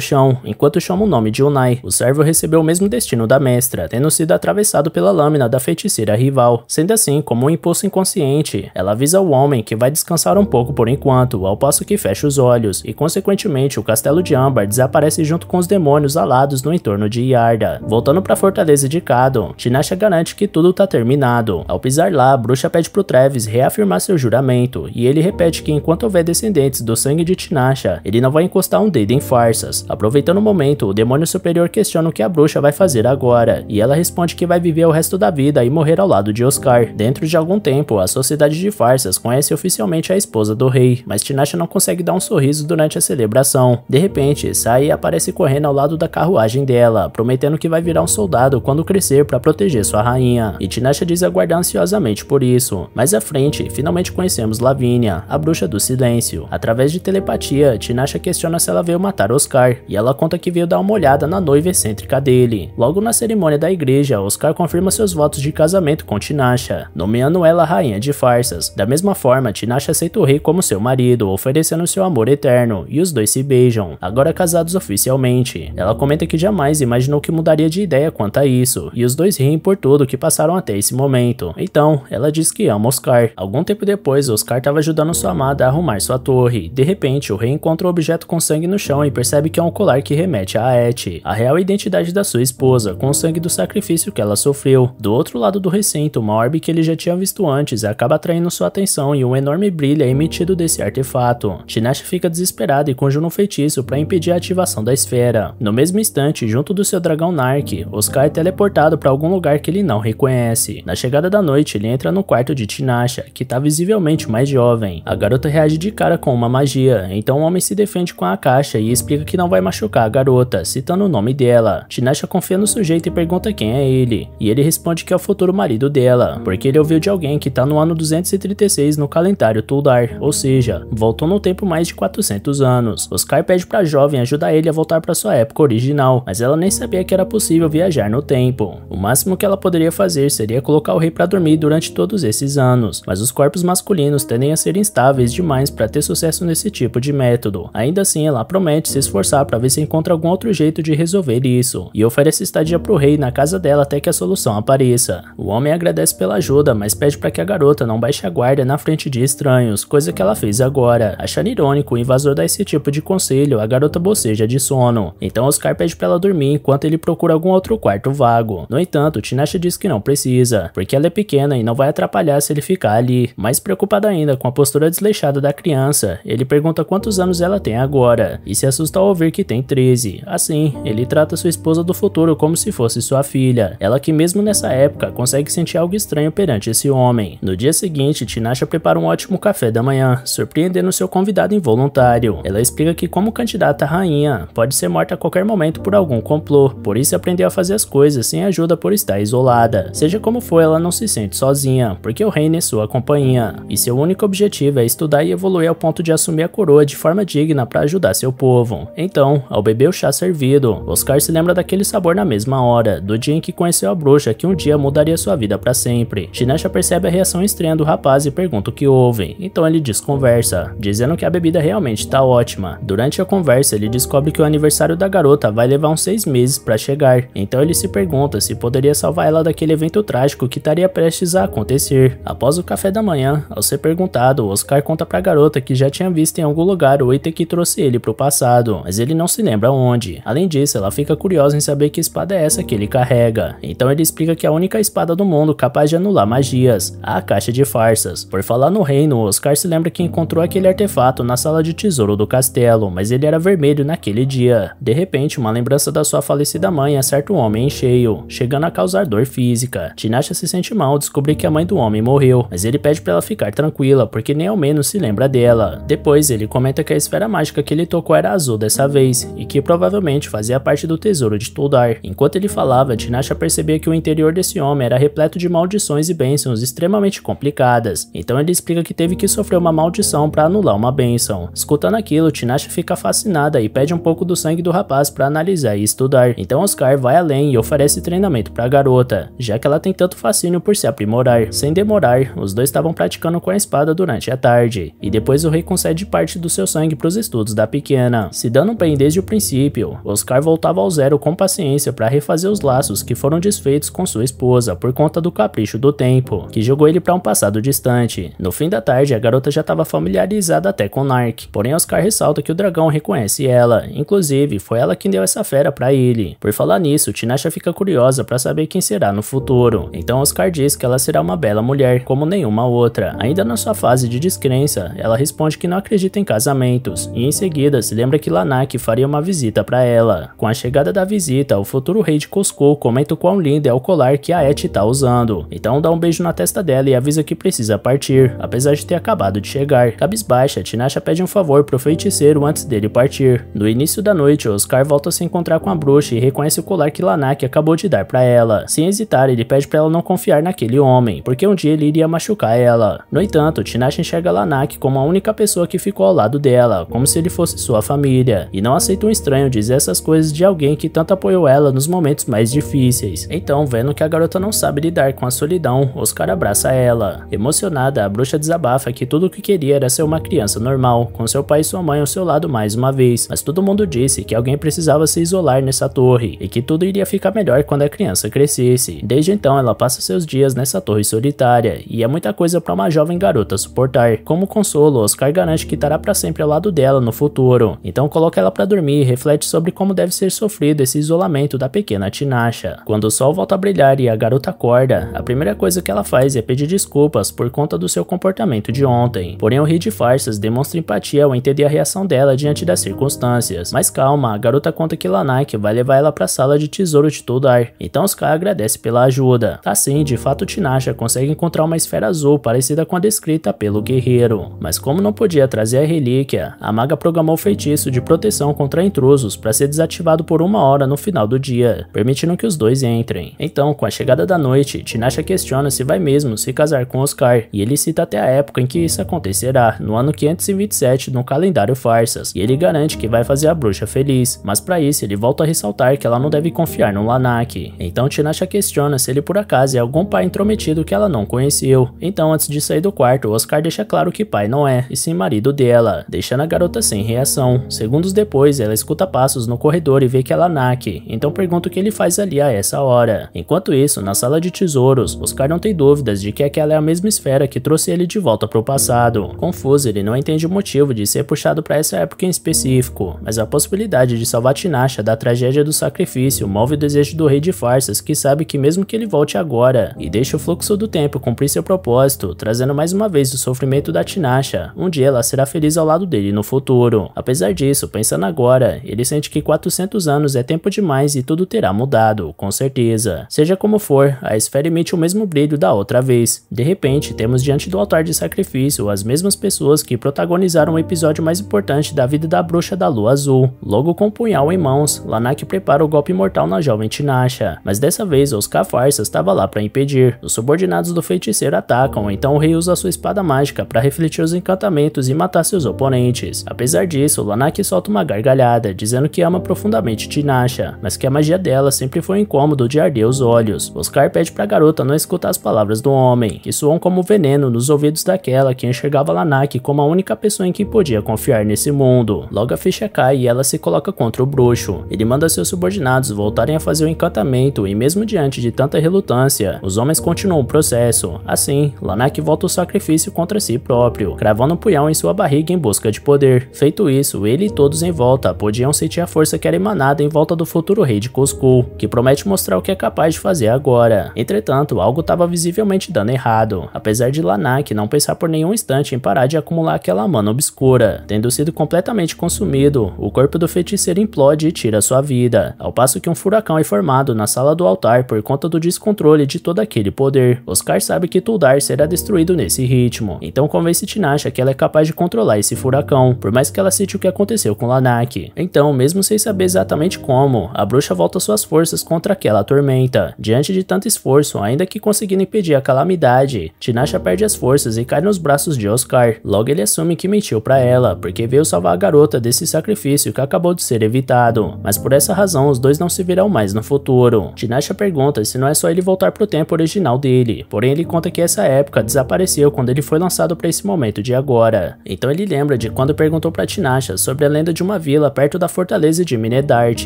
chão, enquanto chama o nome de Unai. O servo recebeu o mesmo destino da mestra, tendo sido atravessado pela lâmina da feiticeira rival. Sendo assim, como um impulso inconsciente, ela avisa o homem que vai descansar um pouco por enquanto, ao passo que fecha os olhos, e consequentemente o castelo de Âmbar desaparece junto com os demônios alados no em torno de Yarda. Voltando para a fortaleza de Cadon, Tinashe garante que tudo está terminado. Ao pisar lá, a bruxa pede pro Travis reafirmar seu juramento, e ele repete que enquanto houver descendentes do sangue de Tinashe, ele não vai encostar um dedo em farsas. Aproveitando o momento, o demônio superior questiona o que a bruxa vai fazer agora, e ela responde que vai viver o resto da vida e morrer ao lado de Oscar. Dentro de algum tempo, a sociedade de farsas conhece oficialmente a esposa do rei, mas Tinashe não consegue dar um sorriso durante a celebração. De repente, Sai aparece correndo ao lado da carruagem dela, prometendo que vai virar um soldado quando crescer para proteger sua rainha. E Tinasha diz aguardar ansiosamente por isso. Mais à frente, finalmente conhecemos Lavínia, a bruxa do silêncio. Através de telepatia, Tinasha questiona se ela veio matar Oscar, e ela conta que veio dar uma olhada na noiva excêntrica dele. Logo na cerimônia da igreja, Oscar confirma seus votos de casamento com Tinasha, nomeando ela rainha de farsas. Da mesma forma, Tinasha aceita o rei como seu marido, oferecendo seu amor eterno, e os dois se beijam, agora casados oficialmente. Ela comenta que já jamais imaginou que mudaria de ideia quanto a isso, e os dois riem por tudo que passaram até esse momento. Então, ela diz que ama Oscar. Algum tempo depois, Oscar estava ajudando sua amada a arrumar sua torre. De repente, o rei encontra o objeto com sangue no chão e percebe que é um colar que remete a Aete, a real identidade da sua esposa, com o sangue do sacrifício que ela sofreu. Do outro lado do recinto, uma orbe que ele já tinha visto antes acaba atraindo sua atenção e um enorme brilho é emitido desse artefato. Tinashe fica desesperada e conjura um feitiço para impedir a ativação da esfera. No mesmo instante, junto do seu dragão Nark, Oscar é teleportado para algum lugar que ele não reconhece. Na chegada da noite, ele entra no quarto de Tinasha, que está visivelmente mais jovem. A garota reage de cara com uma magia, então o homem se defende com a caixa e explica que não vai machucar a garota, citando o nome dela. Tinasha confia no sujeito e pergunta quem é ele, e ele responde que é o futuro marido dela, porque ele ouviu de alguém que está no ano 236 no calendário Tuldar, ou seja, voltou no tempo mais de 400 anos. Oscar pede para a jovem ajudar ele a voltar para sua época original, mas ela nem sabia que era possível viajar no tempo. O máximo que ela poderia fazer seria colocar o rei para dormir durante todos esses anos, mas os corpos masculinos tendem a ser instáveis demais para ter sucesso nesse tipo de método. Ainda assim, ela promete se esforçar para ver se encontra algum outro jeito de resolver isso, e oferece estadia para o rei na casa dela até que a solução apareça. O homem agradece pela ajuda, mas pede para que a garota não baixe a guarda na frente de estranhos, coisa que ela fez agora. Achando irônico o invasor dar esse tipo de conselho, a garota boceja de sono. Então Oscar pede para ela dormir enquanto ele procura algum outro quarto vago. No entanto, Tinashe diz que não precisa, porque ela é pequena e não vai atrapalhar se ele ficar ali. Mais preocupado ainda com a postura desleixada da criança, ele pergunta quantos anos ela tem agora, e se assusta ao ouvir que tem 13. Assim, ele trata sua esposa do futuro como se fosse sua filha, ela que mesmo nessa época consegue sentir algo estranho perante esse homem. No dia seguinte, Tinasha prepara um ótimo café da manhã, surpreendendo seu convidado involuntário. Ela explica que como candidata à rainha, pode ser morta a qualquer momento por algum algum complô, por isso aprendeu a fazer as coisas sem ajuda por estar isolada. Seja como for, ela não se sente sozinha, porque o reino é sua companhia, e seu único objetivo é estudar e evoluir ao ponto de assumir a coroa de forma digna para ajudar seu povo. Então, ao beber o chá servido, Oscar se lembra daquele sabor na mesma hora, do dia em que conheceu a bruxa que um dia mudaria sua vida para sempre. Shinesha percebe a reação estranha do rapaz e pergunta o que houve, então ele desconversa, dizendo que a bebida realmente está ótima. Durante a conversa, ele descobre que o aniversário da garota vai levar um seis meses para chegar, então ele se pergunta se poderia salvar ela daquele evento trágico que estaria prestes a acontecer. Após o café da manhã, ao ser perguntado, Oscar conta pra garota que já tinha visto em algum lugar o item que trouxe ele pro passado, mas ele não se lembra onde. Além disso, ela fica curiosa em saber que espada é essa que ele carrega, então ele explica que é a única espada do mundo capaz de anular magias, a caixa de farsas. Por falar no reino, Oscar se lembra que encontrou aquele artefato na sala de tesouro do castelo, mas ele era vermelho naquele dia. De repente, uma lembrança da sua falecida mãe a certo homem em cheio, chegando a causar dor física. Tinasha se sente mal ao descobrir que a mãe do homem morreu, mas ele pede para ela ficar tranquila, porque nem ao menos se lembra dela. Depois, ele comenta que a esfera mágica que ele tocou era azul dessa vez, e que provavelmente fazia parte do tesouro de Toldar. Enquanto ele falava, Tinasha percebia que o interior desse homem era repleto de maldições e bênçãos extremamente complicadas, então ele explica que teve que sofrer uma maldição para anular uma bênção. Escutando aquilo, Tinasha fica fascinada e pede um pouco do sangue do rapaz para analisar e estudar, então Oscar vai além e oferece treinamento para a garota, já que ela tem tanto fascínio por se aprimorar. Sem demorar, os dois estavam praticando com a espada durante a tarde, e depois o rei concede parte do seu sangue para os estudos da pequena. Se dando bem desde o princípio, Oscar voltava ao zero com paciência para refazer os laços que foram desfeitos com sua esposa por conta do capricho do tempo, que jogou ele para um passado distante. No fim da tarde, a garota já estava familiarizada até com Nark, porém Oscar ressalta que o dragão reconhece ela, inclusive foi ela quem deu essa fera espera para ele. Por falar nisso, Tinasha fica curiosa para saber quem será no futuro. Então Oscar diz que ela será uma bela mulher, como nenhuma outra. Ainda na sua fase de descrença, ela responde que não acredita em casamentos, e em seguida se lembra que Lanak faria uma visita para ela. Com a chegada da visita, o futuro rei de Cusco comenta o quão lindo é o colar que a Et tá usando. Então dá um beijo na testa dela e avisa que precisa partir, apesar de ter acabado de chegar. Cabisbaixa, Tinasha pede um favor pro feiticeiro antes dele partir. No início da noite, Oscar volta a se encontrar com a bruxa e reconhece o colar que Lanak acabou de dar para ela. Sem hesitar, ele pede para ela não confiar naquele homem, porque um dia ele iria machucar ela. No entanto, Tinashe enxerga Lanak como a única pessoa que ficou ao lado dela, como se ele fosse sua família, e não aceita um estranho dizer essas coisas de alguém que tanto apoiou ela nos momentos mais difíceis. Então, vendo que a garota não sabe lidar com a solidão, Oscar abraça ela. Emocionada, a bruxa desabafa que tudo o que queria era ser uma criança normal, com seu pai e sua mãe ao seu lado mais uma vez, mas todo mundo disse que alguém precisava se isolar solar nessa torre e que tudo iria ficar melhor quando a criança crescesse. Desde então, ela passa seus dias nessa torre solitária e é muita coisa para uma jovem garota suportar. Como consolo, Oscar garante que estará para sempre ao lado dela no futuro. Então coloca ela para dormir e reflete sobre como deve ser sofrido esse isolamento da pequena Tinasha. Quando o sol volta a brilhar e a garota acorda, a primeira coisa que ela faz é pedir desculpas por conta do seu comportamento de ontem. Porém, o rei de farsas demonstra empatia ao entender a reação dela diante das circunstâncias. Mas calma, a garota conta que Lana que vai levar ela para a sala de tesouro de Todar, então Oscar agradece pela ajuda. Assim, de fato Tinasha consegue encontrar uma esfera azul parecida com a descrita pelo guerreiro, mas como não podia trazer a relíquia, a maga programou o feitiço de proteção contra intrusos para ser desativado por uma hora no final do dia, permitindo que os dois entrem. Então, com a chegada da noite, Tinasha questiona se vai mesmo se casar com Oscar, e ele cita até a época em que isso acontecerá, no ano 527 no calendário Farsas, e ele garante que vai fazer a bruxa feliz, mas para isso ele volta a ressaltar que ela não deve confiar no Lanak. Então Tinasha questiona se ele por acaso é algum pai intrometido que ela não conheceu. Então antes de sair do quarto, Oscar deixa claro que pai não é, e sim marido dela, deixando a garota sem reação. Segundos depois, ela escuta passos no corredor e vê que é Lanak, então pergunta o que ele faz ali a essa hora. Enquanto isso, na sala de tesouros, Oscar não tem dúvidas de que aquela é a mesma esfera que trouxe ele de volta para o passado. Confuso, ele não entende o motivo de ser puxado para essa época em específico, mas a possibilidade de salvar Tinasha da tragédia do sacrifício move o desejo do rei de farsas, que sabe que mesmo que ele volte agora, e deixe o fluxo do tempo cumprir seu propósito, trazendo mais uma vez o sofrimento da Tinasha, onde ela será feliz ao lado dele no futuro. Apesar disso, pensando agora, ele sente que 400 anos é tempo demais e tudo terá mudado, com certeza. Seja como for, a esfera emite o mesmo brilho da outra vez. De repente, temos diante do altar de sacrifício as mesmas pessoas que protagonizaram o episódio mais importante da vida da bruxa da lua azul. Logo com o punhal em mãos, Deus, Lanak prepara o golpe mortal na jovem Tinasha, mas dessa vez Oscar Farsa estava lá para impedir. Os subordinados do feiticeiro atacam, então o rei usa sua espada mágica para refletir os encantamentos e matar seus oponentes. Apesar disso, Lanak solta uma gargalhada, dizendo que ama profundamente Tinasha, mas que a magia dela sempre foi um incômodo de arder os olhos. Oscar pede para a garota não escutar as palavras do homem, que soam como veneno nos ouvidos daquela que enxergava Lanak como a única pessoa em quem podia confiar nesse mundo. Logo a ficha cai e ela se coloca contra o bruxo ele manda seus subordinados voltarem a fazer o encantamento e mesmo diante de tanta relutância, os homens continuam o processo. Assim, Lanak volta o sacrifício contra si próprio, cravando um punhal em sua barriga em busca de poder. Feito isso, ele e todos em volta podiam sentir a força que era emanada em volta do futuro rei de Cusco, que promete mostrar o que é capaz de fazer agora. Entretanto, algo estava visivelmente dando errado, apesar de Lanak não pensar por nenhum instante em parar de acumular aquela mana obscura. Tendo sido completamente consumido, o corpo do feiticeiro implode e tira a sua vida, ao passo que um furacão é formado na sala do altar por conta do descontrole de todo aquele poder. Oscar sabe que Tuldar será destruído nesse ritmo, então convence Tinasha que ela é capaz de controlar esse furacão, por mais que ela cite o que aconteceu com Lanak. Então, mesmo sem saber exatamente como, a bruxa volta suas forças contra aquela tormenta. Diante de tanto esforço, ainda que conseguindo impedir a calamidade, Tinasha perde as forças e cai nos braços de Oscar. Logo ele assume que mentiu para ela, porque veio salvar a garota desse sacrifício que acabou de ser evitado mas por essa razão os dois não se virão mais no futuro. Tinasha pergunta se não é só ele voltar pro tempo original dele, porém ele conta que essa época desapareceu quando ele foi lançado para esse momento de agora. Então ele lembra de quando perguntou para Tinasha sobre a lenda de uma vila perto da fortaleza de Minedart,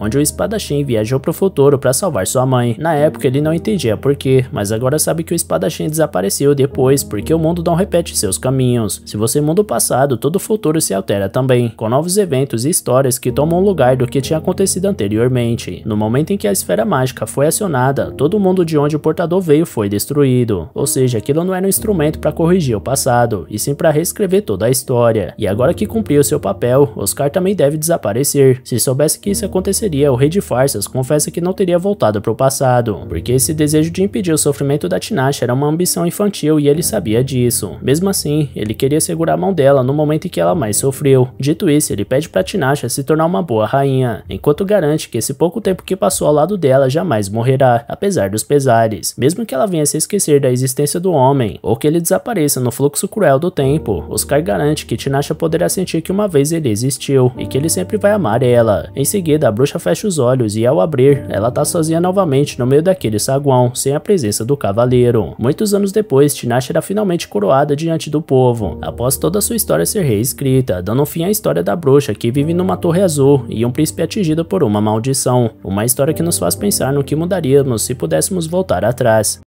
onde o espadachim viajou pro futuro para salvar sua mãe. Na época ele não entendia porquê, mas agora sabe que o espadachim desapareceu depois porque o mundo não repete seus caminhos. Se você muda o passado, todo o futuro se altera também, com novos eventos e histórias que tomam lugar do que tinha acontecido acontecido anteriormente. No momento em que a esfera mágica foi acionada, todo mundo de onde o portador veio foi destruído. Ou seja, aquilo não era um instrumento para corrigir o passado, e sim para reescrever toda a história. E agora que cumpriu seu papel, Oscar também deve desaparecer. Se soubesse que isso aconteceria, o rei de farsas confessa que não teria voltado para o passado, porque esse desejo de impedir o sofrimento da Tinashe era uma ambição infantil e ele sabia disso. Mesmo assim, ele queria segurar a mão dela no momento em que ela mais sofreu. Dito isso, ele pede para Tinashe se tornar uma boa rainha, enquanto garante que esse pouco tempo que passou ao lado dela jamais morrerá, apesar dos pesares, mesmo que ela venha se esquecer da existência do homem ou que ele desapareça no fluxo cruel do tempo. Oscar garante que Tinashe poderá sentir que uma vez ele existiu e que ele sempre vai amar ela. Em seguida, a bruxa fecha os olhos e ao abrir, ela tá sozinha novamente no meio daquele saguão, sem a presença do cavaleiro. Muitos anos depois, Tinashe era finalmente coroada diante do povo, após toda a sua história ser reescrita, dando fim à história da bruxa que vive numa torre azul e um príncipe atingido regida por uma maldição, uma história que nos faz pensar no que mudaríamos se pudéssemos voltar atrás.